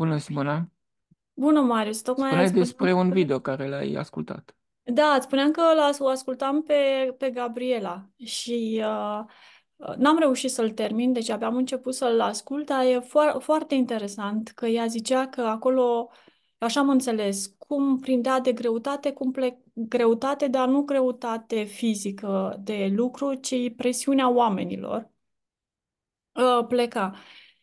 Bună, Simona! Bună, Marius! Tocmai Spuneai despre un video care l-ai ascultat. Da, îți spuneam că o ascultam pe, pe Gabriela și uh, n-am reușit să-l termin, deci abia am început să-l ascult, dar e foar- foarte interesant că ea zicea că acolo, așa am înțeles, cum prindea de greutate, cum ple- greutate, dar nu greutate fizică de lucru, ci presiunea oamenilor uh, pleca.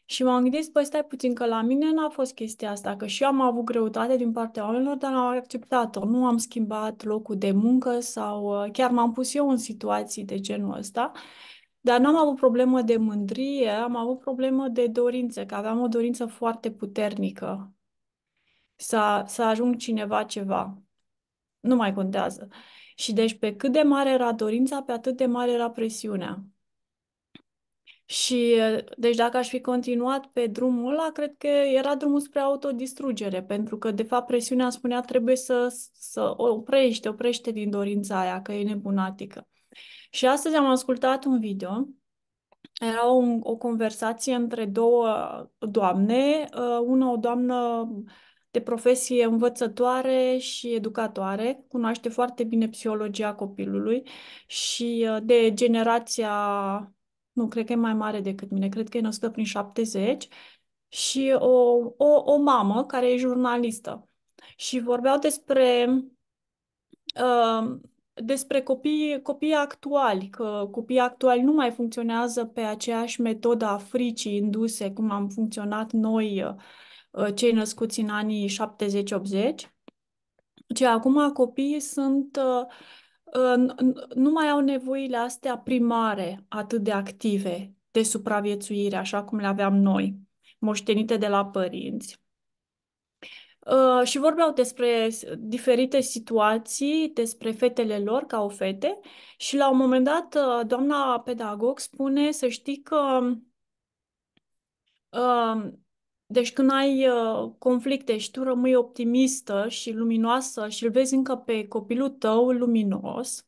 Și m-am gândit, păi stai puțin, că la mine n-a fost chestia asta, că și eu am avut greutate din partea oamenilor, dar am acceptat-o. Nu am schimbat locul de muncă sau uh, chiar m-am pus eu în situații de genul ăsta, dar n-am avut problemă de mândrie, am avut problemă de dorință, că aveam o dorință foarte puternică să, să ajung cineva ceva. Nu mai contează. Și deci pe cât de mare era dorința, pe atât de mare era presiunea. Și, deci, dacă aș fi continuat pe drumul ăla, cred că era drumul spre autodistrugere, pentru că, de fapt, presiunea spunea trebuie să, să oprești, oprește din dorința aia, că e nebunatică. Și astăzi am ascultat un video, era o, o conversație între două doamne, uh, una o doamnă de profesie învățătoare și educatoare, cunoaște foarte bine psihologia copilului și uh, de generația nu, cred că e mai mare decât mine, cred că e născută prin 70 și o, o, o mamă care e jurnalistă. Și vorbeau despre uh, despre copii, copiii actuali, că copiii actuali nu mai funcționează pe aceeași metodă a fricii induse cum am funcționat noi, uh, cei născuți în anii 70-80, Ce acum copiii sunt uh, Ă, nu mai au nevoile astea primare atât de active de supraviețuire, așa cum le aveam noi, moștenite de la părinți. Ă, și vorbeau despre diferite situații, despre fetele lor ca o fete și la un moment dat ă, doamna pedagog spune să știi că deci când ai uh, conflicte și tu rămâi optimistă și luminoasă și îl vezi încă pe copilul tău luminos,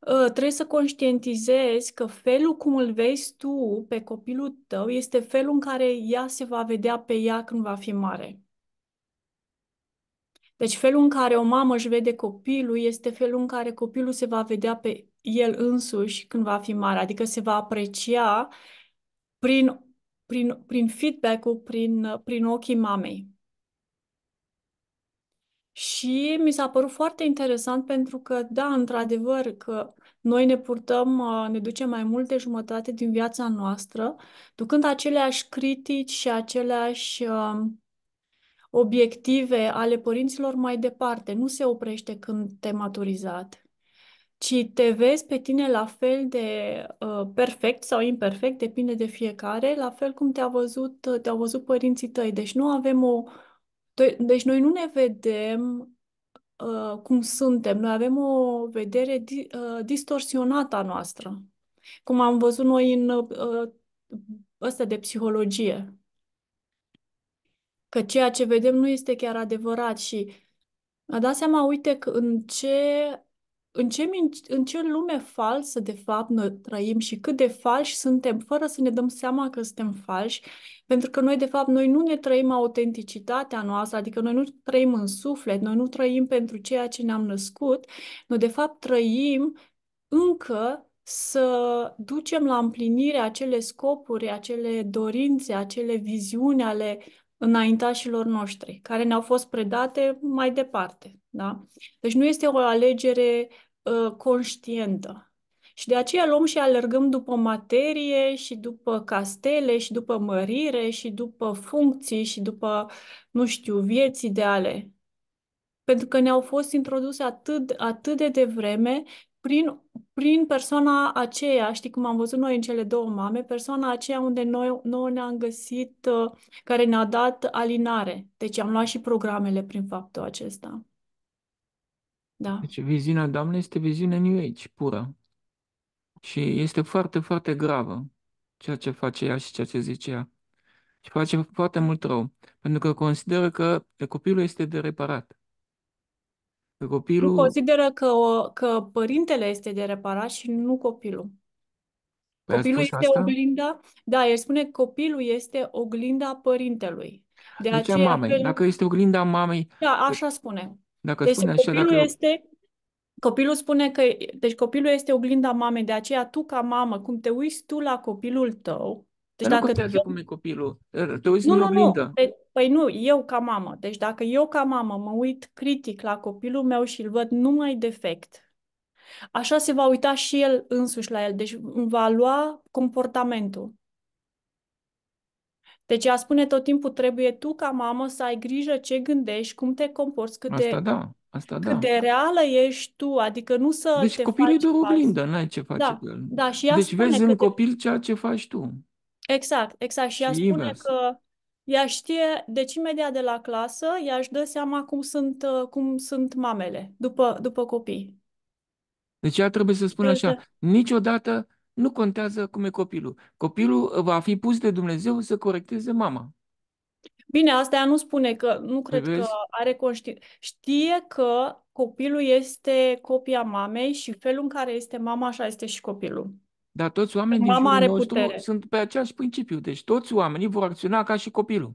uh, trebuie să conștientizezi că felul cum îl vezi tu pe copilul tău este felul în care ea se va vedea pe ea când va fi mare. Deci felul în care o mamă își vede copilul este felul în care copilul se va vedea pe el însuși când va fi mare, adică se va aprecia prin prin, prin feedback-ul, prin, prin ochii mamei. Și mi s-a părut foarte interesant pentru că, da, într-adevăr, că noi ne purtăm, ne ducem mai multe jumătate din viața noastră, ducând aceleași critici și aceleași uh, obiective ale părinților mai departe. Nu se oprește când te maturizat ci te vezi pe tine la fel de uh, perfect sau imperfect, depinde de fiecare, la fel cum te-a văzut, uh, te-au văzut părinții tăi. Deci nu avem o... Deci noi nu ne vedem uh, cum suntem, noi avem o vedere di, uh, distorsionată a noastră. Cum am văzut noi în uh, ăsta de psihologie. Că ceea ce vedem nu este chiar adevărat și a dat seama, uite, în ce în ce, în ce lume falsă, de fapt, noi trăim și cât de falși suntem, fără să ne dăm seama că suntem falși, pentru că noi, de fapt, noi nu ne trăim autenticitatea noastră, adică noi nu trăim în suflet, noi nu trăim pentru ceea ce ne-am născut, noi, de fapt, trăim încă să ducem la împlinire acele scopuri, acele dorințe, acele viziuni ale înaintașilor noștri, care ne-au fost predate mai departe. Da? Deci nu este o alegere uh, conștientă. Și de aceea luăm și alergăm după materie și după castele și după mărire și după funcții și după, nu știu, vieți ideale. Pentru că ne-au fost introduse atât, atât de devreme prin, prin persoana aceea, știi cum am văzut noi în cele două mame, persoana aceea unde noi, noi ne-am găsit, ă, care ne-a dat alinare. Deci am luat și programele prin faptul acesta. Da. Deci viziunea Doamnei este viziunea New Age, pură. Și este foarte, foarte gravă ceea ce face ea și ceea ce zice ea. Și face foarte mult rău, pentru că consideră că copilul este de reparat. Că copilul... Nu consideră că, o, că părintele este de reparat și nu copilul. Păi copilul este asta? oglinda, da, el spune că copilul este oglinda părintelui. De deci aceea mamei, că... dacă este oglinda mamei... Da, deci așa spune. Dacă deci spune așa, copilul dacă... este Copilul spune că, deci copilul este oglinda mamei, de aceea tu ca mamă, cum te uiți tu la copilul tău, deci Dar dacă nu contează cum e copilul, er, te uiți nu, în oglindă. Nu, nu. Păi nu, eu ca mamă. Deci dacă eu ca mamă mă uit critic la copilul meu și îl văd numai defect, așa se va uita și el însuși la el. Deci va lua comportamentul. Deci ea spune tot timpul, trebuie tu ca mamă să ai grijă ce gândești, cum te comporți, cât Asta de... Da. Asta da. de reală ești tu, adică nu să Deci te copilul faci e doar oglindă, n-ai ce face da, cu el. Da, și ea deci spune vezi în te... copil ceea ce faci tu. Exact, exact. Și ea și spune invers. că ea știe, deci imediat de la clasă, ea își dă seama cum sunt, uh, cum sunt mamele după, după copii. Deci ea trebuie să spună deci așa, niciodată nu contează cum e copilul. Copilul uh, va fi pus de Dumnezeu să corecteze mama. Bine, asta ea nu spune că nu păi cred Vezi? că are conștiință. Știe că copilul este copia mamei și felul în care este mama, așa este și copilul. Dar toți oamenii mama din jurul are nostru putere. sunt pe același principiu. Deci toți oamenii vor acționa ca și copilul.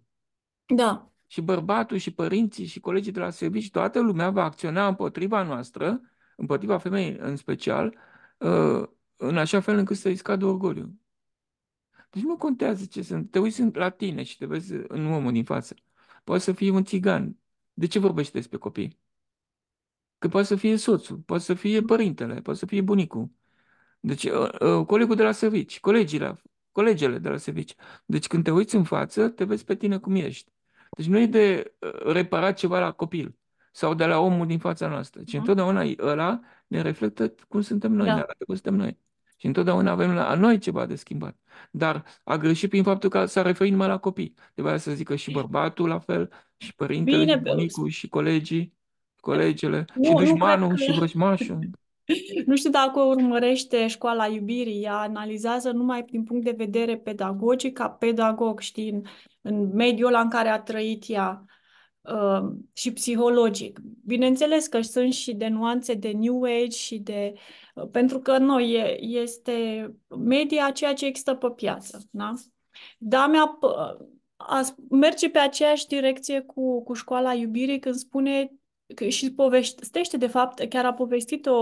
Da. Și bărbatul, și părinții, și colegii de la servici, toată lumea va acționa împotriva noastră, împotriva femeii în special, uh, în așa fel încât să-i scadă orgoliu. Deci nu contează ce sunt. Te uiți la tine și te vezi în omul din față. Poate să fie un țigan. De ce vorbești despre copii? Că poate să fie soțul, poate să fie părintele, poate să fie bunicul. Deci uh, uh, colegul de la servici, colegii la, colegele de la servici. Deci când te uiți în față, te vezi pe tine cum ești. Deci nu e de uh, reparat ceva la copil sau de la omul din fața noastră, ci da. întotdeauna e ăla ne reflectă cum suntem noi, da. ne arată cum suntem noi. Și întotdeauna avem la noi ceva de schimbat. Dar a greșit prin faptul că s-a referit numai la copii. Trebuia să zică și bărbatul la fel, și părintele, Bine, și bunicul, și colegii, colegele, nu, și dușmanul, nu că... și vrăjmașul. Nu știu dacă urmărește școala iubirii, ea analizează numai prin punct de vedere pedagogic, ca pedagog, știi, în, în mediul ăla în care a trăit ea. Uh, și psihologic. Bineînțeles că sunt și de nuanțe de New Age și de... Uh, pentru că noi e, este media ceea ce există pe piață, da? Da, mi-a, merge pe aceeași direcție cu, cu școala iubirii când spune și povestește, de fapt, chiar a povestit o,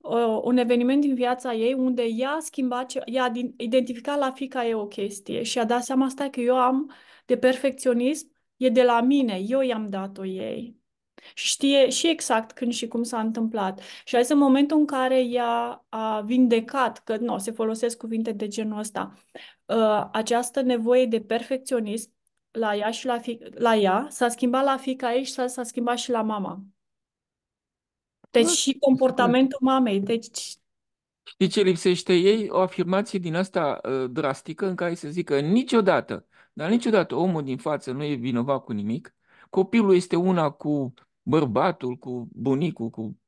o, un eveniment din viața ei unde ea a schimbat, ea a identificat la fica ei o chestie și a dat seama asta că eu am de perfecționism e de la mine, eu i-am dat-o ei. Și știe și exact când și cum s-a întâmplat. Și azi în momentul în care ea a vindecat, că nu, se folosesc cuvinte de genul ăsta, ă, această nevoie de perfecționism la ea și la, fi- la ea s-a schimbat la fica ei și s-a, s-a schimbat și la mama. Deci ah, și comportamentul mamei. Deci... Știi ce lipsește ei? O afirmație din asta ă, drastică în care se zică niciodată dar niciodată omul din față nu e vinovat cu nimic. Copilul este una cu bărbatul, cu bunicul, cu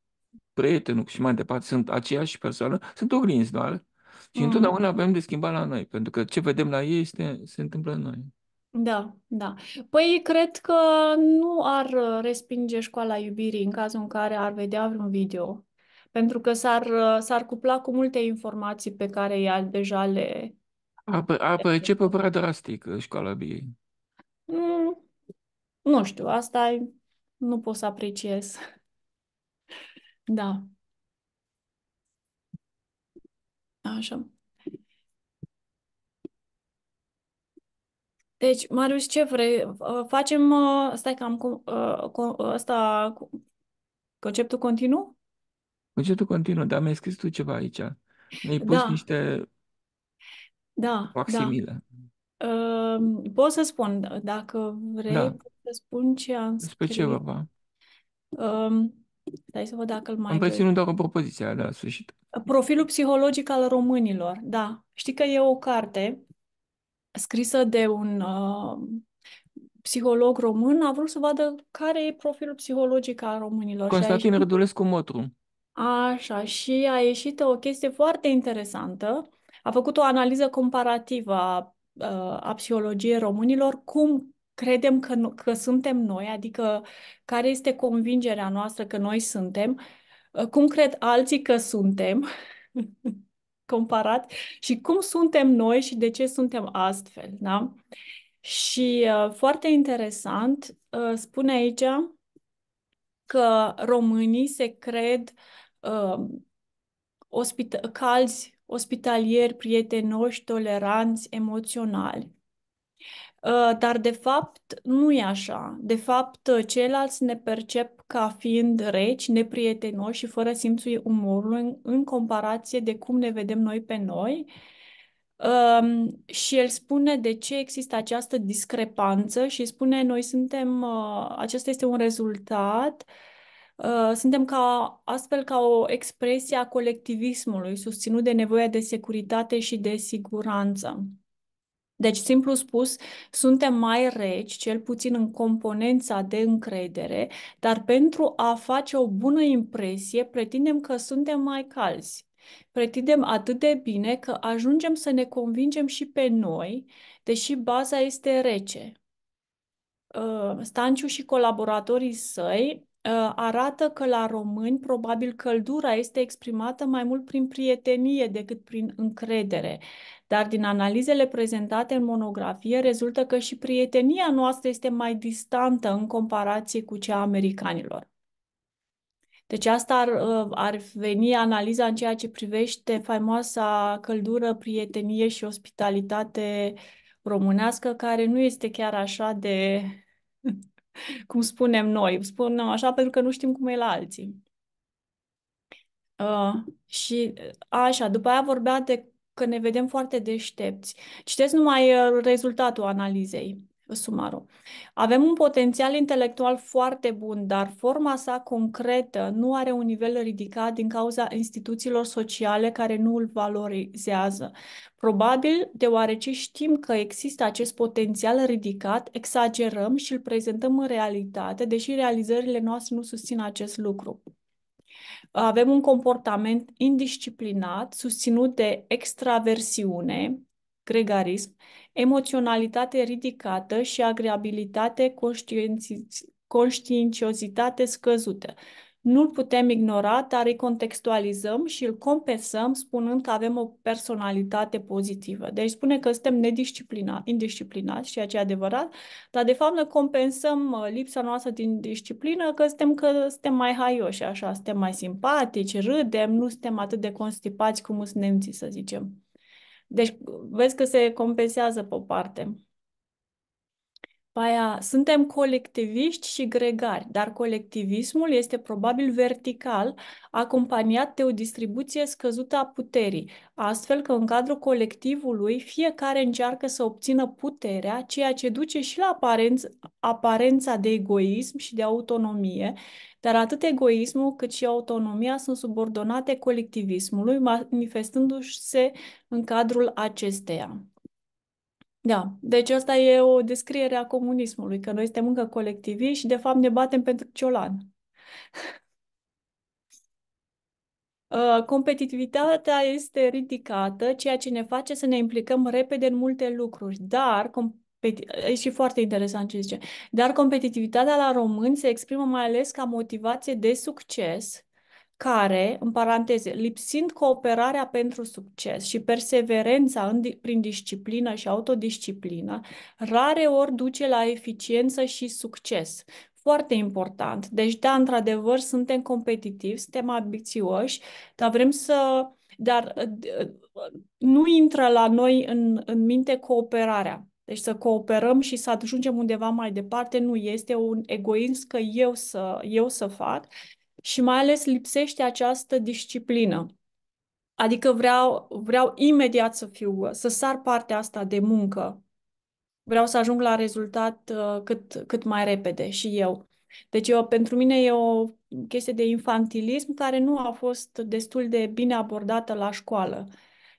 prietenul și mai departe, sunt aceeași persoană, sunt oglinzi doar. Și mm. întotdeauna avem de schimbat la noi, pentru că ce vedem la ei este, se întâmplă în noi. Da, da. Păi cred că nu ar respinge școala iubirii în cazul în care ar vedea vreun video. Pentru că s-ar, s-ar cupla cu multe informații pe care ea deja le, Apă, pe, deci, ce pe prea drastic uh, școala BA. Mm, nu știu, asta e, nu pot să apreciez. da. Așa. Deci, Marius, ce vrei? Uh, facem, uh, stai că am cu, ăsta, conceptul continuu? Conceptul continuu, dar mi-ai scris tu ceva aici. Mi-ai pus da. niște da, facsimile. Da. Uh, pot să spun, dacă vrei, da. pot să spun ce am scris. Spre ce vorba? Uh, ehm, dai să văd dacă îl mai... Am preținut doar o propoziție la sfârșit. Profilul psihologic al românilor, da. Știi că e o carte scrisă de un uh, psiholog român, a vrut să vadă care e profilul psihologic al românilor. Constantin ieșit... Rădulescu Motru. Așa, și a ieșit o chestie foarte interesantă a făcut o analiză comparativă a, ă, a psihologiei românilor, cum credem că, că suntem noi, adică care este convingerea noastră că noi suntem, ă, cum cred alții că suntem comparat și cum suntem noi și de ce suntem astfel. Da? Și uh, foarte interesant, uh, spune aici că românii se cred uh, ospita- calzi ospitalieri, prietenoși, toleranți, emoționali. Ă, dar, de fapt, nu e așa. De fapt, ă, ceilalți ne percep ca fiind reci, neprietenoși și fără simțul umorului în comparație de cum ne vedem noi pe noi. Um, și el spune de ce există această discrepanță și spune noi suntem, uh, acesta este un rezultat uh, Ă, suntem ca, astfel ca o expresie a colectivismului susținut de nevoia de securitate și de siguranță. Deci, simplu spus, suntem mai reci, cel puțin în componența de încredere, dar pentru a face o bună impresie, pretindem că suntem mai calzi. Pretindem atât de bine că ajungem să ne convingem și pe noi, deși baza este rece. Ă, stanciu și colaboratorii săi Ă, arată că la români probabil căldura este exprimată mai mult prin prietenie decât prin încredere. Dar din analizele prezentate în monografie rezultă că și prietenia noastră este mai distantă în comparație cu cea a americanilor. Deci asta ar, ă, ar veni analiza în ceea ce privește faimoasa căldură, prietenie și ospitalitate românească, care nu este chiar așa de cum spunem noi. Spunem așa pentru că nu știm cum e la alții. Uh, și uh, așa, după aia vorbea de că ne vedem foarte deștepți. Citeți numai uh, rezultatul analizei sumarul. Avem un potențial intelectual foarte bun, dar forma sa concretă nu are un nivel ridicat din cauza instituțiilor sociale care nu îl valorizează. Probabil deoarece știm că există acest potențial ridicat, exagerăm și îl prezentăm în realitate, deși realizările noastre nu susțin acest lucru. Avem un comportament indisciplinat, susținut de extraversiune, gregarism, emoționalitate ridicată și agreabilitate conștiinciozitate scăzută. Nu-l putem ignora, dar îi contextualizăm și îl compensăm spunând că avem o personalitate pozitivă. Deci spune că suntem nedisciplinați, indisciplinați, ceea ce e adevărat, dar de fapt ne compensăm uh, lipsa noastră din disciplină că suntem, că suntem mai haioși, așa, suntem mai simpatici, râdem, nu suntem atât de constipați cum sunt nemții, să zicem. Deci vezi că se compensează pe o parte. Paia, suntem colectiviști și gregari, dar colectivismul este probabil vertical, acompaniat de o distribuție scăzută a puterii, astfel că în cadrul colectivului fiecare încearcă să obțină puterea, ceea ce duce și la aparenț, aparența de egoism și de autonomie, dar atât egoismul cât și autonomia sunt subordonate colectivismului, manifestându-se în cadrul acesteia. Da, deci asta e o descriere a comunismului, că noi suntem încă colectivi și de fapt ne batem pentru ciolan. Uh, competitivitatea este ridicată, ceea ce ne face să ne implicăm repede în multe lucruri, dar e și foarte interesant ce zice. Dar competitivitatea la români se exprimă mai ales ca motivație de succes care, în paranteze, lipsind cooperarea pentru succes și perseverența în, prin disciplină și autodisciplină, rare ori duce la eficiență și succes. Foarte important. Deci, da, într-adevăr, suntem competitivi, suntem ambițioși, dar vrem să. Dar uh, uh, nu intră la noi în, în minte cooperarea. Deci să cooperăm și să ajungem undeva mai departe nu este un egoism că eu să, eu să fac, și mai ales lipsește această disciplină. Adică vreau, vreau imediat să fiu, să sar partea asta de muncă. Vreau să ajung la rezultat uh, cât, cât mai repede și eu. Deci eu, pentru mine e o chestie de infantilism care nu a fost destul de bine abordată la școală.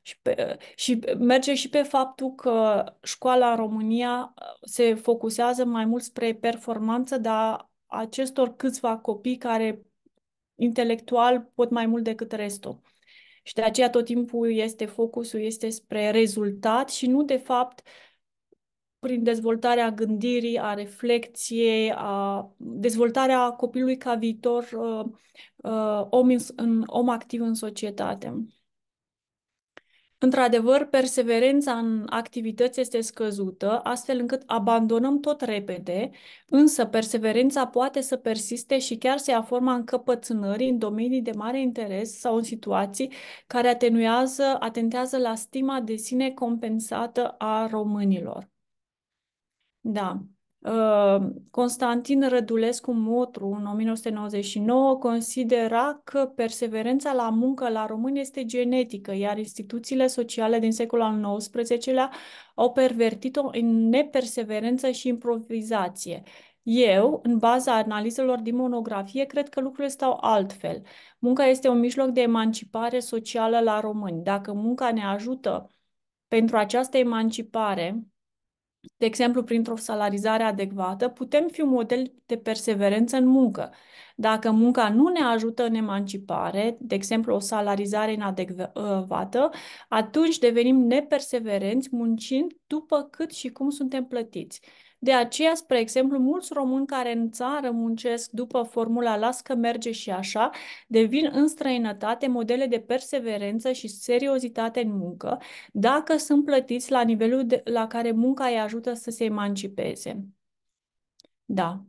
Și, pe, și merge și pe faptul că școala în România uh, se focusează mai mult spre performanță, dar acestor câțiva copii care intelectual pot mai mult decât restul. Și de aceea tot timpul este focusul, este spre rezultat și nu de fapt prin dezvoltarea gândirii, a reflecției, a dezvoltarea copilului ca viitor uh, uh, om, în, om activ în societate. Într-adevăr, perseverența în activități este scăzută, astfel încât abandonăm tot repede, însă perseverența poate să persiste și chiar să ia forma încăpățânării în domenii de mare interes sau în situații care atenuează, atentează la stima de sine compensată a românilor. Da. Ehm, Constantin Rădulescu Motru, în 1999, considera că perseverența la muncă la români este genetică, iar instituțiile sociale din secolul al XIX-lea au pervertit-o în neperseverență și improvizație. Eu, în baza analizelor din monografie, cred că lucrurile stau altfel. Munca este un mijloc de emancipare socială la români. Dacă munca ne ajută pentru această emancipare, de exemplu, printr-o salarizare adecvată, putem fi un model de perseverență în muncă. Dacă munca nu ne ajută în emancipare, de exemplu, o salarizare inadecvată, atunci devenim neperseverenți muncind după cât și cum suntem plătiți. De aceea, spre exemplu, mulți români care în țară muncesc după formula las că merge și așa, devin în străinătate modele de perseverență și seriozitate în muncă, dacă sunt plătiți la nivelul de, la care munca îi ajută să se emancipeze. Da.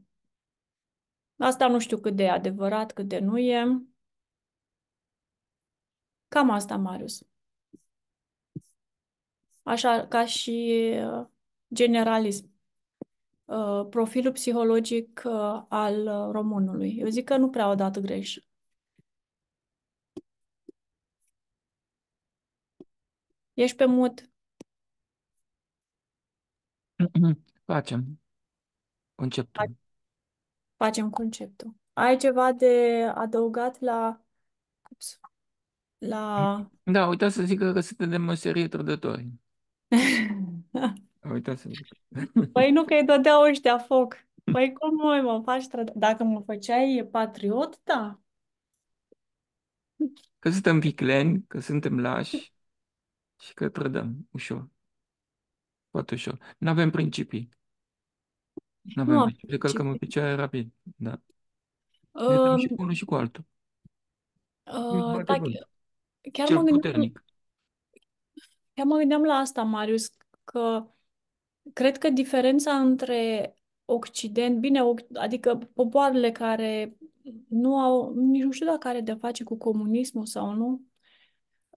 Asta nu știu cât de adevărat, cât de nu e. Cam asta, Marius. Așa ca și uh, generalism. Uh, profilul psihologic uh, al uh, românului. Eu zic că nu prea au dat greș. Ești pe mut. Facem conceptul. Facem conceptul. Ai ceva de adăugat la... Ups. La... Da, uitați să zic că suntem serie trădători. uitat să zic. Păi nu, că îi dădeau ăștia foc. Păi cum mai mă faci trad- Dacă mă făceai e patriot, da. Că suntem vicleni, că suntem lași și că trădăm ușor. Foarte ușor. Nu avem principii. Nu avem nu, principii. Călcăm în picioare rapid. Da. Um, și cu unul și cu altul. Uh, e chiar Cel mă gândeam, puternic. Chiar mă gândeam la asta, Marius, că Cred că diferența între Occident, bine, adică popoarele care nu au, nici nu știu dacă are de face cu comunismul sau nu,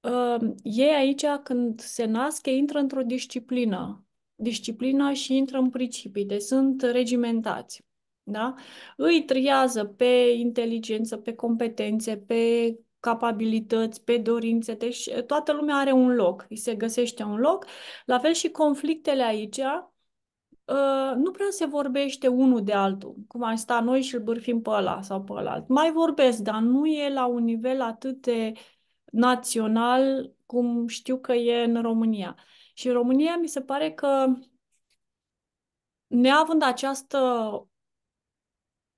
uh, ă, ei aici când se nasc, ei intră într-o disciplină, disciplina și intră în principii, deci sunt regimentați. Da? Îi triază pe inteligență, pe competențe, pe capabilități, pe dorințe, deci toată lumea are un loc, îi se găsește un loc. La fel și conflictele aici, nu prea se vorbește unul de altul, cum am sta noi și îl bârfim pe ăla sau pe ăla. Mai vorbesc, dar nu e la un nivel atât de național cum știu că e în România. Și în România mi se pare că neavând această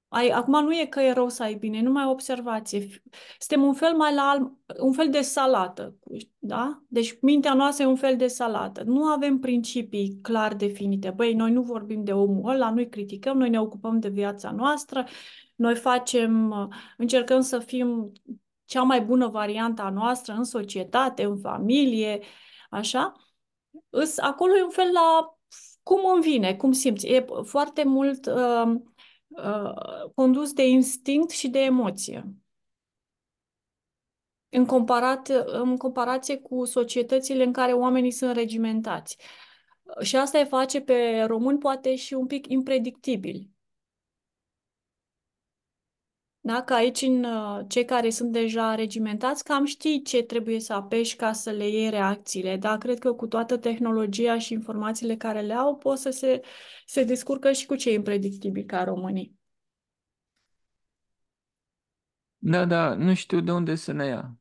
ai, acum nu e că e rău să ai bine, numai observație. Suntem un fel mai la un fel de salată, da? Deci mintea noastră e un fel de salată. Nu avem principii clar definite. Băi, noi nu vorbim de omul ăla, noi criticăm, noi ne ocupăm de viața noastră, noi facem, încercăm să fim cea mai bună variantă a noastră în societate, în familie, așa. Acolo e un fel la cum îmi vine, cum simți. E foarte mult uh, Uh, condus de instinct și de emoție. În, comparat, în comparație cu societățile în care oamenii sunt regimentați. Și asta îi face pe români poate și un pic impredictibili. Da? Că aici, în uh, cei care sunt deja regimentați, cam știi ce trebuie să apeși ca să le iei reacțiile. Dar cred că cu toată tehnologia și informațiile care le au, pot să se, se descurcă și cu cei impredictibili ca românii. Da, da, nu știu de unde să ne ia.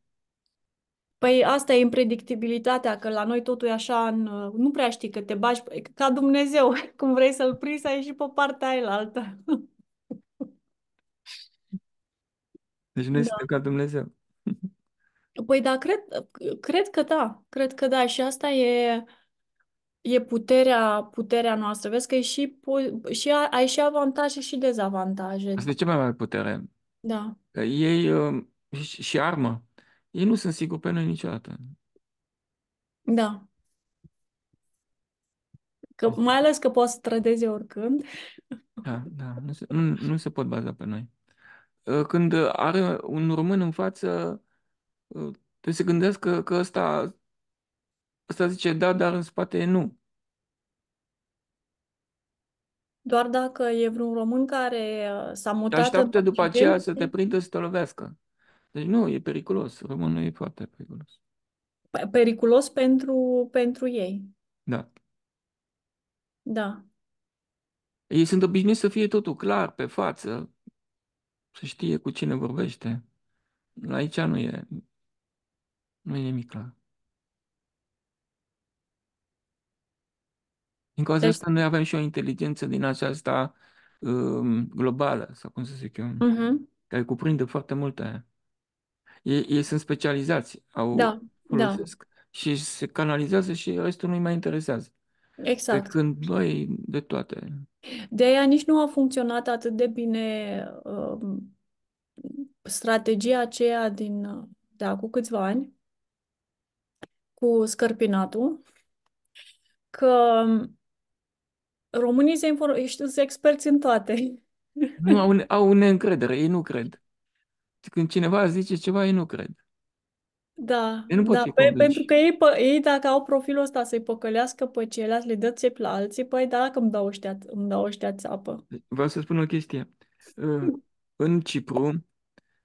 Păi asta e impredictibilitatea, că la noi totul e așa, în, uh, nu prea știi că te bagi ca Dumnezeu, cum vrei să-l prinzi, ai și pe partea aia altă. Deci noi da. suntem ca Dumnezeu. Păi da, cred, cred că da, cred că da și asta e, e puterea, puterea noastră. Vezi că e și, și ai și avantaje și dezavantaje. Asta e cea mai mare putere. Da. ei um, și, și armă. Ei nu sunt siguri pe noi niciodată. Da. Că, mai ales că poți să trădeze oricând. Da, da, nu se, nu, nu se pot baza pe noi. Ă, când are un român în față, ă, trebuie să gândesc că că ăsta, ăsta zice da, dar în spate nu. Doar dacă e vreun român care ă, s-a mutat... Te așteaptă după aceea să te prindă să te lovească. Deci nu, e periculos. Românul e foarte periculos. Periculos pentru, pentru ei. Da. Da. Ei sunt obișnuiți să fie totul clar, pe față, să știe cu cine vorbește. La aici nu e, nu e nimic clar. Din cauza deci... asta noi avem și o inteligență din aceasta um, globală, sau cum să zic eu, uh-huh. care cuprinde foarte multe. Ei, ei sunt specializați, au da, da. folosesc da. și se canalizează și restul nu-i mai interesează. Exact. Pe când noi de toate. De aia nici nu a funcționat atât de bine uh, strategia aceea din, da, cu câțiva ani, cu scărpinatul, că um, românii se, inform- sunt experți în toate. Nu, au, au neîncredere, ei nu cred. Când cineva zice ceva, ei nu cred. Da, Ei nu pot da, fi pe, convinși. pentru că ei, pă, ei dacă au profilul ăsta să-i păcălească pe ceilalți, le dă țep la alții, păi da, dacă îmi dau ăștia, îmi dau ăștia țapă. Vreau să spun o chestie. Ă, în Cipru,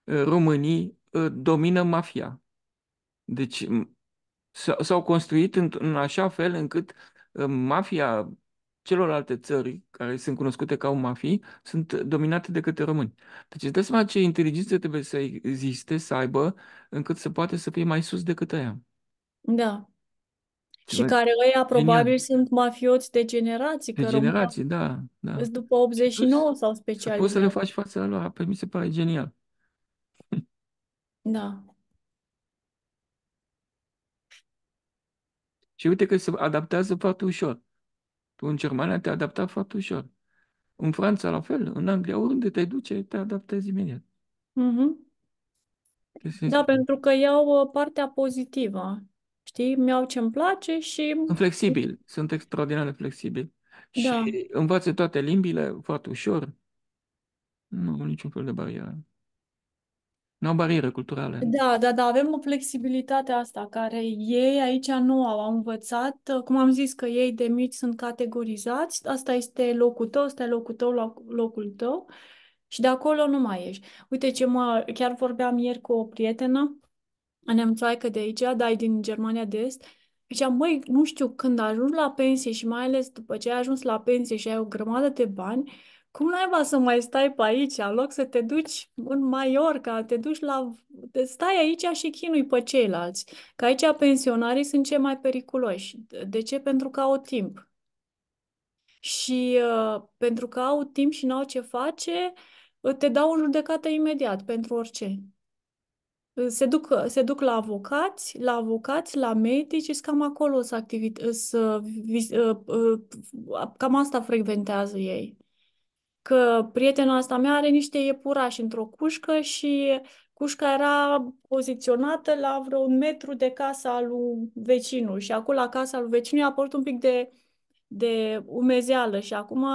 ă, românii ă, domină mafia. Deci s-au construit în așa fel încât mafia celorlalte țări care sunt cunoscute ca mafii sunt dominate de către români. Deci îți dai seama ce inteligență trebuie să existe, să aibă, încât să poate să fie mai sus decât aia. Da. Și care ăia probabil genial. sunt mafioți de generații. De că generații, da, da. După 89 sau special. Poți să le faci față la lor, pe mi se pare genial. Da. Și uite că se adaptează foarte ușor. Tu în Germania te-ai adaptat foarte ușor. În Franța, la fel. În Anglia, oriunde te duce, te adaptezi imediat. Mm-hmm. Deci da, pentru că iau uh, partea pozitivă. Știi, mi-au ce-mi place și... Sunt flexibil, sunt extraordinar de flexibil. Da. Și învață toate limbile foarte ușor. Nu, niciun fel de barieră. Nu au bariere culturale. Da, da, da, avem o flexibilitate asta care ei aici nu au, au învățat. Cum am zis că ei de mici sunt categorizați, asta este locul tău, asta e locul tău, loc, locul tău și de acolo nu mai ești Uite ce mă, chiar vorbeam ieri cu o prietenă, nemțoaică de aici, dai din Germania de Est, Ziceam, măi, nu știu, când ajungi la pensie și mai ales după ce ai ajuns la pensie și ai o grămadă de bani, cum naiba să mai stai pe aici, în loc să te duci în Mallorca, te duci la... Te stai aici și chinui pe ceilalți. Că aici pensionarii sunt cei mai periculoși. De ce? Pentru că au timp. Și uh, pentru că au timp și n-au ce face, uh, te dau o judecată imediat pentru orice. Uh, se duc, uh, se duc la avocați, la avocați, la medici, și cam acolo să activit, să, cam asta frecventează ei că prietena asta mea are niște iepurași într-o cușcă și cușca era poziționată la vreo un metru de casa lui vecinul și acolo la casa lui vecinul a apărut un pic de, de umezeală și acum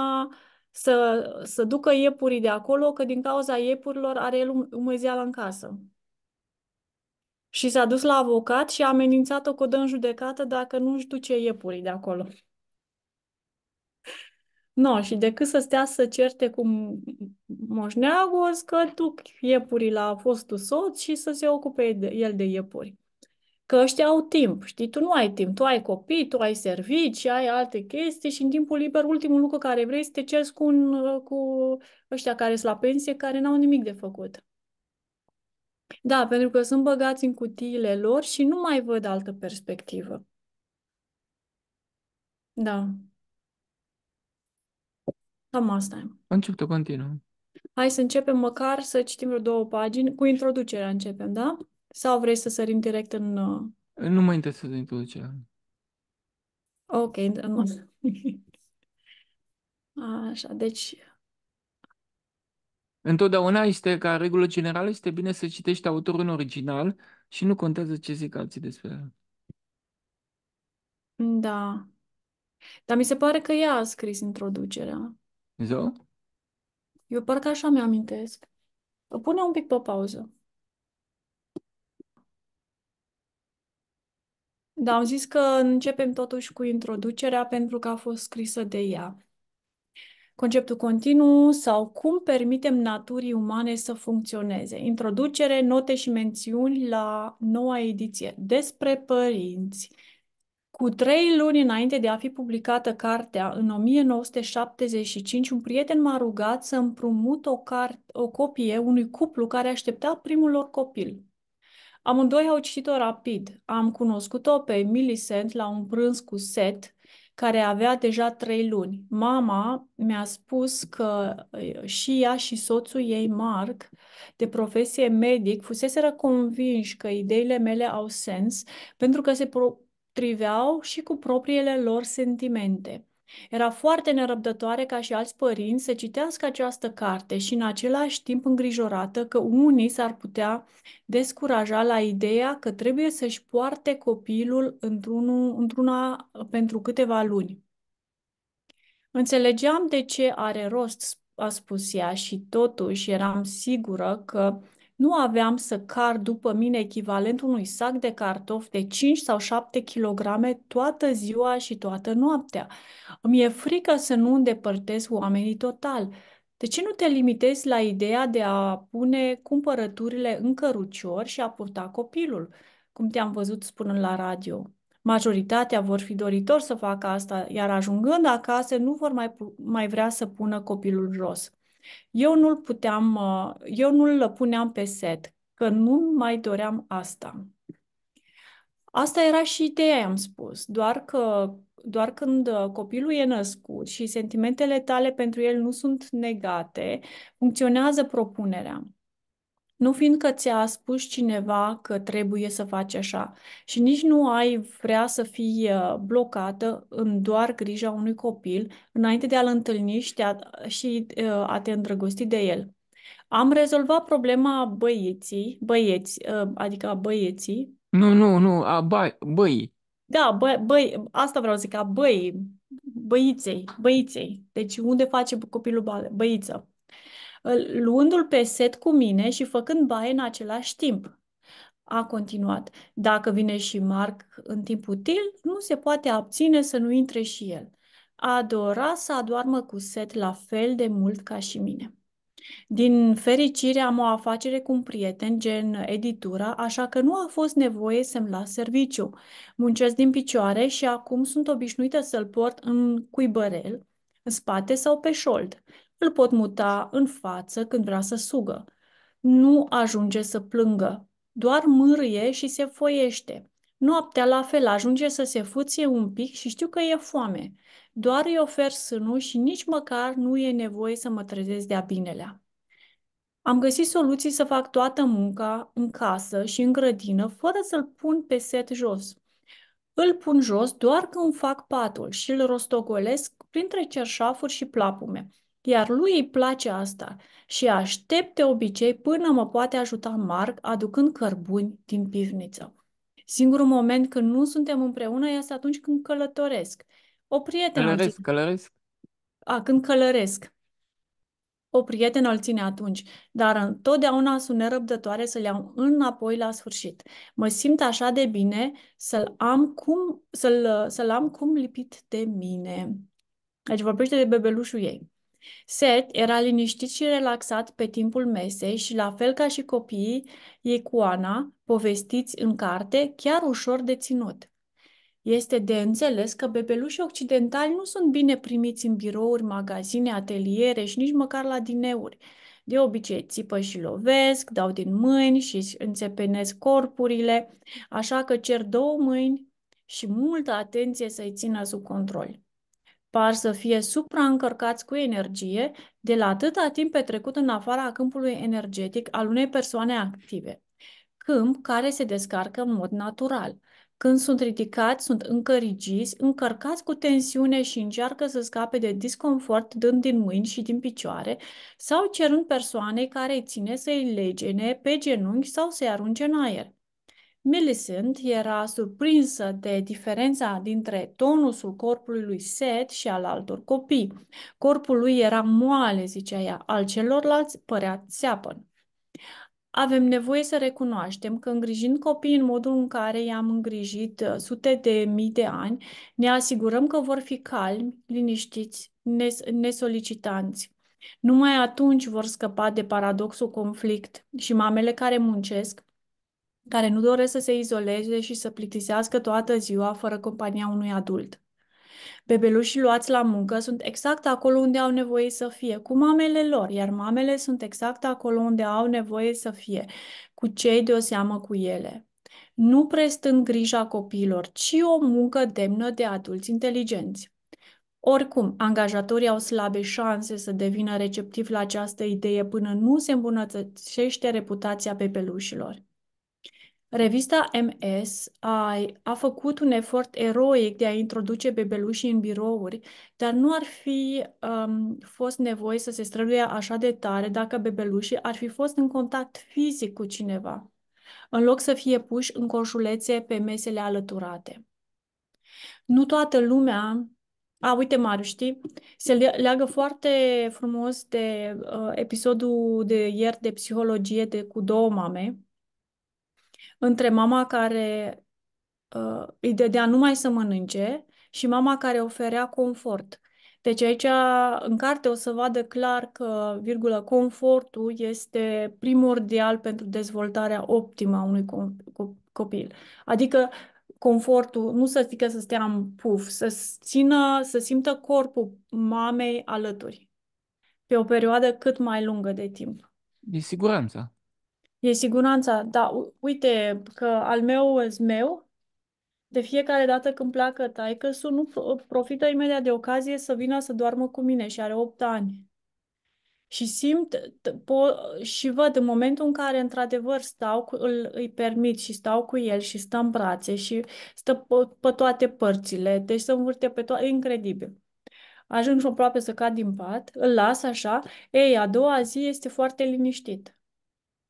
să, să ducă iepurii de acolo, că din cauza iepurilor are el um, umezeală în casă. Și s-a dus la avocat și a amenințat-o cu o dă în judecată dacă nu își duce iepurii de acolo. No, și decât să stea să certe cu moșneagul, că duc iepurii la fostul soț și să se ocupe el de iepuri. Că ăștia au timp, știi? Tu nu ai timp, tu ai copii, tu ai servicii, ai alte chestii și în timpul liber ultimul lucru care vrei să te ceri cu, un, cu ăștia care sunt la pensie, care n-au nimic de făcut. Da, pentru că sunt băgați în cutiile lor și nu mai văd altă perspectivă. Da. Cam asta e. Încep tu, continuă. Hai să începem măcar să citim vreo două pagini. Cu introducerea începem, da? Sau vrei să sărim direct în... Uh, nu mă interesează introducerea. Ok, da, nu. Așa, deci... Întotdeauna este, ca regulă generală, este bine să citești autorul în original și nu contează ce zic alții despre el. Da. Dar mi se pare că ea a scris introducerea. Zo? Eu parcă așa mi-amintesc. O Pune un pic pe pauză. Da, am zis că începem totuși cu introducerea pentru că a fost scrisă de ea. Conceptul continuu sau cum permitem naturii umane să funcționeze. Introducere, note și mențiuni la noua ediție despre părinți. Cu trei luni înainte de a fi publicată cartea, în 1975, un prieten m-a rugat să împrumut o, carte, o copie unui cuplu care aștepta primul lor copil. Amândoi au citit-o rapid. Am cunoscut-o pe Millicent la un prânz cu set, care avea deja trei luni. Mama mi-a spus că și ea și soțul ei, Mark, de profesie medic, fuseseră convinși că ideile mele au sens pentru că se pro- potriveau și cu propriile lor sentimente. Era foarte nerăbdătoare ca și alți părinți să citească această carte și în același timp îngrijorată că unii s-ar putea descuraja la ideea că trebuie să-și poarte copilul într-una într pentru câteva luni. Înțelegeam de ce are rost, a spus ea, și totuși eram sigură că nu aveam să car după mine echivalentul unui sac de cartofi de 5 sau 7 kg toată ziua și toată noaptea. Îmi e frică să nu îndepărtez oamenii total. De ce nu te limitezi la ideea de a pune cumpărăturile în cărucior și a purta copilul, cum te-am văzut spunând la radio? Majoritatea vor fi doritori să facă asta, iar ajungând acasă nu vor mai, mai vrea să pună copilul jos. Eu nu-l puteam, uh, eu nu-l puneam pe set, că nu mai doream asta. Asta era și ideea, am spus, doar că doar când uh, copilul e născut și sentimentele tale pentru el nu sunt negate, funcționează propunerea nu fiindcă ți-a spus cineva că trebuie să faci așa și nici nu ai vrea să fii uh, blocată în doar grija unui copil înainte de a-l întâlni și, a, și uh, a te îndrăgosti de el. Am rezolvat problema băieții, băieți, uh, adică a băieții. Nu, nu, nu, a ba- băi. Da, bă, băi, asta vreau să zic, a băi, băiței, băiței. Deci unde face copilul bă, băiță? luându-l pe set cu mine și făcând baie în același timp. A continuat. Dacă vine și Marc în timp util, nu se poate abține să nu intre și el. A Adora să adoarmă cu set la fel de mult ca și mine. Din fericire am o afacere cu un prieten, gen editura, așa că nu a fost nevoie să-mi las serviciu. Muncesc din picioare și acum sunt obișnuită să-l port în cuibărel, în spate sau pe șold îl pot muta în față când vrea să sugă. Nu ajunge să plângă, doar mârie și se foiește. Noaptea la fel ajunge să se fuție un pic și știu că e foame. Doar îi ofer sânul și nici măcar nu e nevoie să mă trezesc de-a binelea. Am găsit soluții să fac toată munca în casă și în grădină fără să-l pun pe set jos. Îl pun jos doar când fac patul și îl rostogolesc printre cerșafuri și plapume iar lui îi place asta și aștepte obicei până mă poate ajuta Marc aducând cărbuni din pivniță. Singurul moment când nu suntem împreună este atunci când călătoresc. O prietenă... Călăresc, călăresc. A, când călăresc. O prietenă îl ține atunci, dar întotdeauna sunt nerăbdătoare să-l iau înapoi la sfârșit. Mă simt așa de bine să-l am cum, să-l, să-l am cum lipit de mine. Deci vorbește de bebelușul ei. Seth era liniștit și relaxat pe timpul mesei și, la fel ca și copiii ei cu Ana, povestiți în carte, chiar ușor de ținut. Este de înțeles că bebelușii occidentali nu sunt bine primiți în birouri, magazine, ateliere și nici măcar la dineuri. De obicei țipă și lovesc, dau din mâini și înțepenesc corpurile, așa că cer două mâini și multă atenție să-i țină sub control par să fie supraîncărcați cu energie de la atâta timp petrecut în afara câmpului energetic al unei persoane active, câmp care se descarcă în mod natural. Când sunt ridicați, sunt încărigiți, încărcați cu tensiune și încearcă să scape de disconfort dând din mâini și din picioare sau cerând persoanei care îi ține să îi legene pe genunchi sau să-i arunce în aer. Millicent era surprinsă de diferența dintre tonusul corpului lui Seth și al altor copii. Corpul lui era moale, zicea ea, al celorlalți părea țeapăn. Avem nevoie să recunoaștem că îngrijind copiii în modul în care i-am îngrijit uh, sute de mii de ani, ne asigurăm că vor fi calmi, liniștiți, nes- nesolicitanți. Numai atunci vor scăpa de paradoxul conflict și mamele care muncesc care nu doresc să se izoleze și să plictisească toată ziua fără compania unui adult. Bebelușii luați la muncă sunt exact acolo unde au nevoie să fie, cu mamele lor, iar mamele sunt exact acolo unde au nevoie să fie, cu cei de o seamă cu ele. Nu prestând grija copiilor, ci o muncă demnă de adulți inteligenți. Oricum, angajatorii au slabe șanse să devină receptivi la această idee până nu se îmbunătățește reputația bebelușilor. Revista MS a, a făcut un efort eroic de a introduce bebelușii în birouri, dar nu ar fi um, fost nevoie să se străduie așa de tare dacă bebelușii ar fi fost în contact fizic cu cineva, în loc să fie puși în coșulețe pe mesele alăturate. Nu toată lumea a, uite, Mariu, știi, se leagă foarte frumos de uh, episodul de ieri de psihologie de cu două mame, între mama care uh, îi dădea numai să mănânce și mama care oferea confort. Deci aici, în carte, o să vadă clar că, virgulă, confortul este primordial pentru dezvoltarea optimă a unui copil. Adică confortul, nu să zică să stea în puf, să țină, să simtă corpul mamei alături pe o perioadă cât mai lungă de timp. E siguranța. E siguranța, da, uite că al meu e meu, de fiecare dată când pleacă taică su nu profită imediat de ocazie să vină să doarmă cu mine și are 8 ani. Și simt po- și văd în momentul în care într-adevăr stau, cu, îl, îi permit și stau cu el și stă în brațe și stă pe, pe toate părțile, deci să învârte pe toate, incredibil. Ajung și aproape să cad din pat, îl las așa, ei, a doua zi este foarte liniștit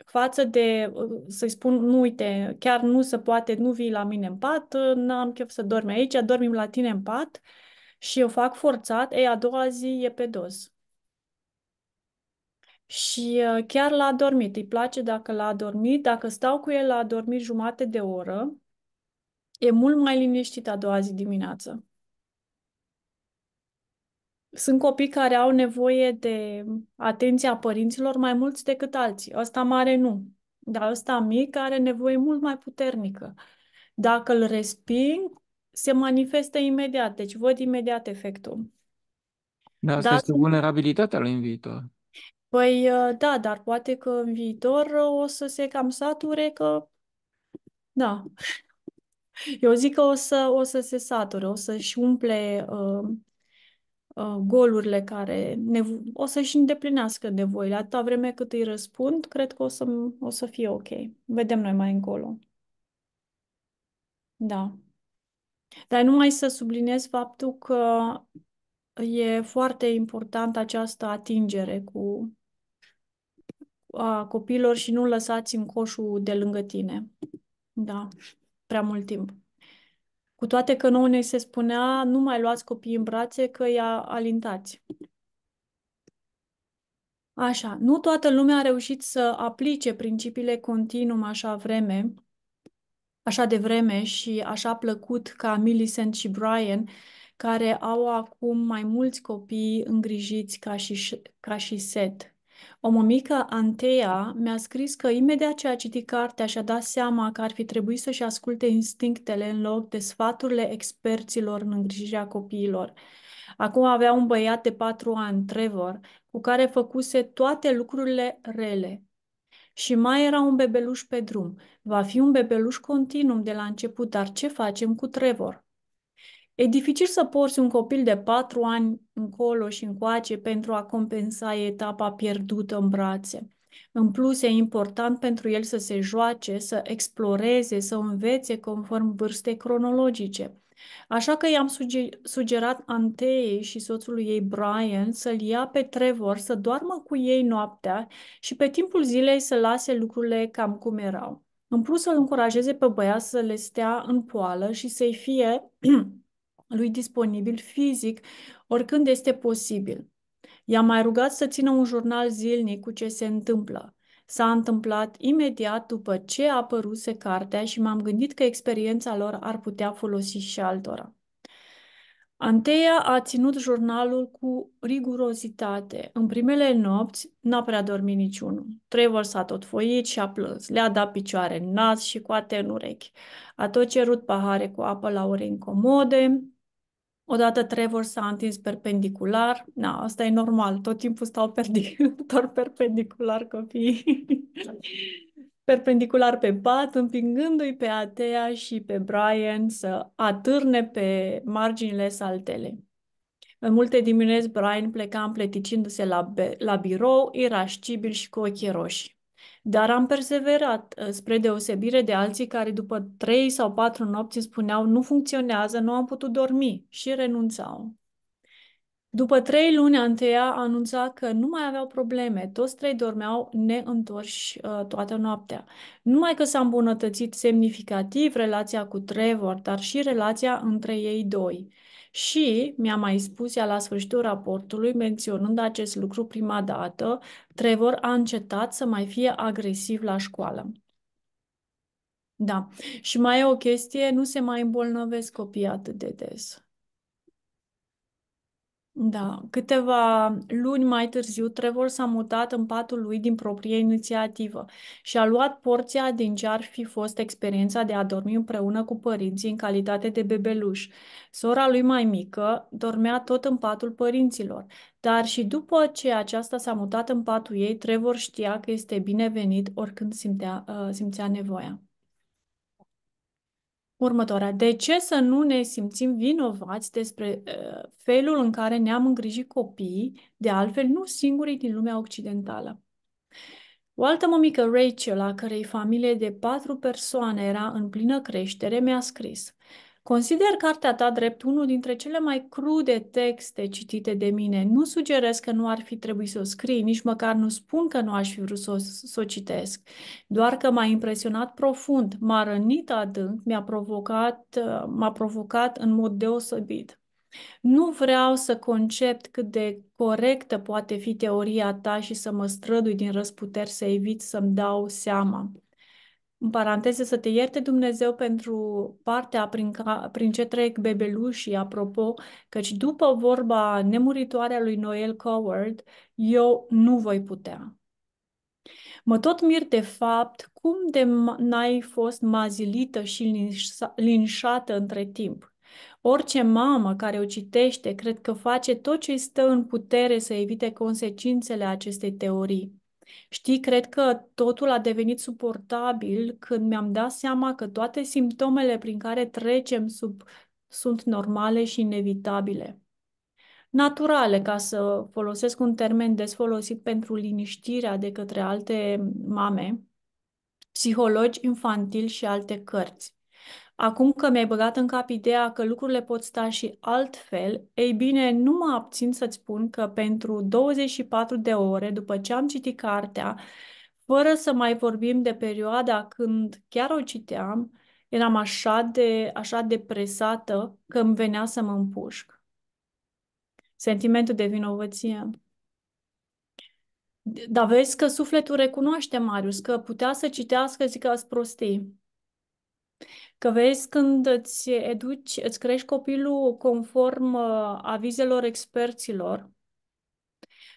față de să-i spun, nu uite, chiar nu se poate, nu vii la mine în pat, n-am chef să dormi aici, dormim la tine în pat și eu fac forțat, ei, a doua zi e pe dos. Și uh, chiar l-a dormit, îi place dacă l-a dormit, dacă stau cu el la dormit jumate de oră, e mult mai liniștit a doua zi dimineață sunt copii care au nevoie de atenția părinților mai mulți decât alții. Ăsta mare nu, dar ăsta mic are nevoie mult mai puternică. Dacă îl resping, se manifestă imediat, deci văd imediat efectul. Da, asta dar... este vulnerabilitatea lui în viitor. Păi uh, da, dar poate că în viitor o să se cam sature că... Da. Eu zic că o să, o să se sature, o să-și umple uh, Uh, golurile care ne, o să-și îndeplinească nevoile. Atâta vreme cât îi răspund, cred că o să, o să fie ok. Vedem noi mai încolo. Da. Dar numai să subliniez faptul că e foarte important această atingere cu a copilor și nu lăsați în coșul de lângă tine. Da, prea mult timp. Cu toate că nouă ne se spunea, nu mai luați copiii în brațe că i-a alintați. Așa, nu toată lumea a reușit să aplice principiile continuum așa vreme, așa de vreme și așa plăcut ca Millicent și Brian, care au acum mai mulți copii îngrijiți ca și, ca și set. O mămică, Antea, mi-a scris că imediat ce a citit cartea și-a dat seama că ar fi trebuit să-și asculte instinctele în loc de sfaturile experților în îngrijirea copiilor. Acum avea un băiat de patru ani, Trevor, cu care făcuse toate lucrurile rele. Și mai era un bebeluș pe drum. Va fi un bebeluș continuum de la început, dar ce facem cu Trevor? E dificil să porți un copil de patru ani încolo și încoace pentru a compensa etapa pierdută în brațe. În plus, e important pentru el să se joace, să exploreze, să învețe conform vârstei cronologice. Așa că i-am sugerat Anteei și soțului ei Brian să-l ia pe Trevor să doarmă cu ei noaptea și pe timpul zilei să lase lucrurile cam cum erau. În plus, să-l încurajeze pe băiat să le stea în poală și să-i fie lui disponibil fizic, oricând este posibil. I-a mai rugat să țină un jurnal zilnic cu ce se întâmplă. S-a întâmplat imediat după ce a apăruse cartea și m-am gândit că experiența lor ar putea folosi și altora. Anteia a ținut jurnalul cu rigurozitate. În primele nopți n-a prea dormit niciunul. Trevor s-a tot foit și a plâns. Le-a dat picioare în nas și coate în urechi. A tot cerut pahare cu apă la ore incomode, Odată Trevor s-a întins perpendicular. Na, asta e normal. Tot timpul stau perpendicular, perpendicular copiii. perpendicular pe pat, împingându-i pe Atea și pe Brian să atârne pe marginile saltele. În multe dimineți, Brian pleca împleticindu-se la, be- la birou, irascibil și cu ochii roșii. Dar am perseverat, uh, spre deosebire de alții care după trei sau patru nopți spuneau nu funcționează, nu am putut dormi și renunțau. După trei luni, Antea anunța că nu mai aveau probleme. Toți trei dormeau neîntorși uh, toată noaptea. Numai că s-a îmbunătățit semnificativ relația cu Trevor, dar și relația între ei doi. Și mi-a mai spus ea la sfârșitul raportului, menționând acest lucru prima dată, Trevor a încetat să mai fie agresiv la școală. Da. Și mai e o chestie, nu se mai îmbolnăvesc copiii atât de des. Da, câteva luni mai târziu, Trevor s-a mutat în patul lui din proprie inițiativă și a luat porția din ce ar fi fost experiența de a dormi împreună cu părinții în calitate de bebeluș. Sora lui mai mică dormea tot în patul părinților, dar și după ce aceasta s-a mutat în patul ei, Trevor știa că este binevenit oricând simtea, uh, simțea nevoia următoarea. De ce să nu ne simțim vinovați despre uh, felul în care ne-am îngrijit copiii, de altfel nu singurii din lumea occidentală? O altă mămică, Rachel, a cărei familie de patru persoane era în plină creștere, mi-a scris. Consider cartea ta drept unul dintre cele mai crude texte citite de mine. Nu sugerez că nu ar fi trebuit să o scrii, nici măcar nu spun că nu aș fi vrut să o, să o citesc. Doar că m-a impresionat profund, m-a rănit adânc, mi-a provocat, m-a provocat în mod deosebit. Nu vreau să concept cât de corectă poate fi teoria ta și să mă strădui din răsputeri să evit să-mi dau seama în paranteze, să te ierte Dumnezeu pentru partea prin, ca, prin ce trec bebelușii, apropo, căci după vorba nemuritoare a lui Noel Coward, eu nu voi putea. Mă tot mir de fapt cum de n-ai fost mazilită și linșată între timp. Orice mamă care o citește cred că face tot ce stă în putere să evite consecințele acestei teorii. Știi, cred că totul a devenit suportabil când mi-am dat seama că toate simptomele prin care trecem sub, sunt normale și inevitabile. Naturale, ca să folosesc un termen des folosit pentru liniștirea de către alte mame, psihologi infantili și alte cărți. Acum că mi-ai băgat în cap ideea că lucrurile pot sta și altfel, ei bine, nu mă abțin să-ți spun că pentru 24 de ore după ce am citit cartea, fără să mai vorbim de perioada când chiar o citeam, eram așa de, așa de presată că îmi venea să mă împușc. Sentimentul de vinovăție. Dar vezi că sufletul recunoaște, Marius, că putea să citească, zic că ați prostii. Că vezi, când îți educi, îți crești copilul conform uh, avizelor experților,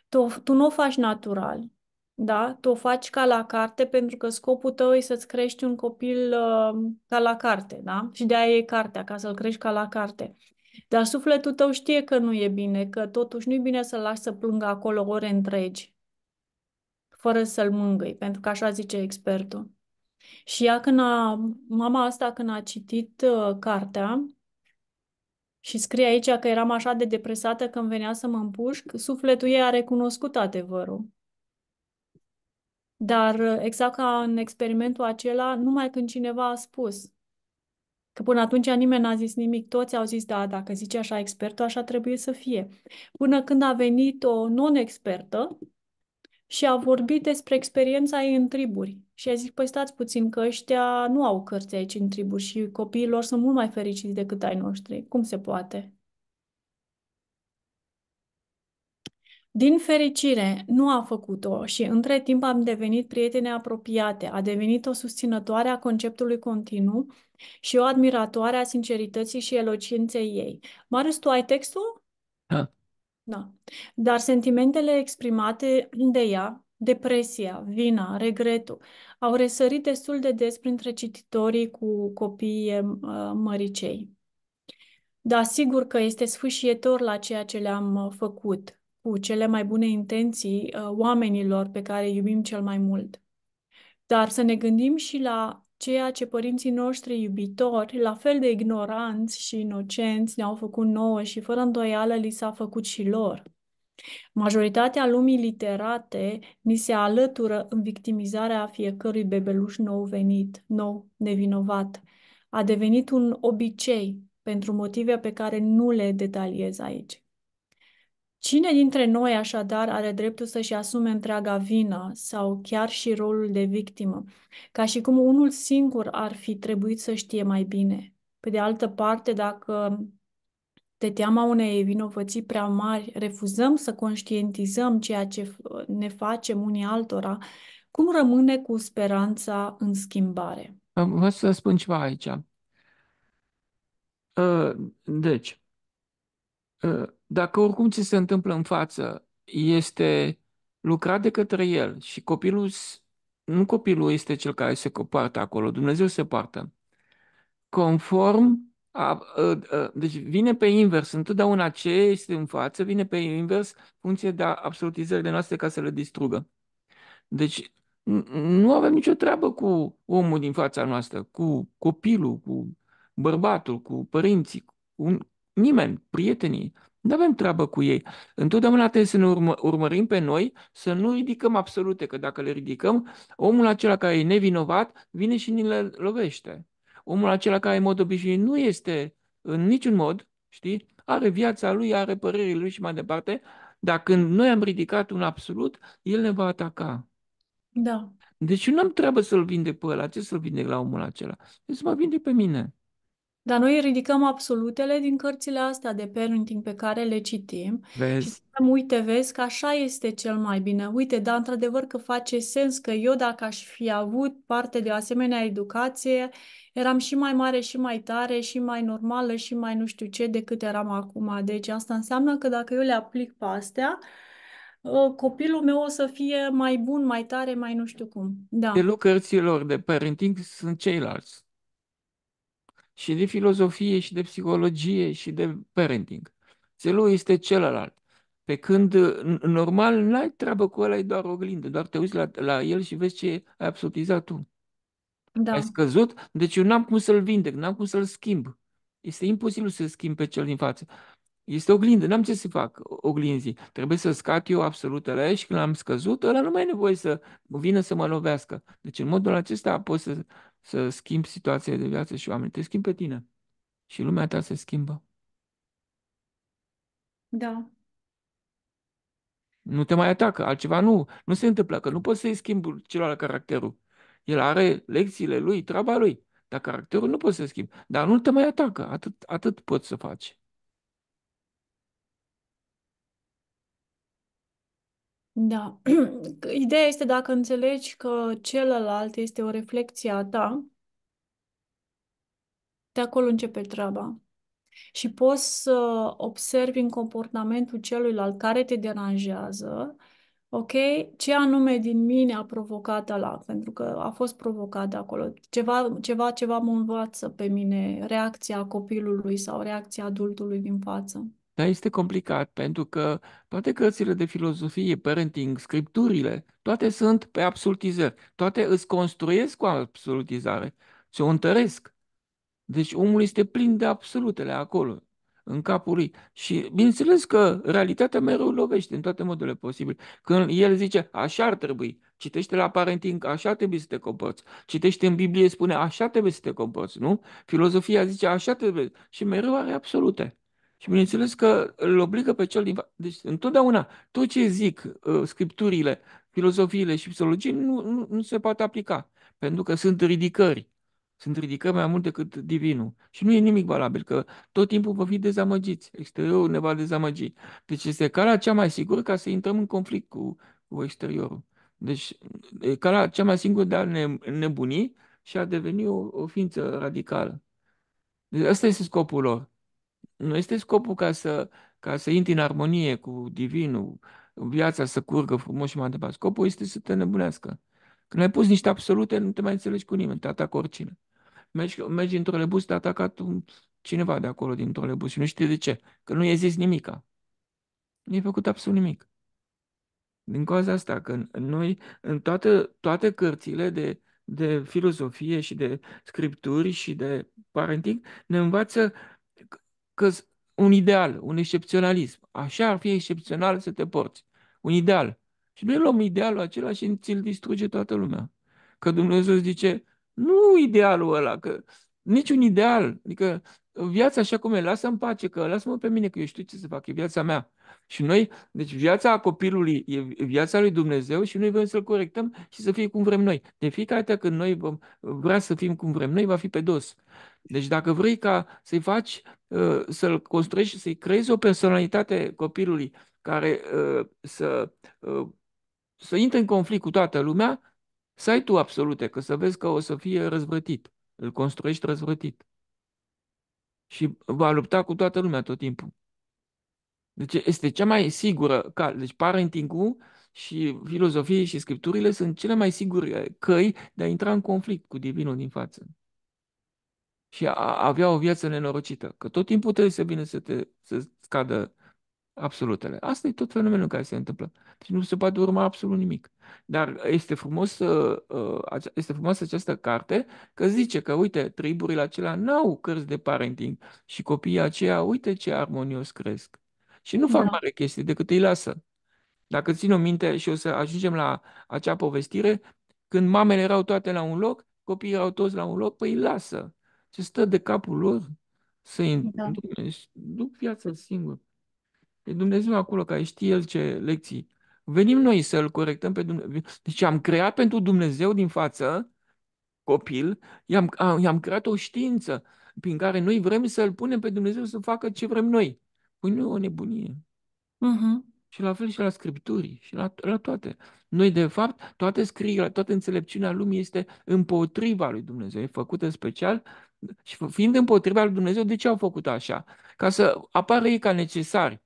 tu, tu nu o faci natural, da? Tu o faci ca la carte pentru că scopul tău e să-ți crești un copil uh, ca la carte, da? Și de aia e cartea, ca să-l crești ca la carte. Dar sufletul tău știe că nu e bine, că totuși nu e bine să-l lași să plângă acolo ore întregi, fără să-l mângâi, pentru că așa zice expertul. Și ea când a, mama asta când a citit uh, cartea și scrie aici că eram așa de depresată când venea să mă împușc, sufletul ei a recunoscut adevărul. Dar uh, exact ca în experimentul acela, numai când cineva a spus. Că până atunci nimeni n-a zis nimic, toți au zis, da, dacă zice așa expertul, așa trebuie să fie. Până când a venit o non-expertă și a vorbit despre experiența ei în triburi și a zis, păi stați puțin că ăștia nu au cărți aici în tribu și copiii lor sunt mult mai fericiți decât ai noștri. Cum se poate? Din fericire, nu a făcut-o și între timp am devenit prietene apropiate, a devenit o susținătoare a conceptului continuu și o admiratoare a sincerității și elocinței ei. Marius, tu ai textul? Da. da. Dar sentimentele exprimate de ea depresia, vina, regretul au resărit destul de des printre cititorii cu copiii uh, măricei. Da, sigur că este sfâșietor la ceea ce le-am uh, făcut, cu cele mai bune intenții uh, oamenilor pe care îi iubim cel mai mult. Dar să ne gândim și la ceea ce părinții noștri iubitori, la fel de ignoranți și inocenți, ne-au făcut nouă și fără îndoială li s-a făcut și lor. Majoritatea lumii literate ni se alătură în victimizarea fiecărui bebeluș nou venit, nou nevinovat. A devenit un obicei pentru motive pe care nu le detaliez aici. Cine dintre noi așadar are dreptul să-și asume întreaga vină sau chiar și rolul de victimă, ca și cum unul singur ar fi trebuit să știe mai bine? Pe de altă parte, dacă de teama unei vinovății prea mari, refuzăm să conștientizăm ceea ce ne facem unii altora, cum rămâne cu speranța în schimbare? Vă să spun ceva aici. Ă, deci, ă, dacă oricum ce se întâmplă în față este lucrat de către el și copilul, nu copilul este cel care se poartă acolo, Dumnezeu se poartă, conform a, a, ă, a, ă, deci vine pe invers. Întotdeauna ce este în față vine pe invers funcție de absolutizările noastre ca să le distrugă. Deci nu avem nicio treabă cu omul din fața noastră, cu copilul, cu bărbatul, cu părinții, cu nimeni, prietenii. Nu avem treabă cu ei. Întotdeauna trebuie să ne urmă, urmărim pe noi, să nu ridicăm absolute, că dacă le ridicăm, omul acela care e nevinovat vine și ni le lovește omul acela care în mod obișnuit nu este în niciun mod, știi, are viața lui, are părerile lui și mai departe, dar când noi am ridicat un absolut, el ne va ataca. Da. Deci eu nu am treabă să-l vindec pe ăla, ce să-l vindec la omul acela? Deci să mă vindec pe mine. Dar noi ridicăm absolutele din cărțile astea de parenting pe care le citim. Vezi. Și spunem, uite, vezi că așa este cel mai bine. Uite, dar într-adevăr că face sens că eu dacă aș fi avut parte de o asemenea educație, eram și mai mare și mai tare și mai normală și mai nu știu ce decât eram acum. Deci asta înseamnă că dacă eu le aplic pe astea, ă, copilul meu o să fie mai bun, mai tare, mai nu știu cum. Da. De cărților de parenting sunt ceilalți și de filozofie și de psihologie și de parenting. Țelul este celălalt. Pe când, normal, n-ai treabă cu ăla, e doar oglindă, doar te uiți la, la el și vezi ce ai absolutizat tu. Da. Ai scăzut, deci eu n-am cum să-l vindec, n-am cum să-l schimb. Este imposibil să schimb pe cel din față. Este oglindă, n-am ce să fac oglinzii. Trebuie să scad eu absolut ăla și când l-am scăzut, ăla nu mai e nevoie să vină să mă lovească. Deci în modul acesta poți să să schimbi situația de viață și oamenii. Te schimbi pe tine și lumea ta se schimbă. Da. Nu te mai atacă, altceva nu. Nu se întâmplă, că nu poți să-i schimbi celălalt caracterul. El are lecțiile lui, treaba lui, dar caracterul nu poți să schimbi. Dar nu te mai atacă, atât, atât poți să faci. Da. Ideea este dacă înțelegi că celălalt este o reflexie a ta, de acolo începe treaba. Și poți să observi în comportamentul celuilalt care te deranjează, ok, ce anume din mine a provocat ăla, pentru că a fost provocat de acolo. Ceva, ceva, ceva mă învață pe mine, reacția copilului sau reacția adultului din față. Dar este complicat pentru că toate cărțile de filozofie, parenting, scripturile, toate sunt pe absolutizări. Toate îți construiesc cu absolutizare, se o întăresc. Deci omul este plin de absolutele acolo, în capul lui. Și bineînțeles că realitatea mereu lovește în toate modurile posibile. Când el zice, așa ar trebui, citește la parenting, așa trebuie să te comporți. Citește în Biblie, spune, așa trebuie să te comporți, nu? Filozofia zice, așa trebuie. Și mereu are absolute. Și bineînțeles că îl obligă pe cel din față. Deci, întotdeauna, tot ce zic uh, scripturile, filozofiile și psihologii nu, nu, nu se poate aplica, pentru că sunt ridicări. Sunt ridicări mai mult decât divinul. Și nu e nimic valabil, că tot timpul vă fi dezamăgiți. Exteriorul ne va dezamăgi. Deci este calea cea mai sigură ca să intrăm în conflict cu, cu exteriorul. Deci e calea cea mai sigură de a ne nebuni și a deveni o, o ființă radicală. Deci asta este scopul lor. Nu este scopul ca să, ca să intri în armonie cu divinul, viața să curgă frumos și mai departe. Scopul este să te nebunească. Când ai pus niște absolute, nu te mai înțelegi cu nimeni, te atacă oricine. Mergi, mergi într-o lebus, te atacă cineva de acolo dintr-o lebus și nu știi de ce, că nu i-ai zis nimica. Nu i-ai făcut absolut nimic. Din cauza asta, că noi, în toate, toate cărțile de, de filozofie și de scripturi și de parenting, ne învață că un ideal, un excepționalism. Așa ar fi excepțional să te porți. Un ideal. Și noi luăm idealul acela și ți-l distruge toată lumea. Că Dumnezeu zice, nu idealul ăla, că niciun ideal, adică viața așa cum e, lasă în pace, că lasă-mă pe mine, că eu știu ce să fac, e viața mea. Și noi, deci viața copilului e viața lui Dumnezeu și noi vrem să-l corectăm și să fie cum vrem noi. De fiecare dată când noi vom vrea să fim cum vrem noi, va fi pe dos. Deci dacă vrei ca să-i faci, uh, să-l construiești, să-i creezi o personalitate copilului care uh, să, uh, să intre în conflict cu toată lumea, să ai tu absolute, că să vezi că o să fie răzvrătit. Îl construiești răzvrătit și va lupta cu toată lumea tot timpul. Deci este cea mai sigură cale. Deci parenting-ul și filozofie și scripturile sunt cele mai sigure căi de a intra în conflict cu divinul din față. Și a avea o viață nenorocită. Că tot timpul trebuie să vină să te să scadă absolutele. Asta e tot fenomenul care se întâmplă și deci nu se poate urma absolut nimic. Dar este frumos, uh, uh, este frumoasă această carte că zice că, uite, triburile acelea n-au cărți de parenting și copiii aceia, uite ce armonios cresc. Și nu fac da. mare chestie decât îi lasă. Dacă țin o minte și o să ajungem la acea povestire, când mamele erau toate la un loc, copiii erau toți la un loc, păi îi lasă. Ce stă de capul lor să-i da. duc viața singur. E Dumnezeu acolo care știe El ce lecții. Venim noi să-L corectăm pe Dumnezeu. Deci am creat pentru Dumnezeu din față copil, i-am, am creat o știință prin care noi vrem să-L punem pe Dumnezeu să facă ce vrem noi. Păi nu e o nebunie. Uh-huh. Și la fel și la Scripturii, și la, la toate. Noi, de fapt, toate scrierile, toată înțelepciunea lumii este împotriva lui Dumnezeu. E făcută special și fiind împotriva lui Dumnezeu, de ce au făcut așa? Ca să apară ei ca necesari.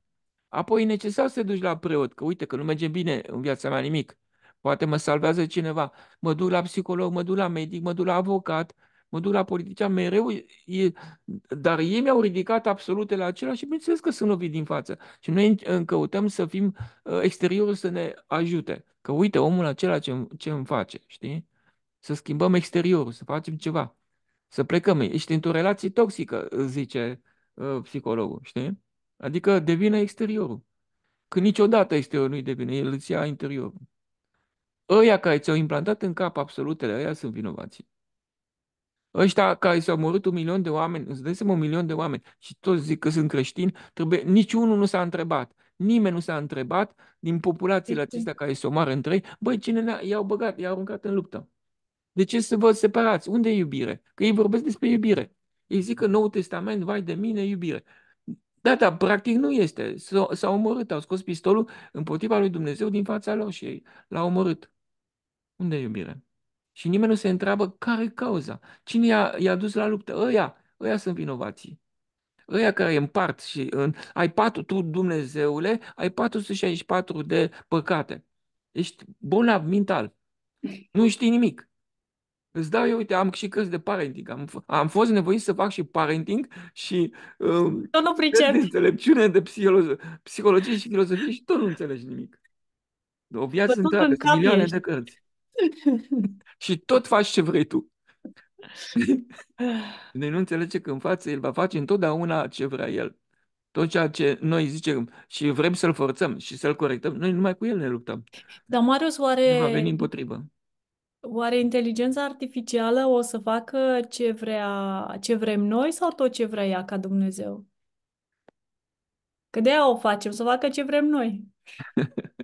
Apoi e necesar să te duci la preot, că uite că nu merge bine în viața mea nimic. Poate mă salvează cineva. Mă duc la psiholog, mă duc la medic, mă duc la avocat, mă duc la politician, mereu. E, dar ei mi-au ridicat absolute la acela și bineînțeles că sunt lovit din față. Și noi încăutăm să fim ă, exteriorul să ne ajute. Că uite omul acela ce, ce îmi face, știi? Să schimbăm exteriorul, să facem ceva. Să plecăm. Ești într-o relație toxică, zice uh, psihologul, știi? Adică devine exteriorul. Că niciodată exteriorul nu-i devine, el îți ia interiorul. Ăia care ți-au implantat în cap absolutele, ăia sunt vinovații. Ăștia care s-au murit un milion de oameni, îți dai un milion de oameni și toți zic că sunt creștini, trebuie, niciunul nu s-a întrebat. Nimeni nu s-a întrebat din populațiile exact. acestea care se omoară între ei, băi, cine i-au băgat, i-au aruncat în luptă. De ce să vă separați? Unde e iubire? Că ei vorbesc despre iubire. Ei zic că Noul Testament, vai de mine, iubire. Da, dar practic nu este. S-au omorât, au scos pistolul împotriva lui Dumnezeu din fața lor și ei l-au omorât. Unde iubire? Și nimeni nu se întreabă care e cauza. Cine i-a, i-a dus la luptă? Ăia, ăia sunt vinovații. Ăia care îi împart și în, ai patru, tu Dumnezeule, ai 464 de păcate. Ești bolnav mental. Nu știi nimic. Îți dau eu, uite, am și cărți de parenting. Am, am fost nevoit să fac și parenting și Uh, tot nu pricep. de înțelepciune, de psihologie și filozofie și tot nu înțelegi nimic. O viață întreagă, în milioane ești. de cărți. și tot faci ce vrei tu. Noi nu înțelege că în față el va face întotdeauna ce vrea el. Tot ceea ce noi zicem și vrem să-l forțăm și să-l corectăm, noi numai cu el ne luptăm. Dar Marius, oare... Nu va veni împotrivă. Oare inteligența artificială o să facă ce vrea, ce vrem noi sau tot ce vrea ea ca Dumnezeu? Că de o facem, să facă ce vrem noi.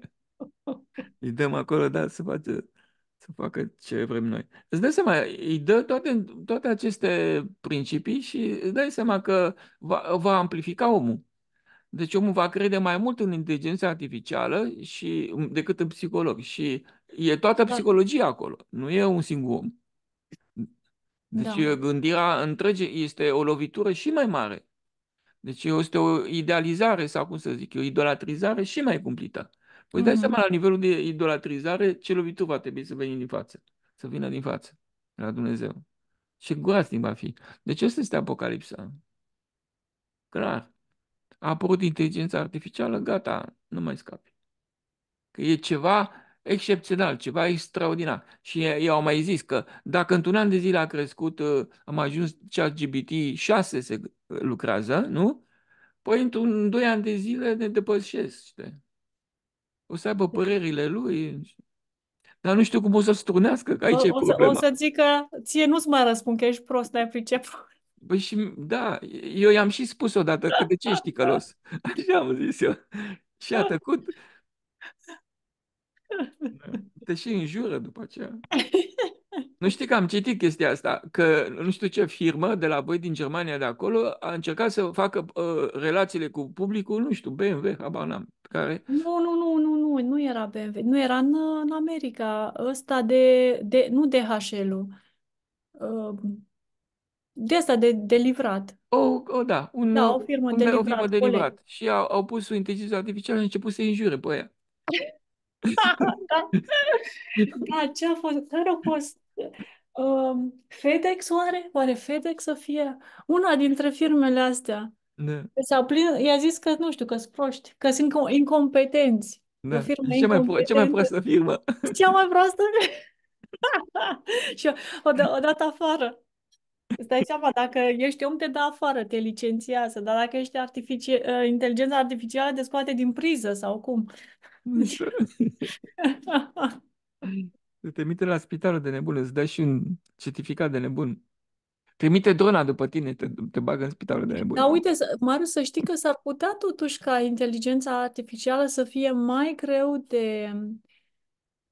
îi dăm acolo, da, să, face, să facă ce vrem noi. Îți dai seama, îi dă toate, toate aceste principii și îți dai seama că va, va amplifica omul. Deci omul va crede mai mult în inteligența artificială și, decât în psiholog și E toată da. psihologia acolo. Nu e un singur om. Deci da. gândirea întregi este o lovitură și mai mare. Deci este o idealizare sau cum să zic, o idolatrizare și mai cumplită. Păi mm dai mm-hmm. seama la nivelul de idolatrizare ce lovitură va trebui să vină din față. Să vină din față la Dumnezeu. Ce groaznic va fi. Deci asta este apocalipsa. Clar. A apărut inteligența artificială, gata, nu mai scapi. Că e ceva excepțional, ceva extraordinar. Și eu am mai zis că dacă într-un an de zile a crescut, uh, am ajuns chat GBT 6 se uh, lucrează, nu? Păi într-un doi ani de zile ne depășește. O să aibă părerile lui. Dar nu știu cum o să strunească, că aici o, e problema. O să, o să zică, ție nu-ți mai răspund că ești prost, n-ai priceput. Păi, păi și, da, eu i-am și spus odată că de ce ești ticălos. Așa am zis eu. Și a tăcut. Te și înjură după aceea. Nu știi că am citit chestia asta, că nu știu ce firmă de la voi din Germania de acolo a încercat să facă uh, relațiile cu publicul, nu știu, BMW, habar n-am, care... Nu, nu, nu, nu, nu, nu era BMW, nu era în, în America, ăsta de, de nu de ul uh, de asta de, delivrat. O, o, da, un, da, o firmă un, de O firmă de Și au, au pus o inteligență artificială și a început să-i înjure pe aia. da, ce a fost? Care a fost? Um, FedEx oare? Oare FedEx să fie una dintre firmele astea? Da. S-a plin... I-a zis că, nu știu, că sunt proști, că sunt incompetenți. Da. O firmă cea, mai pro- cea mai proastă firmă. Cea mai proastă Și o, o dat afară. Îți dai seama, dacă ești om, te dă afară, te licențiază, dar dacă ești artifici- uh, inteligența artificială, te scoate din priză sau cum. Te trimite la spitalul de nebun, îți dai și un certificat de nebun. Trimite drona după tine, te, te bagă în spitalul de nebun. Dar uite, Maru, să știi că s-ar putea totuși ca inteligența artificială să fie mai greu de...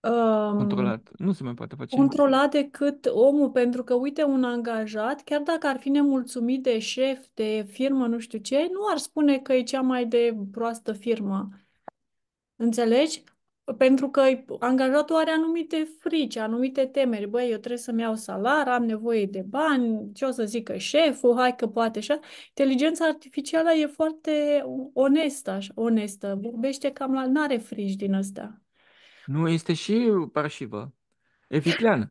Um, controlat. Nu se mai poate face. Controlat nimic. decât omul, pentru că, uite, un angajat, chiar dacă ar fi nemulțumit de șef, de firmă, nu știu ce, nu ar spune că e cea mai de proastă firmă. Înțelegi? Pentru că angajatul are anumite frici, anumite temeri. Băi, eu trebuie să-mi iau salar, am nevoie de bani, ce o să zică șeful, hai că poate așa. Inteligența artificială e foarte onestă, așa, onestă. Vorbește cam la... n-are frici din ăsta. Nu, este și parșivă. Eficlean.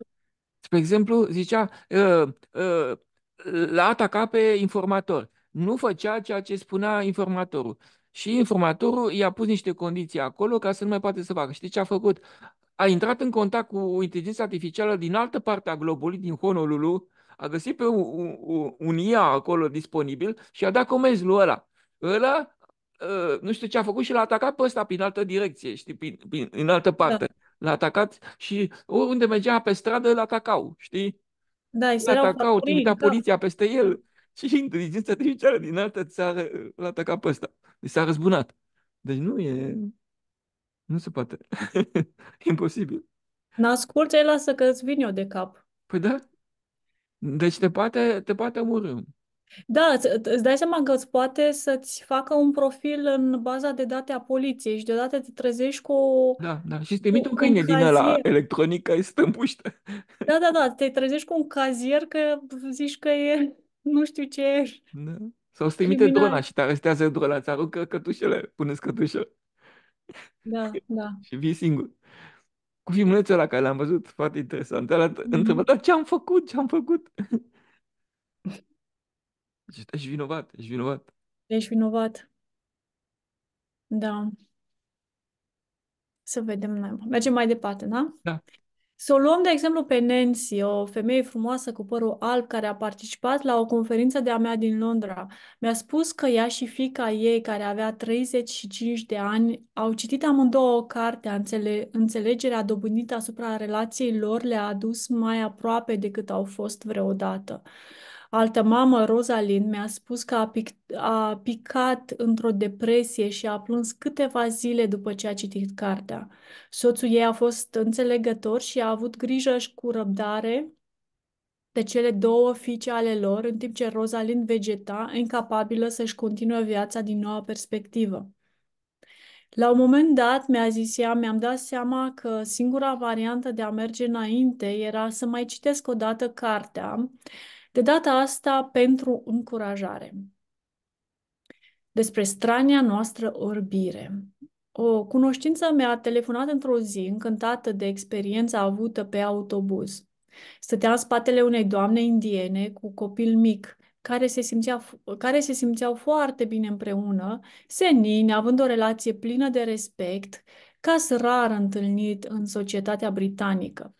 Spre exemplu, zicea, uh, uh, l-a atacat pe informator. Nu făcea ceea ce spunea informatorul. Și informatorul i-a pus niște condiții acolo ca să nu mai poate să facă. Știi ce a făcut? A intrat în contact cu o inteligență artificială din altă parte a globului, din Honolulu, a găsit pe un, un, un IA acolo disponibil și a dat comenzul ăla. Ăla ă, nu știu ce a făcut și l-a atacat pe ăsta prin altă direcție, știi, prin, prin, în altă da. parte. Da. L-a atacat și oriunde mergea pe stradă, l atacau, știi? Da, îi atacau, trimitea da. poliția peste el. Și inteligența artificială din altă țară l-a atacat pe ăsta. Deci s-a răzbunat. Deci nu e... Nu se poate. Imposibil. N-asculți, lasă că îți vin eu de cap. Păi da. Deci te poate, te poate omorâ. Da, îți, dai seama că îți poate să-ți facă un profil în baza de date a poliției și deodată te trezești cu o... Da, da, și îți un câine un din ăla electronic care se împuște. Da, da, da, te trezești cu un cazier că zici că e nu știu ce... Da. Sau să trimite Criminal. drona și te arestează drona, îți aruncă cătușele, puneți cătușă. Da, da. și vii singur. Cu filmulețul ăla care l-am văzut, foarte interesant. Ăla mm-hmm. întrebă, dar ce am făcut, ce am făcut? și da, ești vinovat, ești vinovat. Ești vinovat. Da. Să vedem. Mergem mai departe, da? Da. Să o luăm, de exemplu, pe Nancy, o femeie frumoasă cu părul alb care a participat la o conferință de-a mea din Londra. Mi-a spus că ea și fica ei, care avea 35 de ani, au citit amândouă o carte, înțele- înțelegerea dobândită asupra relației lor le-a adus mai aproape decât au fost vreodată. Altă mamă, Rosalind, mi-a spus că a, pic- a picat într-o depresie și a plâns câteva zile după ce a citit cartea. Soțul ei a fost înțelegător și a avut grijă și cu răbdare de cele două fiice ale lor, în timp ce Rosalind vegeta, incapabilă să-și continue viața din noua perspectivă. La un moment dat, mi-a zis ea, mi-am dat seama că singura variantă de a merge înainte era să mai citesc o dată cartea de data asta pentru încurajare. Despre strania noastră orbire. O cunoștință mea a telefonat într-o zi încântată de experiența avută pe autobuz. Stătea în spatele unei doamne indiene cu copil mic, care se, simțea, care se simțeau foarte bine împreună, senini, având o relație plină de respect, cas rar întâlnit în societatea britanică.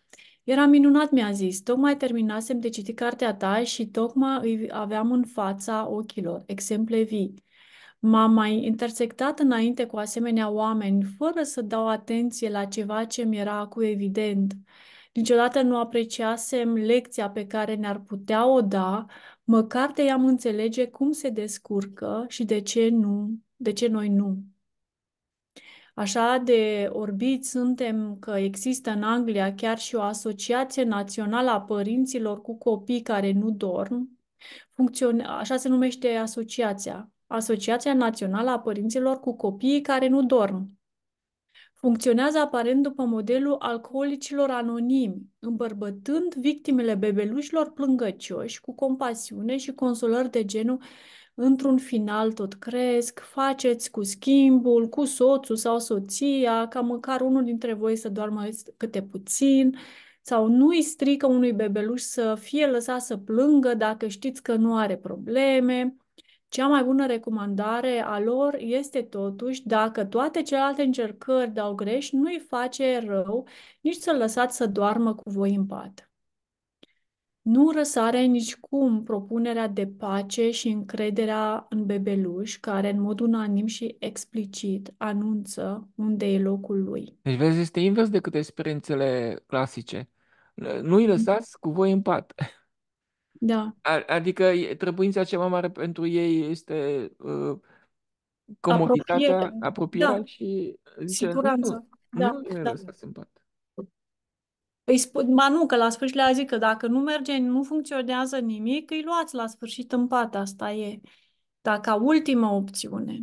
Era minunat, mi-a zis. Tocmai terminasem de citit cartea ta și tocmai îi aveam în fața ochilor, exemple vii. M-am mai intersectat înainte cu asemenea oameni, fără să dau atenție la ceva ce mi era cu evident. Niciodată nu apreciasem lecția pe care ne-ar putea o da, măcar de i-am înțelege cum se descurcă și de ce nu, de ce noi nu. Așa de orbit suntem că există în Anglia chiar și o asociație națională a părinților cu copii care nu dorm. Funcțione- așa se numește asociația. Asociația Națională a Părinților cu Copiii care nu dorm. Funcționează aparent după modelul alcoolicilor anonimi, îmbărbătând victimele bebelușilor plângăcioși cu compasiune și consolări de genul într-un final tot cresc, faceți cu schimbul, cu soțul sau soția, ca măcar unul dintre voi să doarmă câte puțin, sau nu i strică unui bebeluș să fie lăsat să plângă dacă știți că nu are probleme. Cea mai bună recomandare a lor este totuși, dacă toate celelalte încercări dau greș, nu-i face rău nici să l lăsați să doarmă cu voi în pat. Nu răsare nicicum propunerea de pace și încrederea în bebeluș, care în mod unanim și explicit anunță unde e locul lui. Deci, vezi, este invers decât experiențele clasice. Nu-i mm. lăsați cu voi în pat. Da. Adică trebuința cea mai mare pentru ei este uh, comoditatea, apropierea, da. și zice, siguranță. Nu, da, nu da. lăsați în pat. Îi spun, ma nu, că la sfârșit le-a zis că dacă nu merge, nu funcționează nimic, îi luați la sfârșit în pat, asta e. Dar ca ultimă opțiune.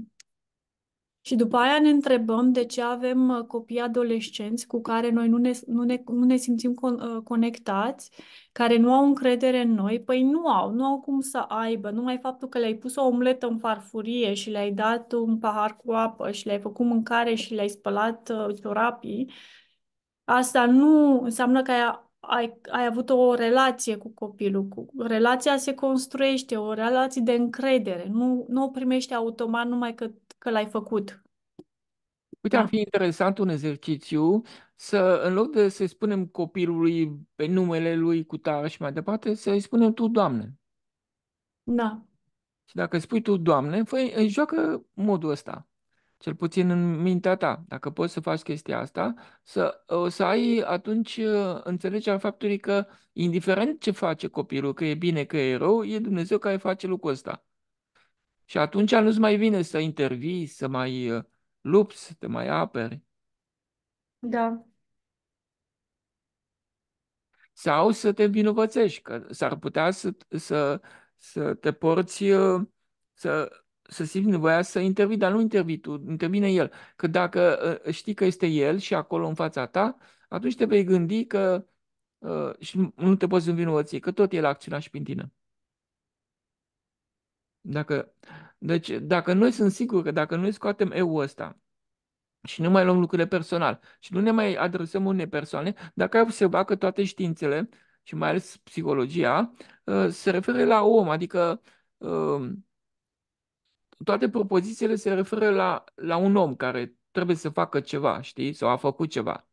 Și după aia ne întrebăm de ce avem uh, copii adolescenți cu care noi nu ne, nu ne, nu ne simțim con, uh, conectați, care nu au încredere în noi. Păi nu au, nu au cum să aibă. Numai faptul că le-ai pus o omletă în farfurie și le-ai dat un pahar cu apă și le-ai făcut mâncare și le-ai spălat uh, ciorapii, Asta nu înseamnă că ai, ai, ai avut o relație cu copilul. Cu, relația se construiește, o relație de încredere. Nu, nu o primești automat numai că, că l-ai făcut. Uite, da. ar fi interesant un exercițiu să, în loc de să-i spunem copilului pe numele lui cu tare și mai departe, să-i spunem tu, Doamne. Da. Și dacă spui tu, Doamne, fă, păi, joacă modul ăsta cel puțin în mintea ta, dacă poți să faci chestia asta, să, să ai atunci uh, înțelegerea faptului că, indiferent ce face copilul, că e bine, că e rău, e Dumnezeu care face lucrul ăsta. Și atunci nu-ți mai vine să intervii, să mai uh, lupți, să te mai aperi. Da. Sau să te vinovățești, că s-ar putea să, să, să te porți, uh, să să simți nevoia să intervii, dar nu intervii tu, intervine el. Că dacă ă, știi că este el și acolo în fața ta, atunci te vei gândi că ă, și nu te poți învinovăți, că tot el a acționat și prin tine. Dacă, deci, dacă noi sunt siguri că dacă noi scoatem eu ăsta și nu mai luăm lucrurile personal și nu ne mai adresăm unei persoane, dacă ai observat că toate științele și mai ales psihologia ă, se referă la om, adică toate propozițiile se referă la, la un om care trebuie să facă ceva, știi? Sau a făcut ceva.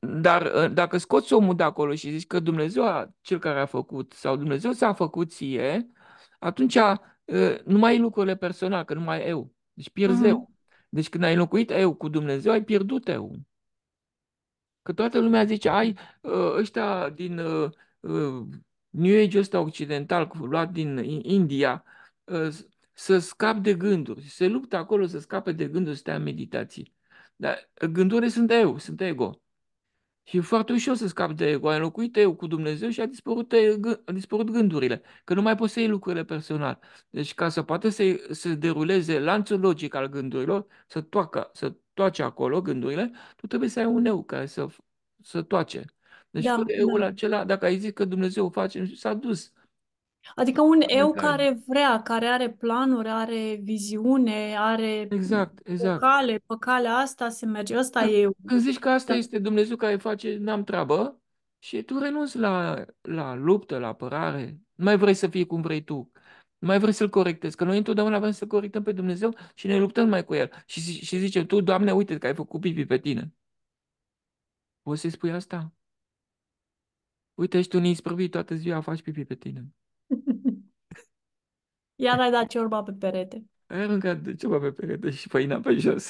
Dar ă, dacă scoți omul de acolo și zici că Dumnezeu a cel care a făcut sau Dumnezeu s-a făcut ție, atunci ă, nu mai ai lucrurile personale, că nu mai e eu. Deci pierzi uh-huh. eu. Deci când ai înlocuit eu cu Dumnezeu, ai pierdut eu. Că toată lumea zice, ai ă, ăștia din New Age-ul ăsta occidental, luat din India, să scap de gânduri. Se luptă acolo să scape de gânduri, să stea în meditații. Dar gândurile sunt eu, sunt ego. Și e foarte ușor să scap de ego. Ai înlocuit eu cu Dumnezeu și a dispărut, a dispărut gândurile. Că nu mai poți să iei lucrurile personal. Deci ca să poată să, să deruleze lanțul logic al gândurilor, să, toacă, să toace acolo gândurile, tu trebuie să ai un eu care să, să toace. Deci da, fără da. eu acela, dacă ai zis că Dumnezeu o face, s-a dus. Adică un eu care vrea, care are planuri, are viziune, are exact, exact. pe calea asta se merge, asta e eu. Când zici că asta da. este Dumnezeu care face, n-am treabă, și tu renunți la, la luptă, la apărare, nu mai vrei să fie cum vrei tu, nu mai vrei să-L corectezi, că noi întotdeauna vrem să corectăm pe Dumnezeu și ne luptăm mai cu El. Și, și zice, tu, Doamne, uite că ai făcut pipi pe tine. Poți să-i spui asta? Uite, ești un isprăvit toată ziua, faci pipi pe tine. Iar ai dat ciorba pe perete. Ai aruncat de ceva pe perete și făina pe jos.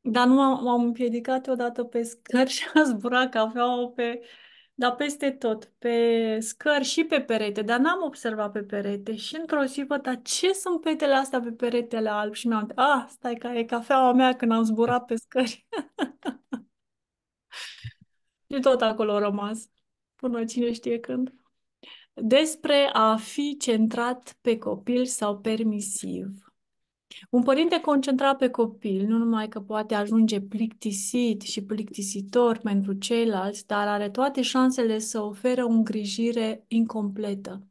Dar nu am, am împiedicat odată pe scări și a zburat cafeaua pe... Dar peste tot, pe scări și pe perete, dar n-am observat pe perete. Și într-o zi văd, dar ce sunt petele astea pe peretele alb? Și mi-am ah, stai că e cafeaua mea când am zburat pe scări. și tot acolo rămas, până cine știe când despre a fi centrat pe copil sau permisiv. Un părinte concentrat pe copil nu numai că poate ajunge plictisit și plictisitor pentru ceilalți, dar are toate șansele să oferă o îngrijire incompletă.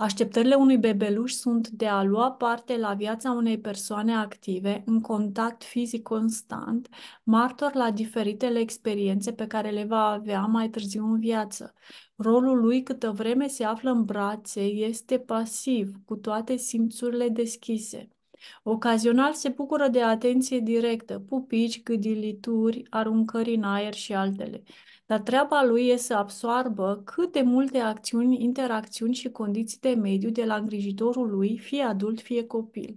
Așteptările unui bebeluș sunt de a lua parte la viața unei persoane active, în contact fizic constant, martor la diferitele experiențe pe care le va avea mai târziu în viață. Rolul lui câtă vreme se află în brațe este pasiv, cu toate simțurile deschise. Ocazional se bucură de atenție directă, pupici, gâdilituri, aruncări în aer și altele dar treaba lui e să absoarbă cât de multe acțiuni, interacțiuni și condiții de mediu de la îngrijitorul lui, fie adult, fie copil.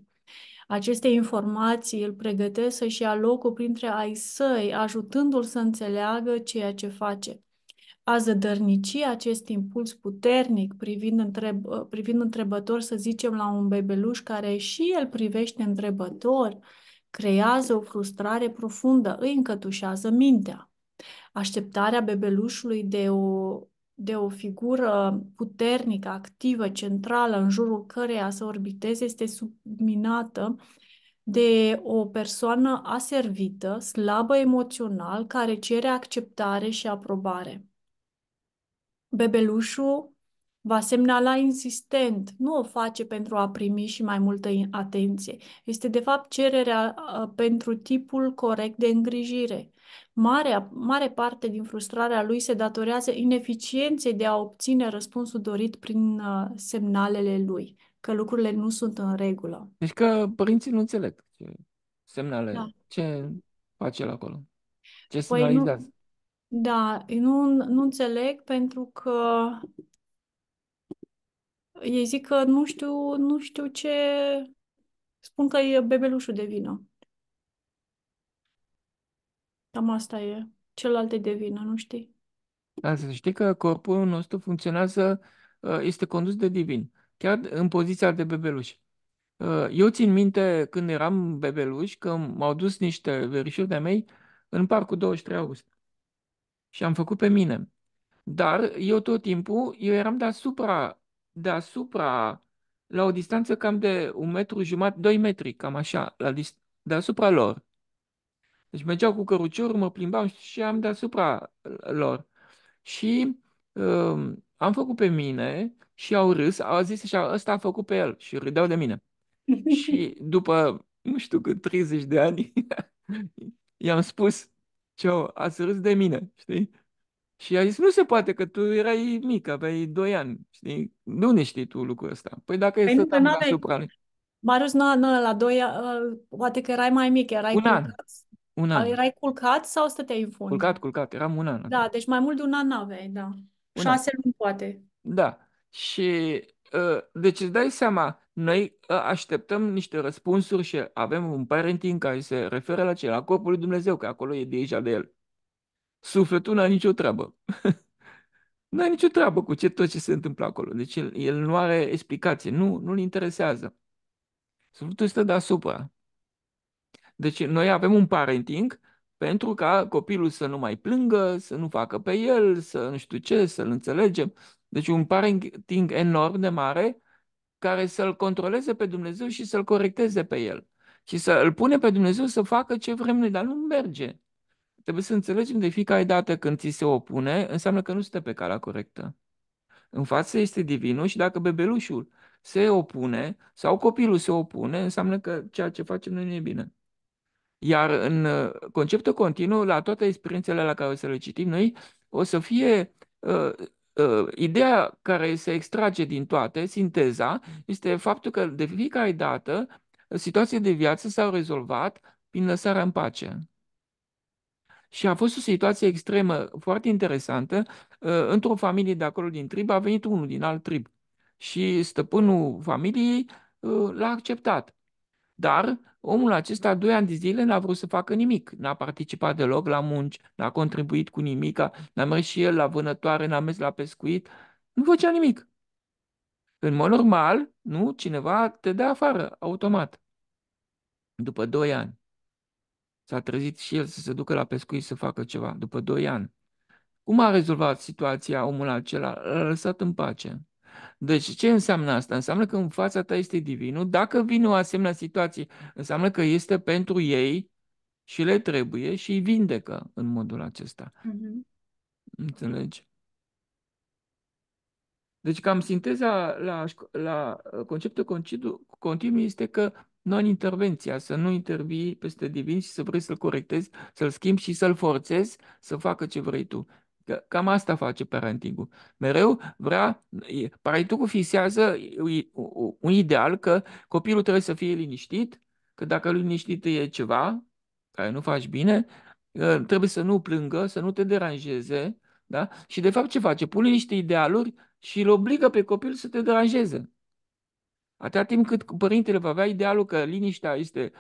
Aceste informații îl pregătesc să-și ia locul printre ai săi, ajutându-l să înțeleagă ceea ce face. A zădărnici acest impuls puternic privind, întreb, ă, privind întrebător, să zicem, la un bebeluș care și el privește întrebător, creează o frustrare profundă, îi încătușează mintea așteptarea bebelușului de o, de o figură puternică, activă, centrală, în jurul căreia să orbiteze, este subminată de o persoană aservită, slabă emoțional, care cere acceptare și aprobare. Bebelușul va semnala insistent, nu o face pentru a primi și mai multă atenție. Este, de fapt, cererea uh, pentru tipul corect de îngrijire. Marea, mare parte din frustrarea lui se datorează ineficienței de a obține răspunsul dorit prin uh, semnalele lui, că lucrurile nu sunt în regulă. Deci că părinții nu înțeleg ce semnale, da. ce face el acolo, ce păi semnalizează. Nu... Da, nu, nu înțeleg pentru că ei zic că nu știu, nu știu ce, spun că e bebelușul de vină. Cam asta e. Celelalte de vină, nu știi? Da, să știi că corpul nostru funcționează, uh, este condus de divin, chiar în poziția de bebeluș. Uh, eu țin minte când eram bebeluș că m-au dus niște verișuri de mei în parcul 23 august și am făcut pe mine. Dar eu tot timpul, eu eram deasupra, deasupra, la o distanță cam de un metru jumătate, doi metri, cam așa, la dis- deasupra lor. Deci mergeau cu căruciorul, mă plimbam și am deasupra uh, lor. Și um, am făcut pe mine și au râs, au zis așa, ăsta a făcut pe el și râdeau de mine. și după, nu știu cât, 30 de ani, i-am spus, ceau, ați râs de mine, știi? Și a zis, nu se poate că tu erai mic, aveai 2 ani, știi? De unde știi tu lucrul ăsta? Păi dacă păi e să am deasupra lui. Marius, nu, nu, la 2 uh, poate că erai mai mic, erai un an. Un an. Erai culcat sau stăteai în fund? Culcat, culcat. Eram un an. Da, deci mai mult de un an aveai, da. Un Șase an. luni poate. Da. Și ă, deci îți dai seama, noi ă, așteptăm niște răspunsuri și avem un parenting care se referă la ce? La corpul lui Dumnezeu, că acolo e deja de el. Sufletul nu are nicio treabă. nu are nicio treabă cu ce, tot ce se întâmplă acolo. Deci el, el nu are explicație, nu, nu-l interesează. Sufletul stă deasupra. Deci noi avem un parenting pentru ca copilul să nu mai plângă, să nu facă pe el, să nu știu ce, să-l înțelegem. Deci un parenting enorm de mare care să-l controleze pe Dumnezeu și să-l corecteze pe el. Și să l pune pe Dumnezeu să facă ce vrem noi, dar nu merge. Trebuie să înțelegem de fiecare dată când ți se opune, înseamnă că nu stă pe calea corectă. În față este divinul și dacă bebelușul se opune sau copilul se opune, înseamnă că ceea ce facem noi nu e bine. Iar în uh, conceptul continuu, la toate experiențele la care o să le citim noi, o să fie uh, uh, ideea care se extrage din toate, sinteza, este faptul că de fiecare dată situații de viață s-au rezolvat prin lăsarea în pace. Și a fost o situație extremă, foarte interesantă. Uh, într-o familie de acolo din trib a venit unul din alt trib și stăpânul familiei uh, l-a acceptat. Dar Omul acesta, doi ani de zile, n-a vrut să facă nimic. N-a participat deloc la munci, n-a contribuit cu nimic, n-a mers și el la vânătoare, n-a mers la pescuit, nu făcea nimic. În mod normal, nu, cineva te dă afară, automat. După doi ani. S-a trezit și el să se ducă la pescuit să facă ceva, după doi ani. Cum a rezolvat situația omul acela? L-a lăsat în pace. Deci ce înseamnă asta? Înseamnă că în fața ta este divinul. Dacă vine o asemenea situație, înseamnă că este pentru ei și le trebuie și îi vindecă în modul acesta. Mm-hmm. Înțelegi? Deci cam sinteza la, la uh, conceptul continuu, este că non-intervenția, să nu intervii peste divin și să vrei să-l corectezi, să-l schimbi și să-l forțezi să facă ce vrei tu. Că cam asta face parentingul. Mereu vrea, parentingul fisează un ideal că copilul trebuie să fie liniștit, că dacă liniștit e ceva care nu faci bine, ă, trebuie să nu plângă, să nu te deranjeze, da? Și de fapt ce face? Pune niște idealuri și îl obligă pe copil să te deranjeze. Atâta timp cât părintele va avea idealul că liniștea este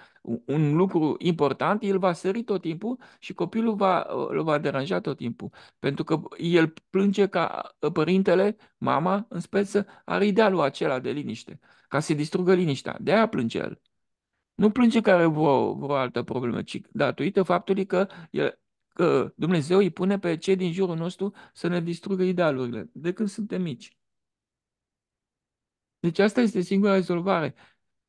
un lucru important, el va sări tot timpul și copilul va, îl va deranja tot timpul. Pentru că el plânge ca ă, părintele, mama, în speță, are idealul acela de liniște, ca să distrugă liniștea. De aia plânge el. Nu plânge are vreo, vreo altă problemă, ci datorită faptului că, el, că Dumnezeu îi pune pe cei din jurul nostru să ne distrugă idealurile de când suntem mici. Deci asta este singura rezolvare.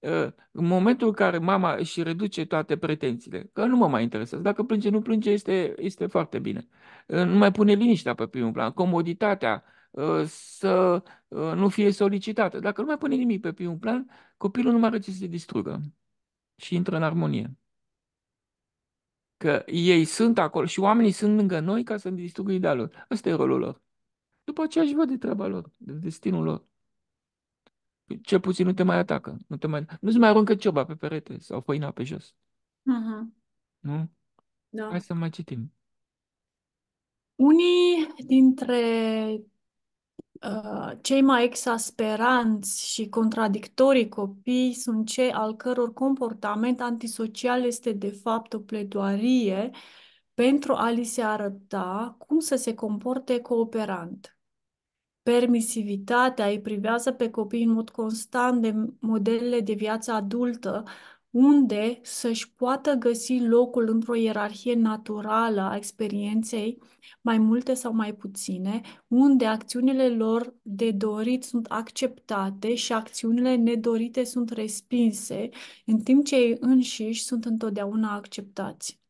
Ă, în momentul în care mama își reduce toate pretențiile, că nu mă mai interesează, dacă plânge, nu plânge, este, este foarte bine. Ă, nu mai pune liniștea pe primul plan, comoditatea, ă, să nu fie solicitată. Dacă nu mai pune nimic pe primul plan, copilul nu mai are ce să se distrugă și intră în armonie. Că ei sunt acolo și oamenii sunt lângă noi ca să ne distrugă idealul. Ăsta e rolul lor. După aceea își văd de treaba lor, de destinul lor cel puțin nu te mai atacă. Nu te mai, nu-ți mai aruncă cioba pe perete sau făina pe jos. Uh-huh. Nu? Da. Hai să mai citim. Unii dintre uh, cei mai exasperanți și contradictorii copii sunt cei al căror comportament antisocial este de fapt o pledoarie pentru a li se arăta cum să se comporte cooperant permisivitatea, îi privează pe copii în mod constant de modelele de viață adultă, unde să-și poată găsi locul într-o ierarhie naturală a experienței, mai multe sau mai puține, unde acțiunile lor de dorit sunt acceptate și acțiunile nedorite sunt respinse, în timp ce ei înșiși sunt întotdeauna acceptați.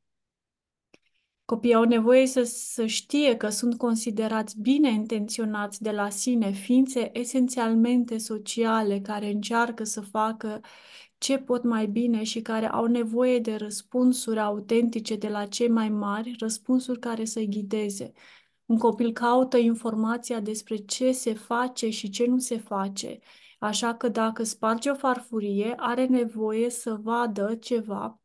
Copiii au nevoie să, să știe că sunt considerați bine intenționați de la sine, ființe esențialmente sociale care încearcă să facă ce pot mai bine și care au nevoie de răspunsuri autentice de la cei mai mari, răspunsuri care să-i ghideze. Un copil caută informația despre ce se face și ce nu se face. Așa că dacă sparge o farfurie, are nevoie să vadă ceva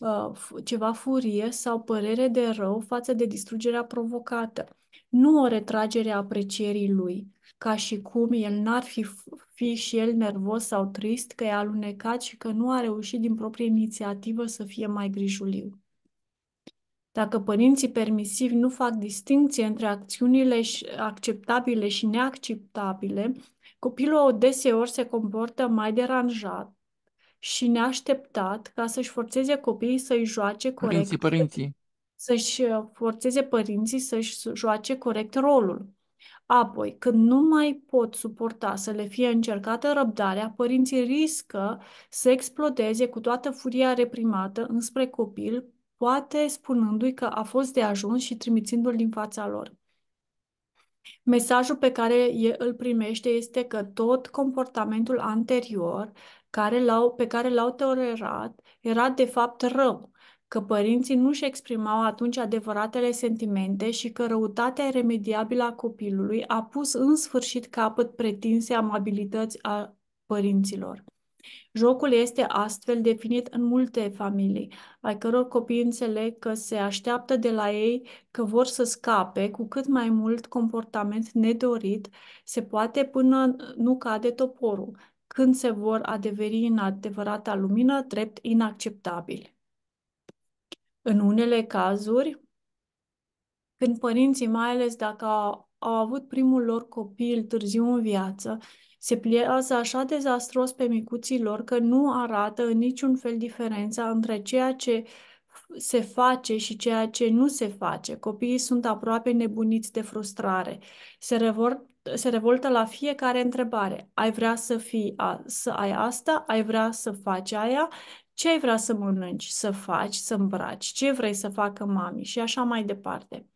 Uh, ceva furie sau părere de rău față de distrugerea provocată, nu o retragere a aprecierii lui, ca și cum el n-ar fi, fi și el nervos sau trist că e alunecat și că nu a reușit din proprie inițiativă să fie mai grijuliu. Dacă părinții permisivi nu fac distinție între acțiunile acceptabile și neacceptabile, copilul deseori se comportă mai deranjat, și neașteptat ca să-și forțeze copiii să-i joace corect. Părinții, părinții. Să-și uh, forțeze părinții să-și joace corect rolul. Apoi, când nu mai pot suporta să le fie încercată răbdarea, părinții riscă să explodeze cu toată furia reprimată înspre copil, poate spunându-i că a fost de ajuns și trimițându-l din fața lor. Mesajul pe care îl primește este că tot comportamentul anterior care l-au, pe care l-au tolerat era de fapt rău, că părinții nu își exprimau atunci adevăratele sentimente și că răutatea iremediabilă a copilului a pus în sfârșit capăt pretinse amabilități a părinților. Jocul este astfel definit în multe familii, ai căror copii înțeleg că se așteaptă de la ei că vor să scape cu cât mai mult comportament nedorit se poate până nu cade toporul, când se vor adeveri în adevărata lumină drept inacceptabil. În unele cazuri, când părinții, mai ales dacă au, au avut primul lor copil târziu în viață, se pliază așa dezastros pe micuții lor că nu arată în niciun fel diferența între ceea ce se face și ceea ce nu se face. Copiii sunt aproape nebuniți de frustrare. Se revolt se revoltă la fiecare întrebare. Ai vrea să fii a, să ai asta, ai vrea să faci aia, ce ai vrea să mănânci, să faci, să îmbraci, ce vrei să facă mami și așa mai departe.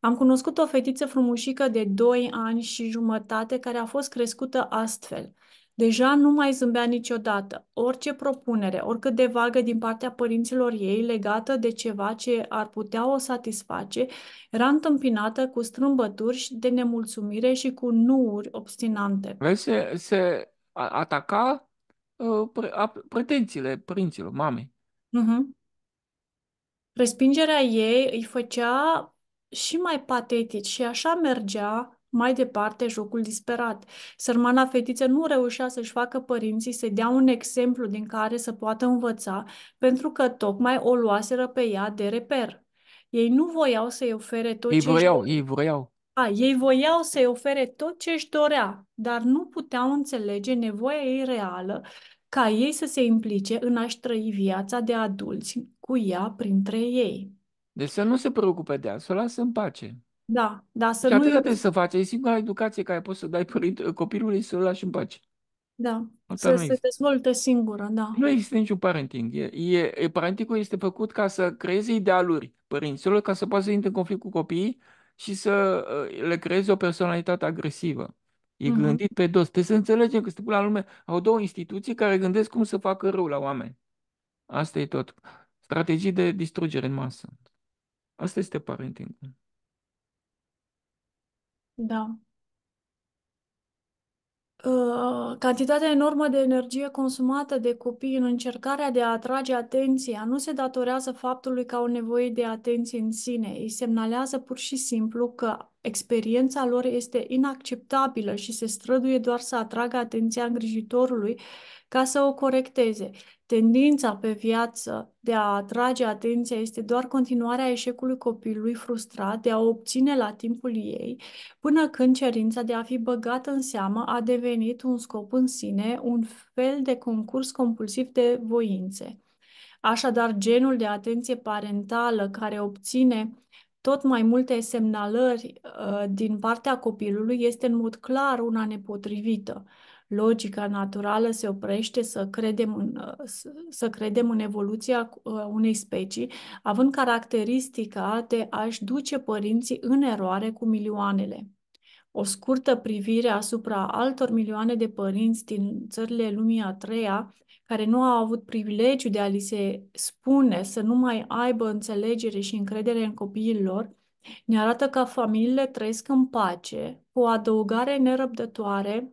Am cunoscut o fetiță frumușică de 2 ani și jumătate care a fost crescută astfel. Deja nu mai zâmbea niciodată. Orice propunere, oricât de vagă din partea părinților ei legată de ceva ce ar putea o satisface, era întâmpinată cu strâmbături de nemulțumire și cu nuuri obstinante. Vezi, se, se ataca uh, pre, a, pretențiile părinților, mamei. Uh-huh. Respingerea ei îi făcea și mai patetici și așa mergea mai departe, jocul disperat. Sărmana fetiță nu reușea să-și facă părinții să dea un exemplu din care să poată învăța, pentru că tocmai o luaseră pe ea de reper. Ei nu voiau să-i ofere tot ei ce voiau, își... ei voiau. A, ei voiau să-i ofere tot ce își dorea, dar nu puteau înțelege nevoia ei reală ca ei să se implice în a-și trăi viața de adulți cu ea printre ei. Deci să nu se preocupe de asta să o lasă în pace. Da, da, să Și nu atâta trebuie să faci. E singura educație care poți să dai părinte, copilului să-l lași în pace. Da, Asta să se există. dezvolte singură, da. Nu există niciun parenting. E, e, e, este făcut ca să creeze idealuri părinților, ca să poată să intre în conflict cu copiii și să uh, le creeze o personalitate agresivă. E mm-hmm. gândit pe dos. Trebuie să înțelegem că suntem la lume. Au două instituții care gândesc cum să facă rău la oameni. Asta e tot. Strategii de distrugere în masă. Asta este parentingul. Da. Uh, Cantitatea enormă de energie consumată de copii în încercarea de a atrage atenția nu se datorează faptului că au nevoie de atenție în sine. Îi semnalează pur și simplu că experiența lor este inacceptabilă și se străduie doar să atragă atenția îngrijitorului ca să o corecteze. Tendința pe viață de a atrage atenția este doar continuarea eșecului copilului frustrat de a obține la timpul ei, până când cerința de a fi băgată în seamă a devenit un scop în sine, un fel de concurs compulsiv de voințe. Așadar, genul de atenție parentală care obține tot mai multe semnalări uh, din partea copilului este în mod clar una nepotrivită logica naturală se oprește să credem în, uh, să credem în evoluția uh, unei specii, având caracteristica de a-și duce părinții în eroare cu milioanele. O scurtă privire asupra altor milioane de părinți din țările lumii a treia, care nu au avut privilegiu de a li se spune să nu mai aibă înțelegere și încredere în copiii lor, ne arată că familiile trăiesc în pace, cu o adăugare nerăbdătoare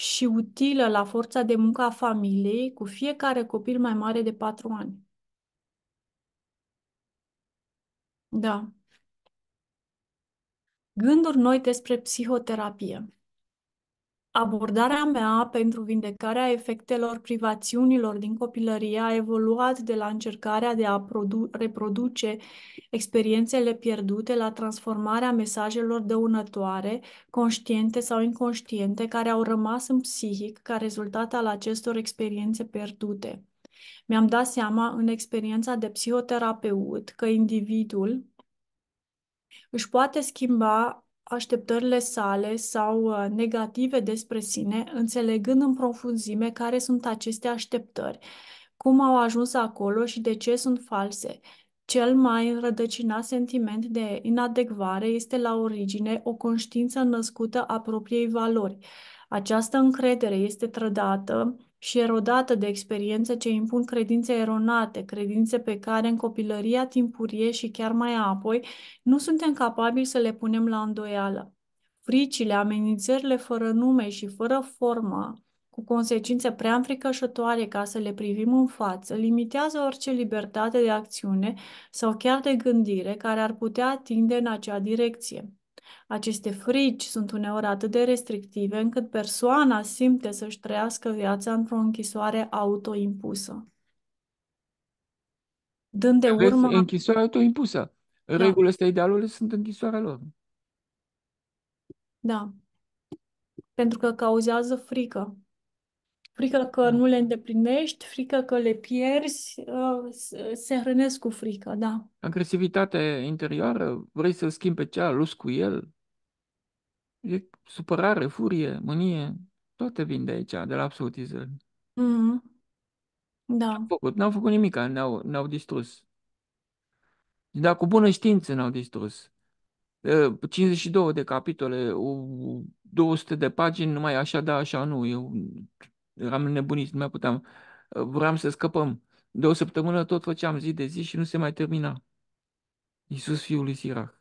și utilă la forța de muncă a familiei cu fiecare copil mai mare de patru ani. Da. Gânduri noi despre psihoterapie. Abordarea mea pentru vindecarea efectelor privațiunilor din copilărie a evoluat de la încercarea de a produ- reproduce experiențele pierdute la transformarea mesajelor dăunătoare, conștiente sau inconștiente, care au rămas în psihic ca rezultat al acestor experiențe pierdute. Mi-am dat seama în experiența de psihoterapeut că individul își poate schimba așteptările sale sau uh, negative despre sine, înțelegând în profunzime care sunt aceste așteptări, cum au ajuns acolo și de ce sunt false. Cel mai înrădăcinat sentiment de inadecvare este la origine o conștiință născută a propriei valori. Această încredere este trădată și erodată de experiențe ce impun credințe eronate, credințe pe care în copilăria timpurie și chiar mai apoi nu suntem capabili să le punem la îndoială. Fricile, amenințările fără nume și fără formă, cu consecințe prea înfricășătoare ca să le privim în față, limitează orice libertate de acțiune sau chiar de gândire care ar putea tinde în acea direcție. Aceste frici sunt uneori atât de restrictive încât persoana simte să-și trăiască viața într-o închisoare autoimpusă. Dând de urmă... Închisoare autoimpusă. În da. regulă asta idealul sunt închisoarea lor. Da. Pentru că cauzează frică frică că da. nu le îndeplinești, frică că le pierzi, uh, se hrănesc cu frică, da. Agresivitate interioară, vrei să-l schimbi pe lus cu el, e supărare, furie, mânie, toate vin de aici, de la absolutizări. Mm-hmm. Da. N-au făcut, n-au făcut nimic, ne-au, ne-au distrus. Deci, dar cu bună știință ne-au distrus. 52 uh, de capitole, 200 de pagini, numai așa da, așa nu. Eu eram nebunit, nu mai puteam. Ă, vreau să scăpăm. De o săptămână tot făceam zi de zi și nu se mai termina. Iisus Fiul lui Sirach.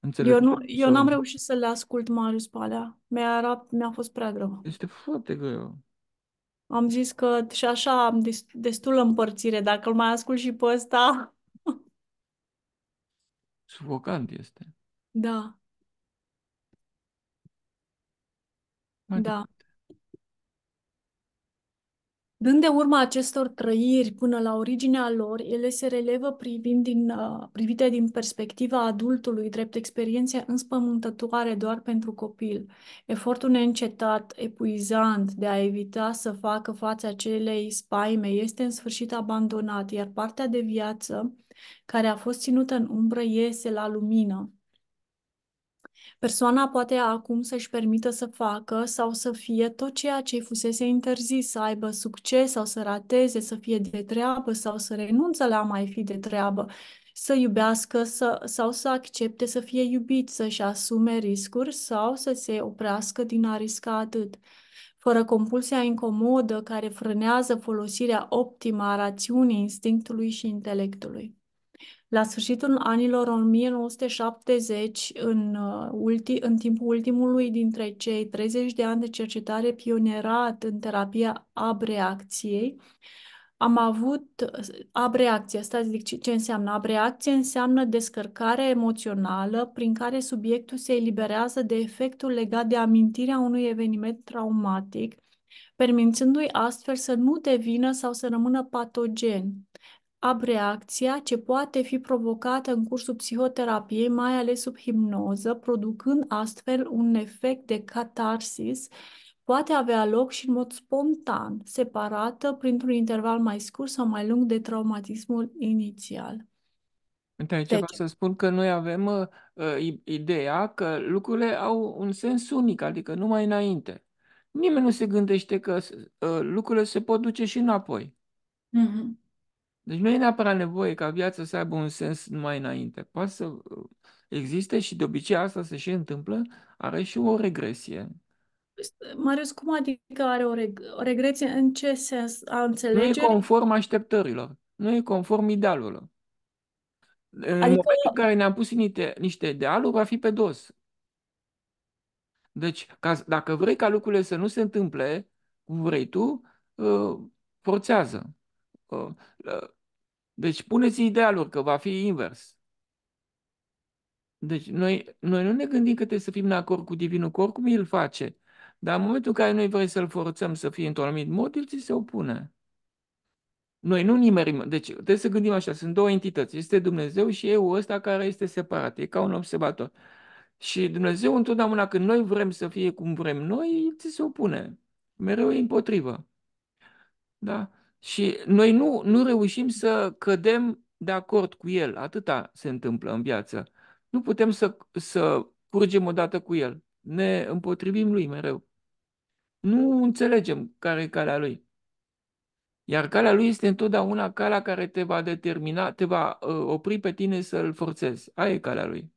Înțeleg? Eu, nu, eu n-am reușit să le ascult, Marius, Palea. Mi-a, era, mi-a fost prea greu. Este foarte greu. Am zis că și așa am destulă împărțire. Dacă îl mai ascult și pe ăsta... Sufocant este. Da. Mai da. Dând de urma acestor trăiri până la originea lor, ele se relevă privind din, uh, privite din perspectiva adultului, drept experiențe înspământătoare doar pentru copil. Efortul neîncetat, epuizant de a evita să facă față acelei spaime este în sfârșit abandonat, iar partea de viață care a fost ținută în umbră iese la lumină. Persoana poate acum să-și permită să facă sau să fie tot ceea ce fusese interzis, să aibă succes sau să rateze, să fie de treabă sau să renunță la a mai fi de treabă, să iubească să, sau să accepte să fie iubit, să-și asume riscuri sau să se oprească din a risca atât fără compulsia incomodă care frânează folosirea optimă a rațiunii, instinctului și intelectului. La sfârșitul anilor 1970, în, uh, ulti, în timpul ultimului dintre cei 30 de ani de cercetare pionerat în terapia abreacției, am avut uh, abreacție. Asta zic ce înseamnă. Abreacție înseamnă descărcarea emoțională prin care subiectul se eliberează de efectul legat de amintirea unui eveniment traumatic, permițându-i astfel să nu devină sau să rămână patogen abreacția ce poate fi provocată în cursul psihoterapiei, mai ales sub hipnoză, producând astfel un efect de catarsis, poate avea loc și în mod spontan, separată printr-un interval mai scurt sau mai lung de traumatismul inițial. Uite, aici deci, vreau să spun că noi avem uh, uh ideea că lucrurile au un sens unic, adică numai înainte. Nimeni nu se gândește că uh, lucrurile se pot duce și înapoi. Mm-hmm. Deci nu e neapărat nevoie ca viața să aibă un sens numai înainte. Poate să uh, existe și de obicei asta se și întâmplă, are și o regresie. Marius, cum adică are o, reg- o regresie? În ce sens? A înțelege? Nu e conform așteptărilor. Nu e conform În Adică... momentul în care ne-am pus niște, niște idealuri, va fi pe dos. Deci, ca, dacă vrei ca lucrurile să nu se întâmple cum vrei tu, uh, forțează. Uh, uh, deci puneți idealuri că va fi invers. Deci noi, noi nu ne gândim că trebuie să fim în acord cu Divinul, cu oricum îl face. Dar în momentul în care noi vrem să-L forțăm să fie într-un anumit mod, El ți se opune. Noi nu nimerim. Deci trebuie să gândim așa, sunt două entități. Este Dumnezeu și eu ăsta care este separat. E ca un observator. Și Dumnezeu întotdeauna când noi vrem să fie cum vrem noi, El ți se opune. Mereu e împotrivă. Da? Și noi nu, nu reușim să cădem de acord cu el. Atâta se întâmplă în viață. Nu putem să, să curgem odată cu el. Ne împotrivim lui mereu. Nu înțelegem care e calea lui. Iar calea lui este întotdeauna calea care te va determina, te va ă, opri pe tine să-l forțezi. Aia e calea lui.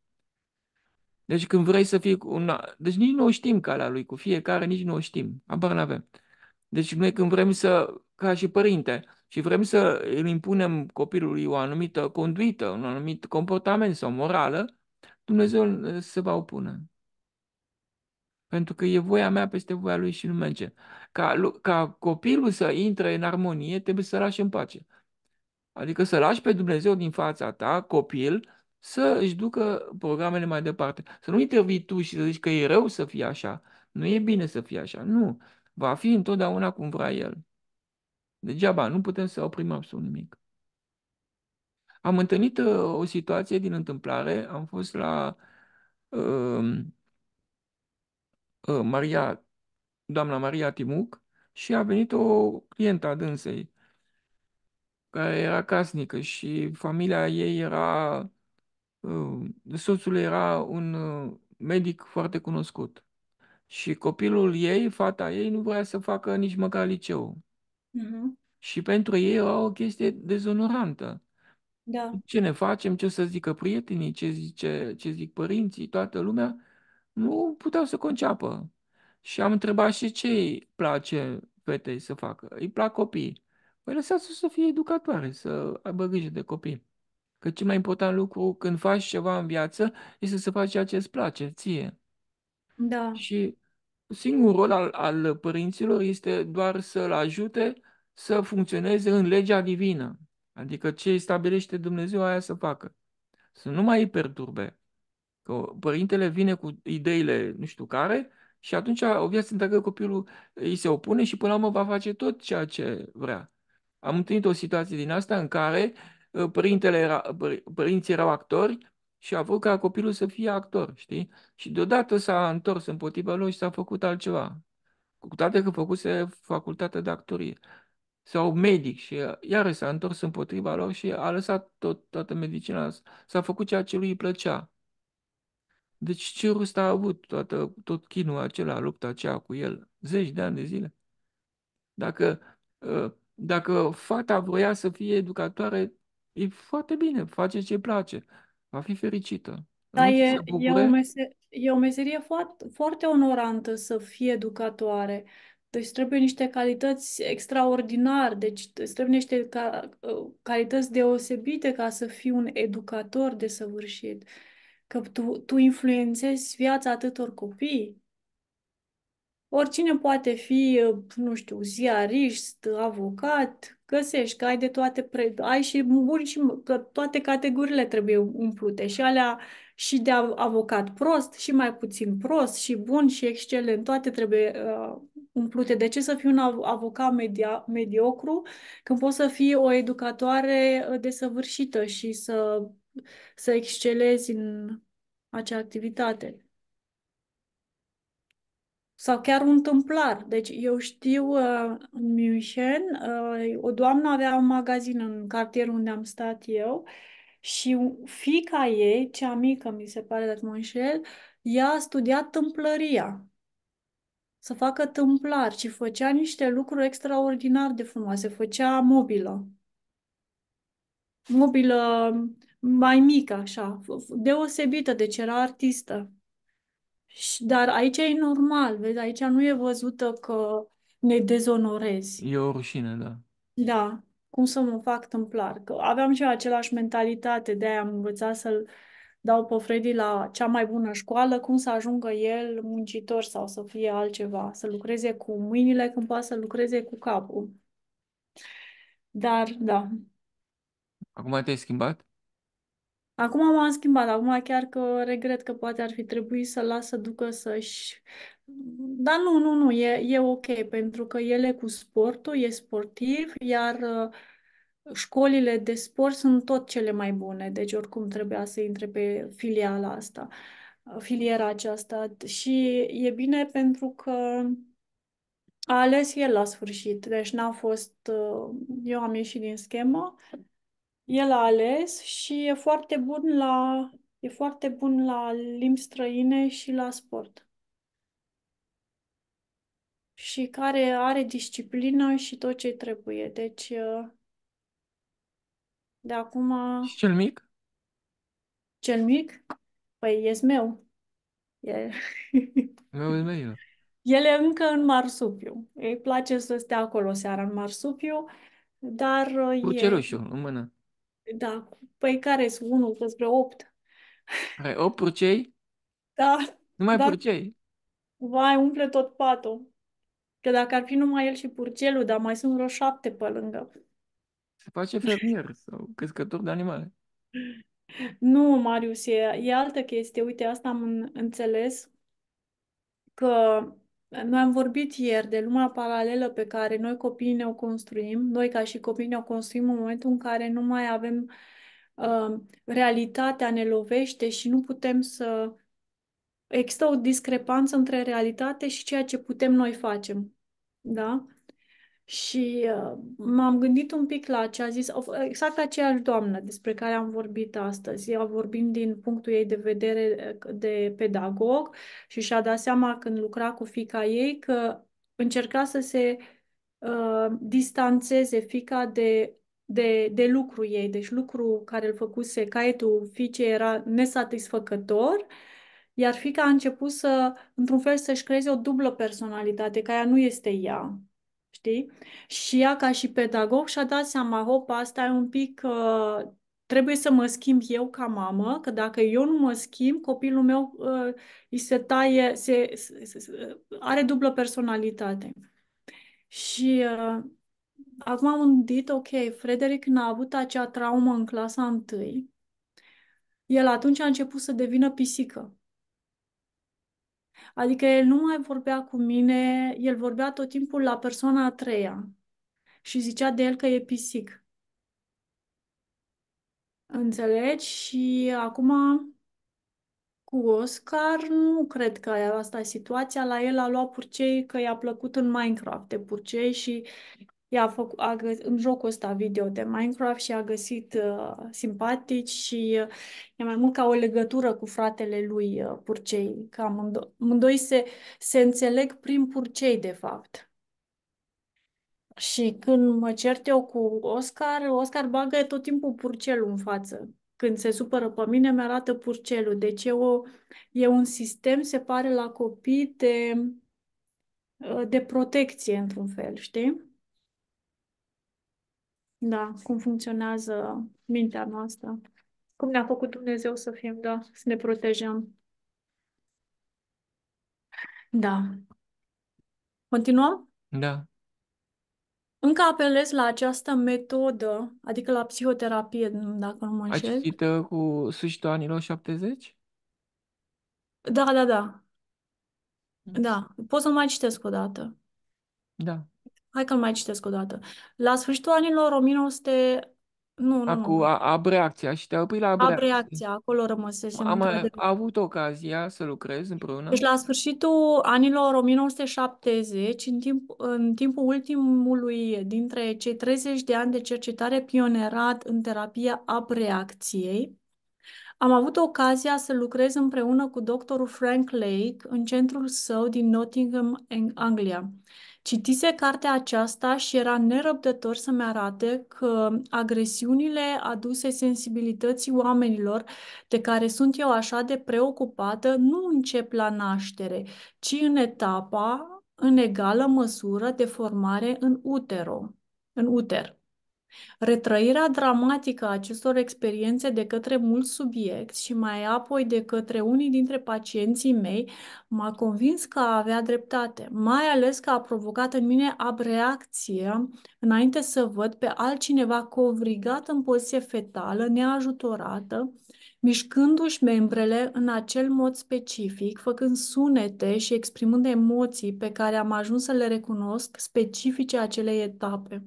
Deci când vrei să fii un... Deci nici nu o știm calea lui cu fiecare, nici nu o știm. Abar n-avem. Deci noi când vrem să ca și părinte și vrem să îl impunem copilului o anumită conduită, un anumit comportament sau morală, Dumnezeu se va opune. Pentru că e voia mea peste voia lui și nu merge. Ca, ca copilul să intre în armonie, trebuie să lași în pace. Adică să lași pe Dumnezeu din fața ta, copil, să își ducă programele mai departe. Să nu intervii tu și să zici că e rău să fie așa, nu e bine să fie așa. Nu, va fi întotdeauna cum vrea el. Degeaba, nu putem să oprim absolut nimic. Am întâlnit uh, o situație din întâmplare, am fost la uh, uh, Maria, doamna Maria Timuc și a venit o clientă a dânsei care era casnică și familia ei era, uh, soțul era un uh, medic foarte cunoscut. Și copilul ei, fata ei, nu vrea să facă nici măcar liceu. Mm-hmm. Și pentru ei era o chestie dezonorantă. Da. Ce ne facem, ce să zică prietenii, ce, zice, ce zic părinții, toată lumea, nu puteau să conceapă. Și am întrebat și ce îi place fetei să facă. Îi plac copii. Păi lăsați-o să fie educatoare, să aibă grijă de copii. Că cel mai important lucru când faci ceva în viață este să faci ceea ce îți place, ție. Da. Și singurul rol al, al părinților este doar să-l ajute să funcționeze în legea divină. Adică ce stabilește Dumnezeu aia să facă. Să nu mai îi perturbe. Că părintele vine cu ideile nu știu care și atunci o viață întreagă copilul îi se opune și până la urmă va face tot ceea ce vrea. Am întâlnit o situație din asta în care uh, părintele era, părinții erau actori, și a vrut ca copilul să fie actor, știi? Și deodată s-a întors împotriva lui și s-a făcut altceva. Cu toate că făcuse facultatea de actorie. Sau medic și uh, iarăși s-a întors împotriva lor și a lăsat tot, toată medicina. S-a făcut ceea ce lui îi plăcea. Deci ce rost a avut toată, tot chinul acela, lupta aceea cu el? Zeci de ani de zile. Dacă, uh, dacă fata vroia să fie educatoare, e foarte bine, face ce place va fi fericită. Da, e, e, o meserie, e o meserie foarte, foarte onorantă să fii educatoare. Deci trebuie niște calități extraordinare, deci trebuie niște ca, calități deosebite ca să fii un educator de săvârșit. Că tu, tu influențezi viața atâtor copii. Oricine poate fi, nu știu, ziarist, avocat, găsești că ai de toate, pre... ai și buni și că toate categoriile trebuie umplute și alea și de avocat prost și mai puțin prost și bun și excelent, toate trebuie uh, umplute. De ce să fii un avocat media, mediocru când poți să fii o educatoare uh, desăvârșită și să, să excelezi în acea activitate? sau chiar un tâmplar. Deci eu știu uh, în München, uh, o doamnă avea un magazin în cartierul unde am stat eu și fica ei, cea mică, mi se pare, dacă mă înșel, ea a studiat tâmplăria să facă tâmplar și făcea niște lucruri extraordinar de frumoase. Făcea mobilă. Mobilă um, mai mică, așa, deosebită, deci era artistă. Și, dar aici e normal, vezi, aici nu e văzută că ne dezonorezi. E o rușine, da. Da, cum să mă fac tâmplar? Că aveam și eu aceeași mentalitate, de-aia am învățat să-l dau pe Freddy la cea mai bună școală, cum să ajungă el muncitor sau să fie altceva, să lucreze cu mâinile când poate să lucreze cu capul. Dar, da. Acum te-ai schimbat? Acum m-am schimbat, acum chiar că regret că poate ar fi trebuit să las să ducă să-și... Dar nu, nu, nu, e, e ok, pentru că el e cu sportul, e sportiv, iar uh, școlile de sport sunt tot cele mai bune, deci oricum trebuia să intre pe filiala asta, filiera aceasta. Și e bine pentru că a ales el la sfârșit, deci n-a fost... Uh, eu am ieșit din schemă, el a ales și e foarte bun la, e foarte bun la limbi străine și la sport. Și care are disciplină și tot ce trebuie. Deci, uh, de acum... Și cel mic? Cel mic? Păi e meu. E... meu e meu. El e încă în marsupiu. Îi place să stea acolo seara în marsupiu, dar uh, cu e... în mână. Da, păi care sunt unul că spre opt? Are opt purcei? Da. Numai da. purcei? Vai, umple tot patul. Că dacă ar fi numai el și purcelul, dar mai sunt vreo șapte pe lângă. Se face fermier sau crescător de animale. Nu, Marius, e, e altă chestie. Uite, asta am înțeles că am vorbit ieri de lumea paralelă pe care noi copiii ne-o construim, noi ca și copii ne-o construim în momentul în care nu mai avem uh, realitatea ne lovește și nu putem să există o discrepanță între realitate și ceea ce putem noi facem. Da? Și uh, m-am gândit un pic la ce a zis, exact aceeași doamnă despre care am vorbit astăzi. Ea vorbim din punctul ei de vedere uh, de pedagog și și-a dat seama când lucra cu fica ei că încerca să se uh, distanțeze fica de, de, de lucru ei. Deci lucru care îl făcuse caietul fiicei era nesatisfăcător iar fica a început să, într-un fel, să-și creeze o dublă personalitate, că ea nu este ea știi? Și ea, ca și pedagog, și-a dat seama, hop, asta e un pic... Uh, trebuie să mă schimb eu ca mamă, că dacă eu nu mă schimb, copilul meu uh, îi se taie, se, se, se, se, are dublă personalitate. Și uh, acum am gândit, ok, Frederic n-a avut acea traumă în clasa întâi, el atunci a început să devină pisică. Adică el nu mai vorbea cu mine, el vorbea tot timpul la persoana a treia și zicea de el că e pisic. Înțelegi? Și acum cu Oscar nu cred că asta e situația. La el a luat purcei că i-a plăcut în Minecraft de purcei și ea a făcut, a găs, în jocul ăsta video de Minecraft și a găsit uh, simpatici și uh, e mai mult ca o legătură cu fratele lui uh, Purcei, că amândoi, se, se înțeleg prin Purcei, de fapt. Și când mă cert eu cu Oscar, Oscar bagă tot timpul purcelul în față. Când se supără pe mine, mi-arată purcelul. Deci e, o, e un sistem, se pare la copii, de, uh, de protecție, într-un fel, știi? da, cum funcționează mintea noastră, cum ne-a făcut Dumnezeu să fim, da, să ne protejăm. Da. Continuăm? Da. Încă apelez la această metodă, adică la psihoterapie, dacă nu mă înșel. Ai citit uh, cu sfârșitul anilor 70? Da, da, da. Da. Pot să mai citesc o dată. Da. Hai că-l mai citesc o dată. La sfârșitul anilor 1900... Nu, nu, Acu, nu, nu. Ab reacția și te a la ab reacția. Ab reacția, acolo rămăsesem. Am mai avut ocazia să lucrez împreună. Deci la sfârșitul anilor 1970, în, timp, în timpul ultimului dintre cei 30 de ani de cercetare pionerat în terapia ab reacției, am avut ocazia să lucrez împreună cu doctorul Frank Lake în centrul său din Nottingham, Anglia. Citise cartea aceasta și era nerăbdător să-mi arate că agresiunile aduse sensibilității oamenilor, de care sunt eu așa de preocupată, nu încep la naștere, ci în etapa, în egală măsură, de formare în utero, în uter. Retrăirea dramatică a acestor experiențe de către mulți subiecti și mai apoi de către unii dintre pacienții mei m-a convins că avea dreptate, mai ales că a provocat în mine abreacție înainte să văd pe altcineva covrigat în poziție fetală, neajutorată, mișcându-și membrele în acel mod specific, făcând sunete și exprimând emoții pe care am ajuns să le recunosc specifice acelei etape.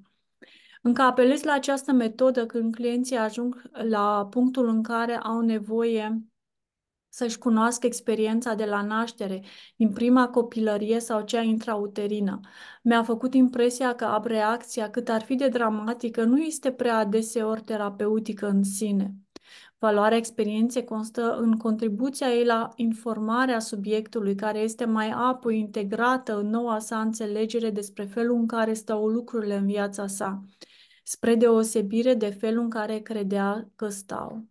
Încă apelez la această metodă când clienții ajung la punctul în care au nevoie să-și cunoască experiența de la naștere, din prima copilărie sau cea intrauterină. Mi-a făcut impresia că reacția, cât ar fi de dramatică, nu este prea adeseori terapeutică în sine. Valoarea experienței constă în contribuția ei la informarea subiectului, care este mai apoi integrată în noua sa înțelegere despre felul în care stau lucrurile în viața sa spre deosebire de felul în care credea că stau.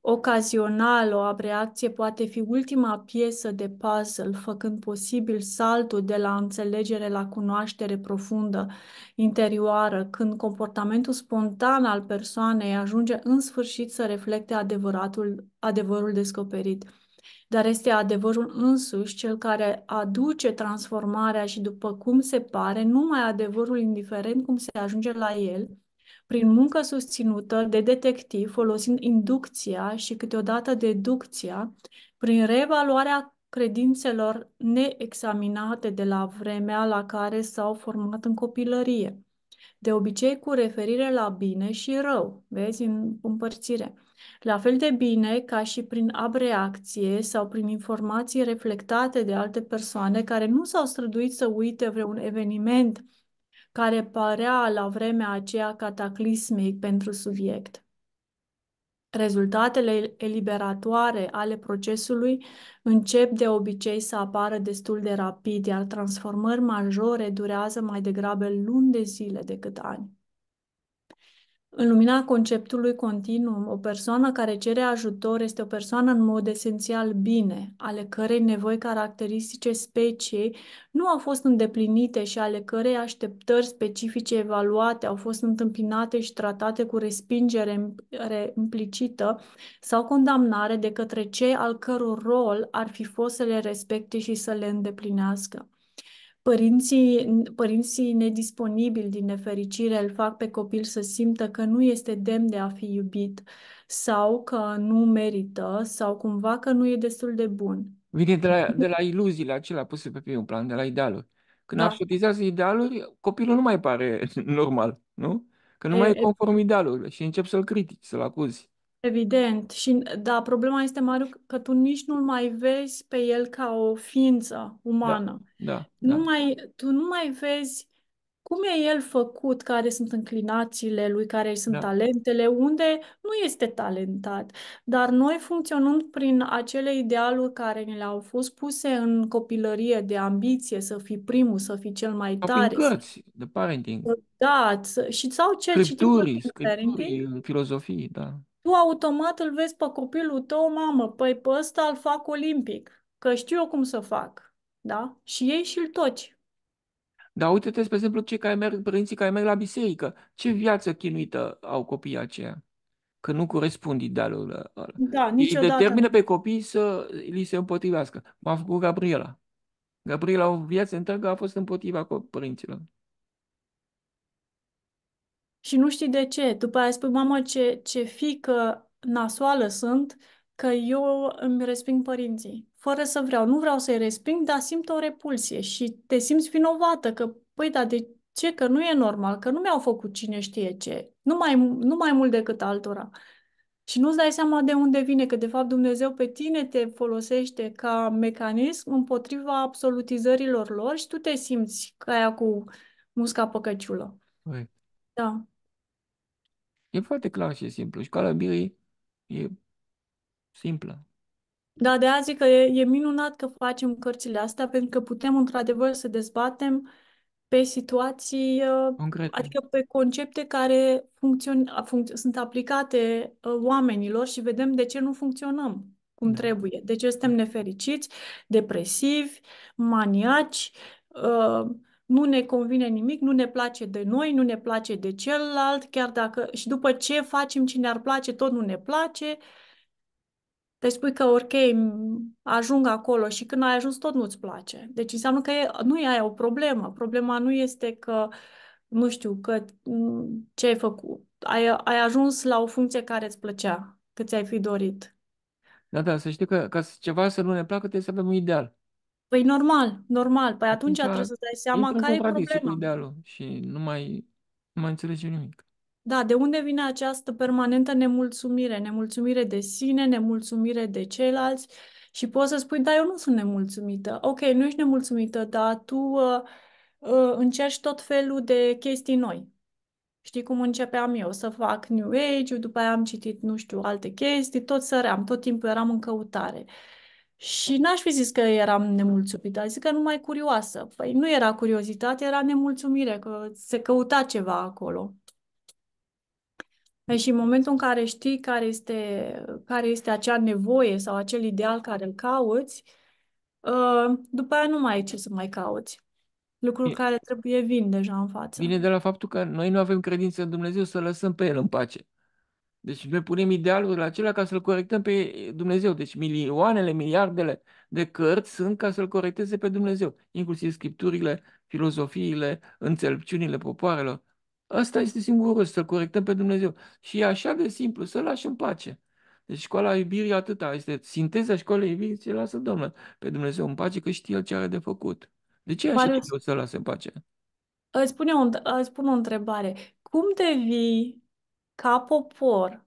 Ocazional, o abreacție poate fi ultima piesă de puzzle, făcând posibil saltul de la înțelegere la cunoaștere profundă, interioară, când comportamentul spontan al persoanei ajunge în sfârșit să reflecte adevăratul, adevărul descoperit dar este adevărul însuși cel care aduce transformarea și după cum se pare, numai adevărul indiferent cum se ajunge la el, prin muncă susținută de detectiv, folosind inducția și câteodată deducția, prin reevaluarea credințelor neexaminate de la vremea la care s-au format în copilărie. De obicei cu referire la bine și rău, vezi, în împărțire la fel de bine ca și prin abreacție sau prin informații reflectate de alte persoane care nu s-au străduit să uite vreun eveniment care părea la vremea aceea cataclismic pentru subiect. Rezultatele eliberatoare ale procesului încep de obicei să apară destul de rapid, iar transformări majore durează mai degrabă luni de zile decât ani. În lumina conceptului continuum, o persoană care cere ajutor este o persoană în mod esențial bine, ale cărei nevoi caracteristice speciei nu au fost îndeplinite și ale cărei așteptări specifice evaluate au fost întâmpinate și tratate cu respingere implicită sau condamnare de către cei al căror rol ar fi fost să le respecte și să le îndeplinească. Părinții, părinții nedisponibili, din nefericire, îl fac pe copil să simtă că nu este demn de a fi iubit sau că nu merită sau cumva că nu e destul de bun. Vine de la, de la iluziile acelea puse pe primul plan, de la idealuri. Când da. absorbizează idealuri, copilul nu mai pare normal, nu? Că nu e, mai e conform idealurilor și încep să-l critici, să-l acuzi. Evident. Și, da, problema este, Mariu, că tu nici nu-l mai vezi pe el ca o ființă da, umană. Da, da, nu da. Mai, tu nu mai vezi cum e el făcut, care sunt înclinațiile lui, care sunt da. talentele, unde nu este talentat. Dar noi funcționând prin acele idealuri care ne le-au fost puse în copilărie de ambiție, să fii primul, să fii cel mai tare. Sau cărți, de parenting. Da, și sau cel scripturii, și scripturii, parenting. filozofii, da tu automat îl vezi pe copilul tău, mamă, păi pe ăsta îl fac olimpic, că știu eu cum să fac, da? Și ei și îl toci. Dar uite-te, spre exemplu, cei care merg, părinții care merg la biserică, ce viață chinuită au copiii aceia? Că nu corespund idealul ăla. Da, niciodată. Îi determină pe copii să li se împotrivească. M-a făcut Gabriela. Gabriela o viață întreagă a fost împotriva părinților și nu știi de ce. După aia spui, mamă, ce, ce fică nasoală sunt, că eu îmi resping părinții, fără să vreau. Nu vreau să-i resping, dar simt o repulsie și te simți vinovată că, păi, dar de ce? Că nu e normal, că nu mi-au făcut cine știe ce, nu mai, nu mai mult decât altora. Și nu-ți dai seama de unde vine, că de fapt Dumnezeu pe tine te folosește ca mecanism împotriva absolutizărilor lor și tu te simți ca aia cu musca păcăciulă. Ui. Păi. Da. E foarte clar și simplu. Școala iubirii e simplă. Da, de azi că e, e minunat că facem cărțile astea, pentru că putem într-adevăr să dezbatem pe situații, uh, Concrete. adică pe concepte care funcțion- func- sunt aplicate uh, oamenilor și vedem de ce nu funcționăm cum da. trebuie, de ce suntem da. nefericiți, depresivi, maniaci, uh, nu ne convine nimic, nu ne place de noi, nu ne place de celălalt, chiar dacă și după ce facem ce ne-ar place, tot nu ne place. Deci spui că, ok, ajung acolo și când ai ajuns tot nu-ți place. Deci înseamnă că e, nu e aia o problemă. Problema nu este că, nu știu, că mm, ce ai făcut. Ai, ai ajuns la o funcție care îți plăcea, că ți-ai fi dorit. Da, da, să știi că ca ceva să nu ne placă trebuie să avem un ideal. Păi normal, normal. Păi atunci, atunci trebuie să dai seama care e problema. Cu idealul și nu mai, nu mai înțelege nimic. Da, de unde vine această permanentă nemulțumire? Nemulțumire de sine, nemulțumire de ceilalți și poți să spui, da, eu nu sunt nemulțumită. Ok, nu ești nemulțumită, dar tu uh, uh, încerci tot felul de chestii noi. Știi cum începeam eu să fac New Age, după aia am citit, nu știu, alte chestii, tot săream, tot timpul eram în căutare. Uh, și n-aș fi zis că eram nemulțumită, zic că numai curioasă. Păi nu era curiozitate, era nemulțumire, că se căuta ceva acolo. Păi și în momentul în care știi care este, care este acea nevoie sau acel ideal care îl cauți, uh, după aia nu mai ai ce să mai cauți. Lucruri care trebuie vin deja în față. Vine de la faptul că noi nu avem credință în Dumnezeu să lăsăm pe El în pace. Deci noi punem idealul acela ca să-L corectăm pe Dumnezeu. Deci milioanele, miliardele de cărți sunt ca să-L corecteze pe Dumnezeu, inclusiv scripturile, filozofiile, înțelepciunile popoarelor. Asta este singurul rost, să-L corectăm pe Dumnezeu. Și e așa de simplu, să-L lași în pace. Deci școala iubirii atâta este sinteza școlii iubirii, ți lasă Domnul pe Dumnezeu în pace că știe El ce are de făcut. De ce e așa greu să-L lase în pace? Îți, pune un, îți pun o întrebare. Cum devii ca popor,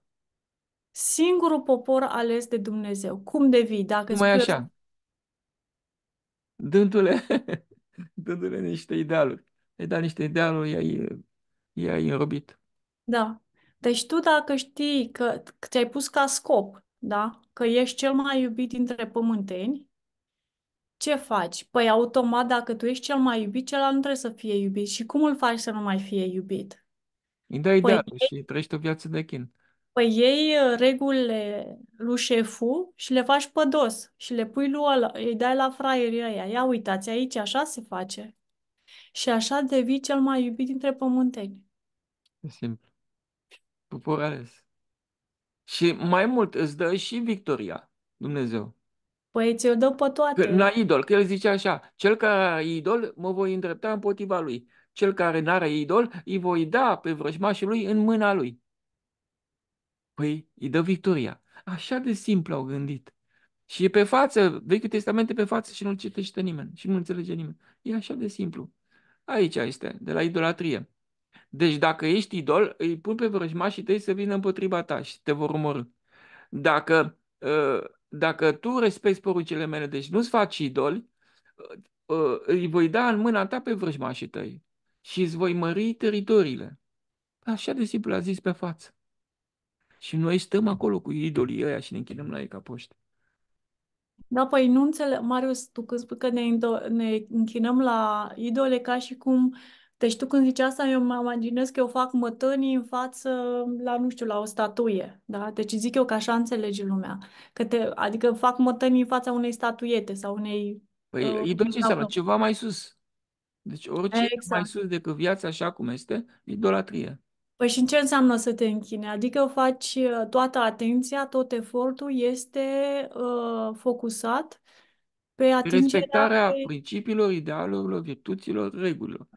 singurul popor ales de Dumnezeu. Cum devii? Dacă Mai așa, dându-le, dându-le niște idealuri. Ai dat niște idealuri, i-ai, i-ai înrobit. Da. Deci tu dacă știi că, că ți-ai pus ca scop, da? Că ești cel mai iubit dintre pământeni, ce faci? Păi automat, dacă tu ești cel mai iubit, celălalt nu trebuie să fie iubit. Și cum îl faci să nu mai fie iubit? Îi dai păi și trăiești o viață de chin. Păi ei uh, regulile lui șeful și le faci pe dos și le pui lui ăla, îi dai la fraierii ăia. Ia uitați, aici așa se face. Și așa devii cel mai iubit dintre pământeni. E simplu. Popor ales. Și mai mult îți dă și victoria, Dumnezeu. Păi ți-o dă pe toate. Că, la idol, că el zice așa, cel care are idol, mă voi îndrepta împotriva lui cel care n-are idol, îi voi da pe vrăjmașul lui în mâna lui. Păi îi dă victoria. Așa de simplu au gândit. Și e pe față, Vechiul Testament e pe față și nu-l citește nimeni și nu înțelege nimeni. E așa de simplu. Aici este, de la idolatrie. Deci dacă ești idol, îi pun pe vrăjmașii tăi să vină împotriva ta și te vor omorâ. Dacă, ă, dacă tu respecti poruncile mele, deci nu-ți faci idoli, ă, ă, îi voi da în mâna ta pe vrăjmașii tăi și îți voi mări teritoriile. Așa de simplu a zis pe față. Și noi stăm acolo cu idolii ăia și ne închinăm la ei ca poști. Da, păi nu înțeleg, Marius, tu când spui că ne, ne închinăm la idole ca și cum... Deci tu când zici asta, eu mă imaginez că eu fac mătănii în față la, nu știu, la o statuie, da? Deci zic eu că așa înțelege lumea. Că te, adică fac mătănii în fața unei statuiete sau unei... Păi uh, idol ce înseamnă? Ceva mai sus. Deci orice exact. mai sus decât viața așa cum este, idolatrie. Păi și ce înseamnă să te închine? Adică faci uh, toată atenția, tot efortul este uh, focusat pe atingerea... Respectarea de... principiilor, idealurilor, virtuților, regulilor.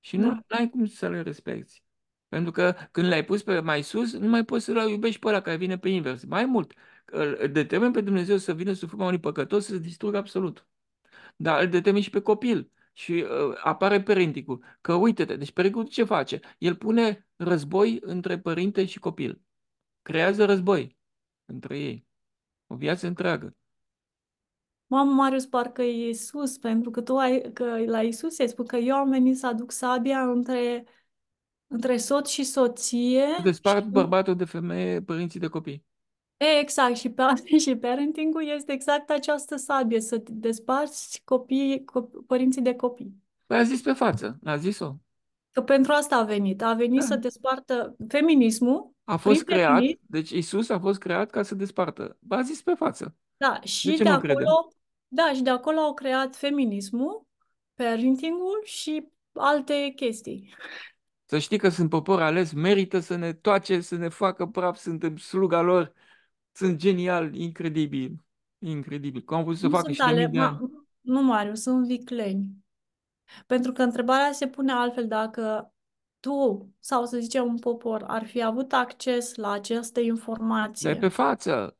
Și da. nu ai cum să le respecti. Pentru că când l-ai pus pe mai sus, nu mai poți să-l iubești pe ăla care vine pe invers. Mai mult, îl determin pe Dumnezeu să vină sub forma unui păcătos să-ți distrugă absolut. Dar îl determin și pe copil și uh, apare părinticul. Că uite-te, deci părinticul ce face? El pune război între părinte și copil. Creează război între ei. O viață întreagă. Mamă, Marius, parcă e Iisus, pentru că tu ai, că la Iisus ai spus că eu am venit să aduc sabia între, între soț și soție. Despart și... bărbatul de femeie, părinții de copii. Exact, și, și parenting-ul este exact această sabie, să desparți copii, cop- părinții de copii. Păi a zis pe față, a zis-o. Că pentru asta a venit, a venit da. să despartă feminismul. A fost creat, feminism. deci Isus a fost creat ca să despartă. A zis pe față. Da, și de, de acolo, credem? da, și de acolo au creat feminismul, parenting-ul și alte chestii. Să știi că sunt popor ales, merită să ne toace, să ne facă praf, suntem sluga lor. Sunt genial, incredibil. Incredibil. Cum am putut să nu fac niște ale, mii de ani. Nu, Mariu, sunt vicleni. Pentru că întrebarea se pune altfel dacă tu sau să zicem un popor ar fi avut acces la aceste informații. De pe față.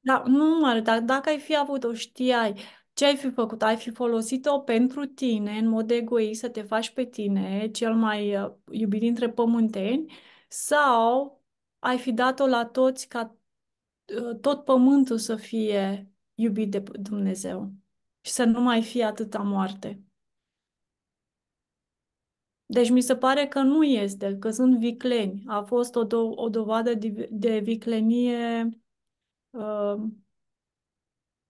Da, nu, Mariu, dar dacă ai fi avut-o, știai, ce ai fi făcut? Ai fi folosit-o pentru tine, în mod egoist, să te faci pe tine, cel mai uh, iubit dintre pământeni, sau ai fi dat-o la toți ca Uh, tot pământul să fie iubit de Dumnezeu și să nu mai fie atâta moarte. Deci mi se pare că nu este, că sunt vicleni. A fost o, do- o dovadă de, de viclenie uh,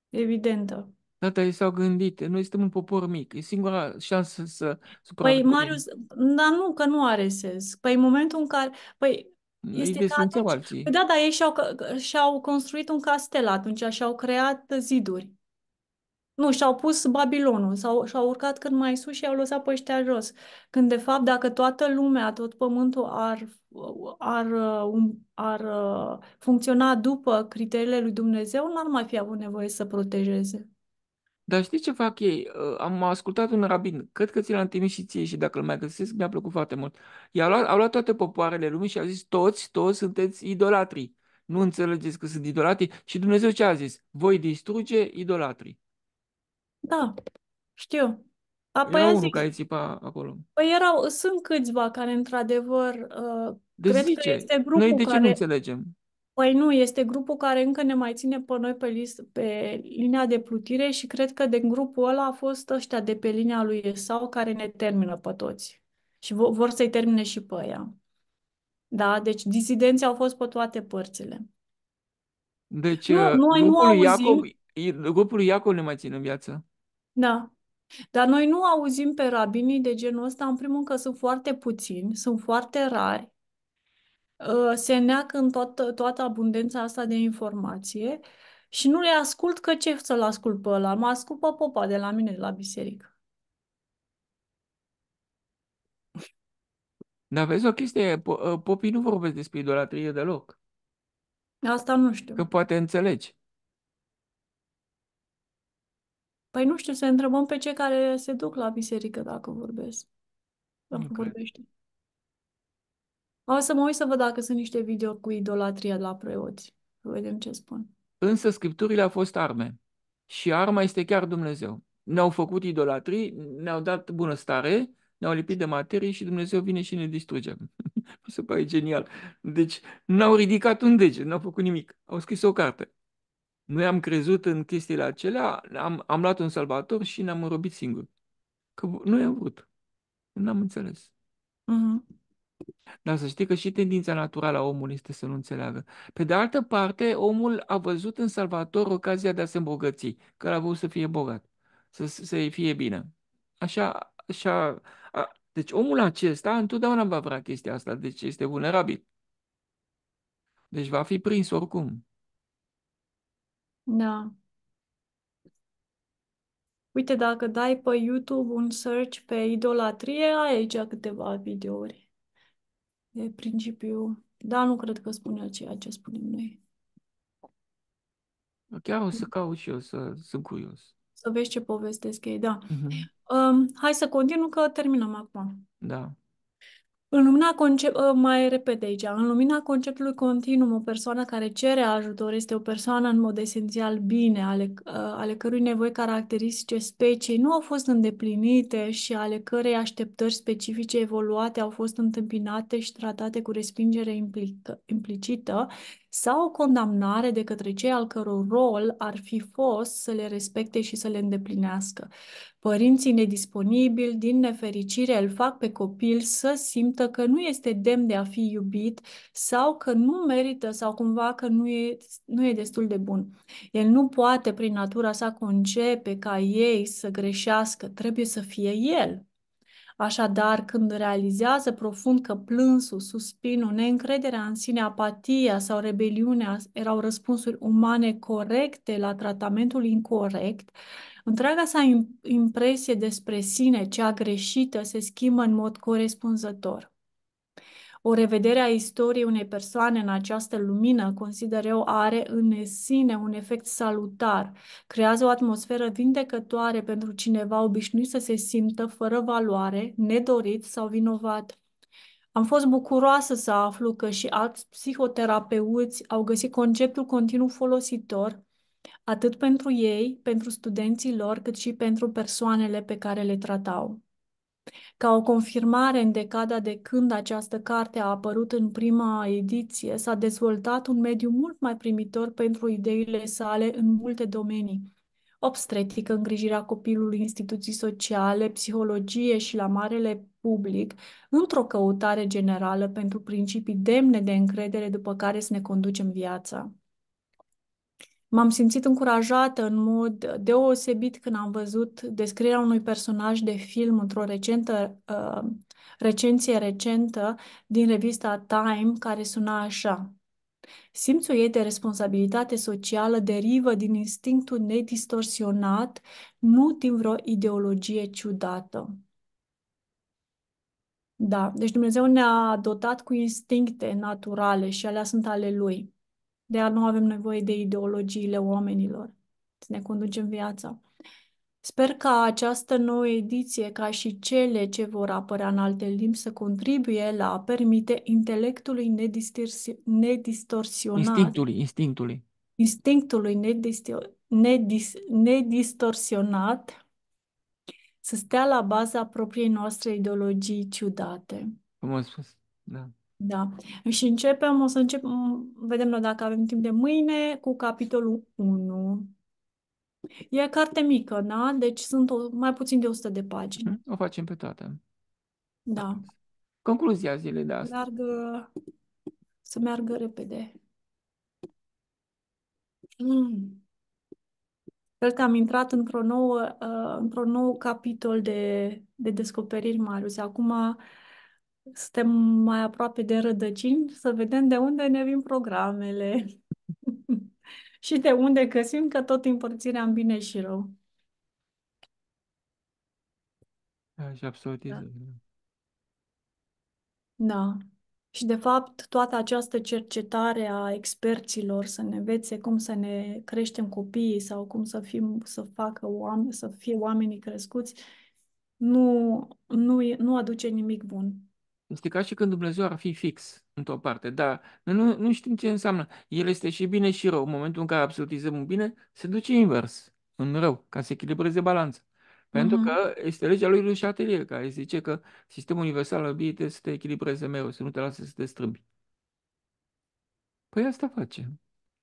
evidentă. Da, ei s-au gândit, noi suntem un popor mic, e singura șansă să Păi, Marius, dar nu, că nu are sens. Păi, în momentul în care, păi, este ca atunci... Da, da, ei și-au, și-au construit un castel atunci și-au creat ziduri. Nu, și-au pus Babilonul, sau, și-au urcat cât mai sus și au lăsat pe ăștia jos. Când, de fapt, dacă toată lumea, tot pământul ar, ar, um, ar, ar uh, funcționa după criteriile lui Dumnezeu, n-ar mai fi avut nevoie să protejeze. Dar știi ce fac ei? Ă, am ascultat un rabin, cred că ți l-am trimis și ție și dacă îl mai găsesc, mi-a plăcut foarte mult. i a luat, au luat toate popoarele lumii și a zis, toți, toți sunteți idolatrii. Nu înțelegeți că sunt idolatrii? Și Dumnezeu ce a zis? Voi distruge idolatrii. Da, știu. Apoi era unul care țipa acolo. Păi erau, sunt câțiva care într adevăr uh, ă, de deci cred zice, că este grupul noi de ce care... nu înțelegem? Păi nu, este grupul care încă ne mai ține pe noi pe, list, pe linia de plutire și cred că de grupul ăla a fost ăștia de pe linia lui sau care ne termină pe toți și vor să-i termine și pe ea. Da, deci disidenții au fost pe toate părțile. Deci nu, uh, noi grupul, nu auzim. grupul Iacob ne mai ține în viață. Da. Dar noi nu auzim pe rabinii de genul ăsta, în primul că sunt foarte puțini, sunt foarte rari, Ă, se neacă în toată, toată abundența asta de informație și nu le ascult că ce să-l ascult pe ăla, mă ascult pe popa de la mine, de la biserică. Dar vezi o chestie, ă, popii nu vorbesc despre idolatrie deloc. Asta nu știu. Că poate înțelegi. Păi nu știu, să întrebăm pe cei care se duc la biserică dacă vorbesc. Dacă nu vorbește. Cred. O să mă uit să văd dacă sunt niște video cu idolatria de la preoți. Să vedem ce spun. Însă scripturile au fost arme. Și arma este chiar Dumnezeu. Ne-au făcut idolatrii, ne-au dat bunăstare, ne-au lipit de materie și Dumnezeu vine și ne distruge. Mi se pare genial. Deci n-au ridicat un deget, n-au făcut nimic. Au scris o carte. Noi am crezut în chestiile acelea, am, am luat un salvator și ne-am înrobit singur. Că nu i-am vrut. N-am înțeles. Uh-huh. Dar să știi că și tendința naturală a omului este să nu înțeleagă. Pe de altă parte, omul a văzut în Salvator ocazia de a se îmbogăți, că a vrut să fie bogat, să, să fie bine. Așa, așa, a, deci omul acesta întotdeauna va vrea chestia asta, deci este vulnerabil. Deci va fi prins oricum. Da. Uite, dacă dai pe YouTube un search pe idolatrie, ai aici câteva videouri. E principiu, Dar nu cred că spunea ceea ce spunem noi. Chiar o să caut și eu, să sunt curios. Să vezi ce povestesc ei, da. Uh-huh. Um, hai să continuăm, că terminăm acum. Da. În lumina concep- ă, mai repede aici, în lumina conceptului continuum, o persoană care cere ajutor este o persoană în mod esențial bine, ale, ă, ale cărui nevoi caracteristice speciei nu au fost îndeplinite și ale cărei așteptări specifice evoluate au fost întâmpinate și tratate cu respingere implică, implicită, sau condamnare de către cei al căror rol ar fi fost să le respecte și să le îndeplinească. Părinții nedisponibili, din nefericire, îl fac pe copil să simtă că nu este demn de a fi iubit sau că nu merită sau cumva că nu e, nu e destul de bun. El nu poate, prin natura sa, concepe ca ei să greșească, trebuie să fie el Așadar, când realizează profund că plânsul, suspinul, neîncrederea în sine, apatia sau rebeliunea erau răspunsuri umane corecte la tratamentul incorrect, întreaga sa impresie despre sine, cea greșită, se schimbă în mod corespunzător. O revedere a istoriei unei persoane în această lumină, consider eu, are în sine un efect salutar. Creează o atmosferă vindecătoare pentru cineva obișnuit să se simtă fără valoare, nedorit sau vinovat. Am fost bucuroasă să aflu că și alți psihoterapeuți au găsit conceptul continuu folositor, atât pentru ei, pentru studenții lor, cât și pentru persoanele pe care le tratau. Ca o confirmare, în decada de când această carte a apărut în prima ediție, s-a dezvoltat un mediu mult mai primitor pentru ideile sale în multe domenii. Obstetrică, îngrijirea copilului, instituții sociale, psihologie și la marele public, într-o căutare generală pentru principii demne de încredere după care să ne conducem viața. M-am simțit încurajată în mod deosebit când am văzut descrierea unui personaj de film într-o recentă, uh, recenție recentă din revista Time care suna așa. Simțul ei de responsabilitate socială derivă din instinctul nedistorsionat, nu din vreo ideologie ciudată. Da, deci Dumnezeu ne-a dotat cu instincte naturale și alea sunt ale Lui de a nu avem nevoie de ideologiile oamenilor, să ne conducem viața. Sper ca această nouă ediție, ca și cele ce vor apărea în alte limbi, să contribuie la a permite intelectului nedistorsionat. Instinctului, instinctului. Instinctului nedis- nedistorsionat să stea la baza propriei noastre ideologii ciudate. Cum am spus, da. Da. Și începem, o să începem, vedem noi dacă avem timp de mâine, cu capitolul 1. E carte mică, da? Deci sunt o, mai puțin de 100 de pagini. O facem pe toate. Da. Concluzia zilei de astăzi. Meargă, să meargă repede. Mm. Cred că am intrat într-o nouă, uh, într nou capitol de, de descoperiri, Marius. Acum suntem mai aproape de rădăcini, să vedem de unde ne vin programele și de unde găsim că tot împărțirea în bine și rău. Da, și absolutism. Da. da. Și, de fapt, toată această cercetare a experților să ne învețe cum să ne creștem copiii sau cum să, fim, să, facă oameni, să fie oamenii crescuți, nu, nu, nu aduce nimic bun. Este ca și când Dumnezeu ar fi fix într-o parte, dar noi nu, nu știm ce înseamnă. El este și bine și rău. În momentul în care absolutizăm un bine, se duce invers, în rău, ca să echilibreze balanța. Pentru uh-huh. că este legea lui lui Chatelier, care zice că sistemul universal al bine să te echilibreze mereu, să nu te lasă să te strâmbi. Păi asta face.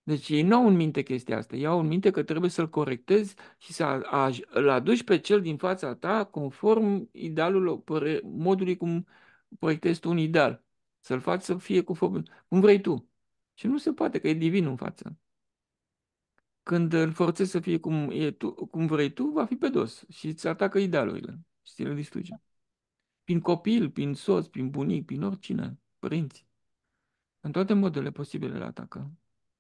Deci ei nu au în minte chestia asta. Ei au în minte că trebuie să-l corectezi și să-l aduci pe cel din fața ta conform idealul modului cum proiectezi tu un ideal, să-l faci să fie cu foc, cum vrei tu. Și nu se poate, că e divin în față. Când îl forțezi să fie cum, e tu, cum vrei tu, va fi pe dos și îți atacă idealurile și ți le distruge. Prin copil, prin soț, prin bunic, prin oricine, părinți. În toate modurile posibile le atacă.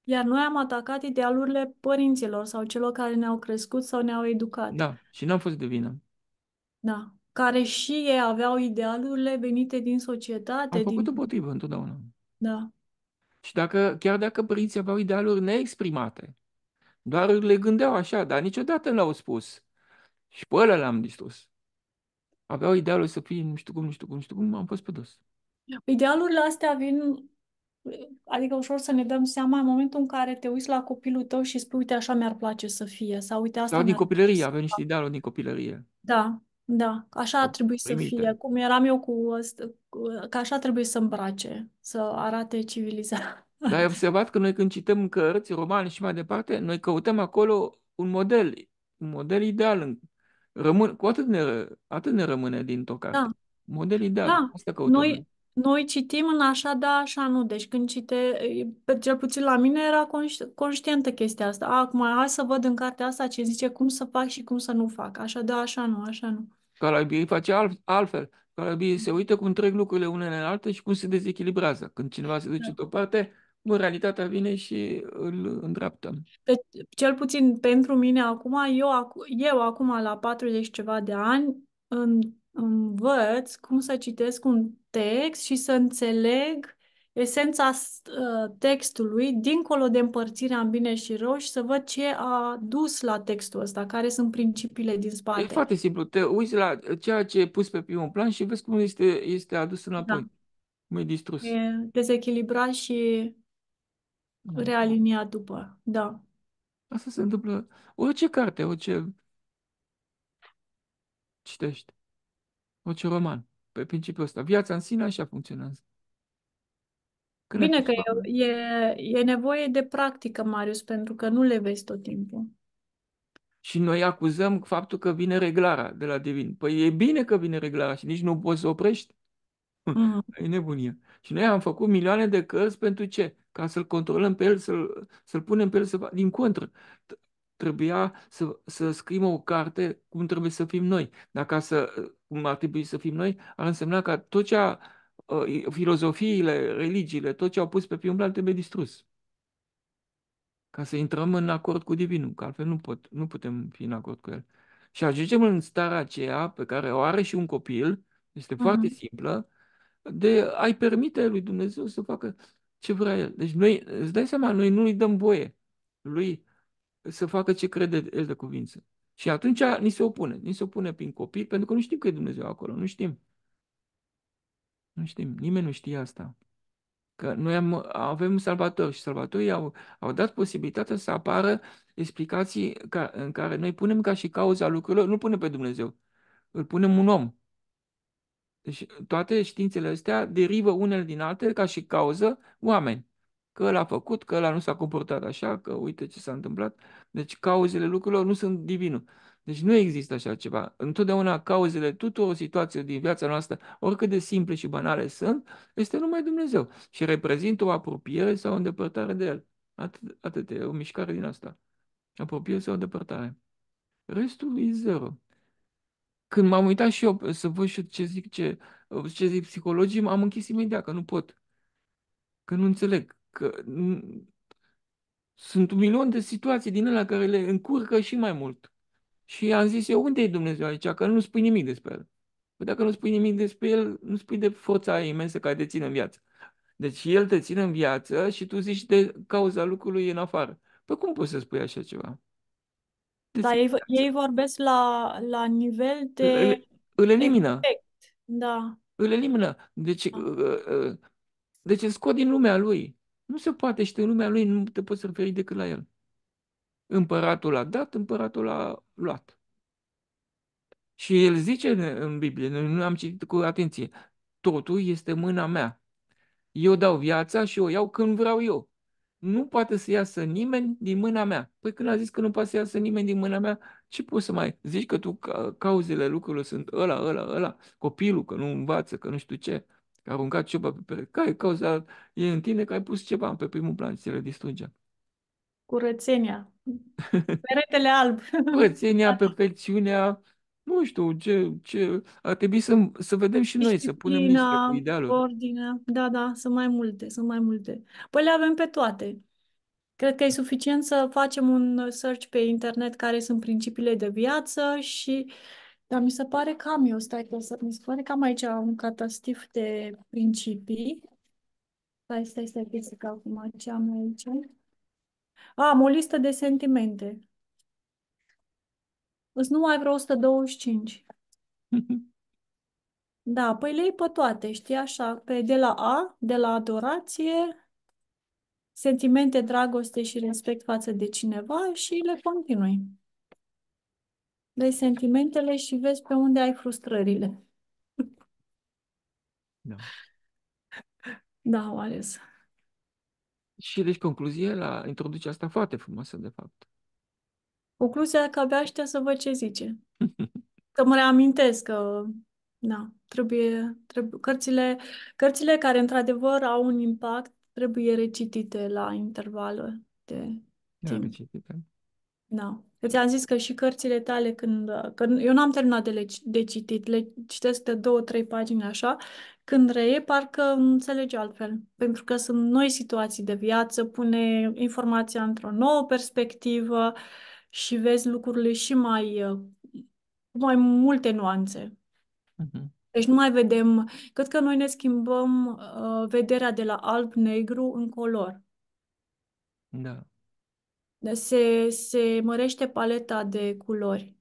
Iar noi am atacat idealurile părinților sau celor care ne-au crescut sau ne-au educat. Da, și n-am fost de vină. Da care și ei aveau idealurile venite din societate. Au făcut din... potrivă întotdeauna. Da. Și dacă, chiar dacă părinții aveau idealuri neexprimate, doar le gândeau așa, dar niciodată nu au spus. Și pe ăla l-am distrus. Aveau idealul să fie nu știu cum, nu știu cum, nu știu cum, am fost pe dos. Idealurile astea vin, adică ușor să ne dăm seama în momentul în care te uiți la copilul tău și spui, uite, așa mi-ar place să fie, sau uite, asta Sau din copilărie, avem niște idealuri din copilărie. Da, da, așa ar trebui să fie. Cum eram eu cu ăsta, că așa trebuie să îmbrace, să arate civilizat. Dar ai observat că noi când cităm cărți, romane și mai departe, noi căutăm acolo un model, un model ideal. Rămân, cu atât ne, atât ne rămâne din o Da. Model ideal. Da. Asta căutăm. Noi, noi citim în așa, da, așa, nu. Deci când cite, cel puțin la mine era conș- conștientă chestia asta. Acum, hai să văd în cartea asta ce zice, cum să fac și cum să nu fac. Așa, da, așa, nu, așa, nu. Calabiei face alt, altfel. Calabiei mm. se uită cum trec lucrurile unele în alte și cum se dezechilibrează. Când cineva se duce da. într-o parte, realitatea vine și îl îndreaptă. Deci, cel puțin pentru mine acum, eu, eu acum la 40 ceva de ani îmi, învăț cum să citesc un text și să înțeleg esența ă, textului, dincolo de împărțirea în bine și rău și să văd ce a dus la textul ăsta, care sunt principiile din spate. E foarte simplu, te uiți la ceea ce e pus pe primul plan și vezi cum este, este adus înapoi. Da. Cum e distrus. E dezechilibrat și da. realiniat după, da. Asta se întâmplă orice carte, orice citești, orice roman, pe principiul ăsta. Viața în sine așa funcționează. Cred Bine că e, e, e nevoie de practică, Marius, pentru că nu le vezi tot timpul. Și noi acuzăm faptul că vine reglarea de la divin. Păi e bine că vine reglarea și nici nu poți să oprești. mm E nebunie. Și noi am făcut milioane de cărți pentru ce? Ca să-l controlăm pe el, să-l, să-l punem pe el să din contră. Trebuia să, să scriem o carte cum trebuie să fim noi. Dacă să, cum ar trebui să fim noi, ar însemna ca tot ce a Uh, filozofiile, religiile, tot ce au pus pe primul plan trebuie distrus. Ca să intrăm în acord cu Divinul, că altfel nu, pot, nu putem fi în acord cu El. Și ajungem în starea aceea pe care o are și un copil, este mm-hmm. foarte simplă, de a-i permite lui Dumnezeu să facă ce vrea El. Deci noi, îți dai seama, noi nu-i dăm voie lui să facă ce crede El de cuvință. Și atunci ni se opune, ni se opune prin copii, pentru că nu știm că e Dumnezeu acolo, nu știm. Nu știm, nimeni nu știe asta. Că noi am, avem salvatori și salvatorii au, au dat posibilitatea să apară explicații ca, în care noi punem ca și cauza lucrurilor, nu punem pe Dumnezeu, îl punem un om. Deci toate științele astea derivă unele din altele ca și cauză oameni. Că l-a făcut, că l-a nu s-a comportat așa, că uite ce s-a întâmplat. Deci cauzele lucrurilor nu sunt divinul. Deci nu există așa ceva. Întotdeauna cauzele tuturor situațiilor din viața noastră, oricât de simple și banale sunt, este numai Dumnezeu și reprezintă o apropiere sau o îndepărtare de El. Atât, atât e o mișcare din asta. Apropiere sau îndepărtare. Restul e zero. Când m-am uitat și eu să văd și ce zic, ce, ce zic psihologii, m am închis imediat că nu pot. Că nu înțeleg. Că sunt un milion de situații din ele care le încurcă și mai mult și am zis eu, unde e Dumnezeu aici? Că nu spui nimic despre el. Păi dacă nu spui nimic despre el, nu spui de forța imensă care te ține în viață. Deci el te ține în viață și tu zici de cauza lucrului în afară. Păi cum poți să spui așa ceva? Te da, ei, ei vorbesc la, la nivel de... Îl, îl elimină. Efect. Da. Îl elimină. Deci, da. Uh, uh, uh, deci scot din lumea lui. Nu se poate și în lumea lui nu te poți referi decât la el. Împăratul a dat, împăratul a luat. Și el zice în Biblie, noi nu am citit cu atenție, totul este mâna mea. Eu dau viața și o iau când vreau eu. Nu poate să iasă nimeni din mâna mea. Păi când a zis că nu poate să iasă nimeni din mâna mea, ce poți să mai zici că tu cauzele lucrurilor sunt ăla, ăla, ăla, copilul, că nu învață, că nu știu ce, că a aruncat ceva pe perete. Care cauza e în tine că ai pus ceva pe primul plan și se le distruge curățenia, peretele alb. Curățenia, perfecțiunea, nu știu, ce, ce ar trebui să, să vedem și noi, să punem niște idealuri. ordine, da, da, sunt mai multe, sunt mai multe. Păi le avem pe toate. Cred că e suficient să facem un search pe internet care sunt principiile de viață și... Dar mi se pare că am eu, stai că să, mi se pare că am aici un catastif de principii. Stai, stai, stai, stai, stai, acum stai, am aici. Am o listă de sentimente. Îți mai vreo 125. Da, păi le pe toate, știi, așa, pe de la A, de la adorație, sentimente, dragoste și respect față de cineva și le continui. Lei sentimentele și vezi pe unde ai frustrările. Da. Da, am ales. Și deci concluzie la introduce asta foarte frumoasă, de fapt. Concluzia că abia aștept să văd ce zice. că mă reamintesc că na, trebuie, trebuie cărțile, cărțile care într-adevăr au un impact trebuie recitite la intervală de da, timp. Recitite. Da. Că ți-am zis că și cărțile tale, când, că eu n-am terminat de, le, de citit, le citesc de două, trei pagini așa când reie, parcă înțelege altfel, pentru că sunt noi situații de viață, pune informația într-o nouă perspectivă și vezi lucrurile și mai, uh, mai multe nuanțe. uh Deci nu mai vedem, cred că noi ne schimbăm uh, vederea de la alb-negru în color. Da. Se, se mărește paleta de culori.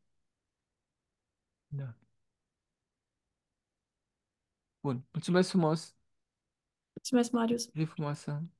Da. Bun, mulțumesc frumos! Mulțumesc, Marius! Zi frumoasă! ¿eh?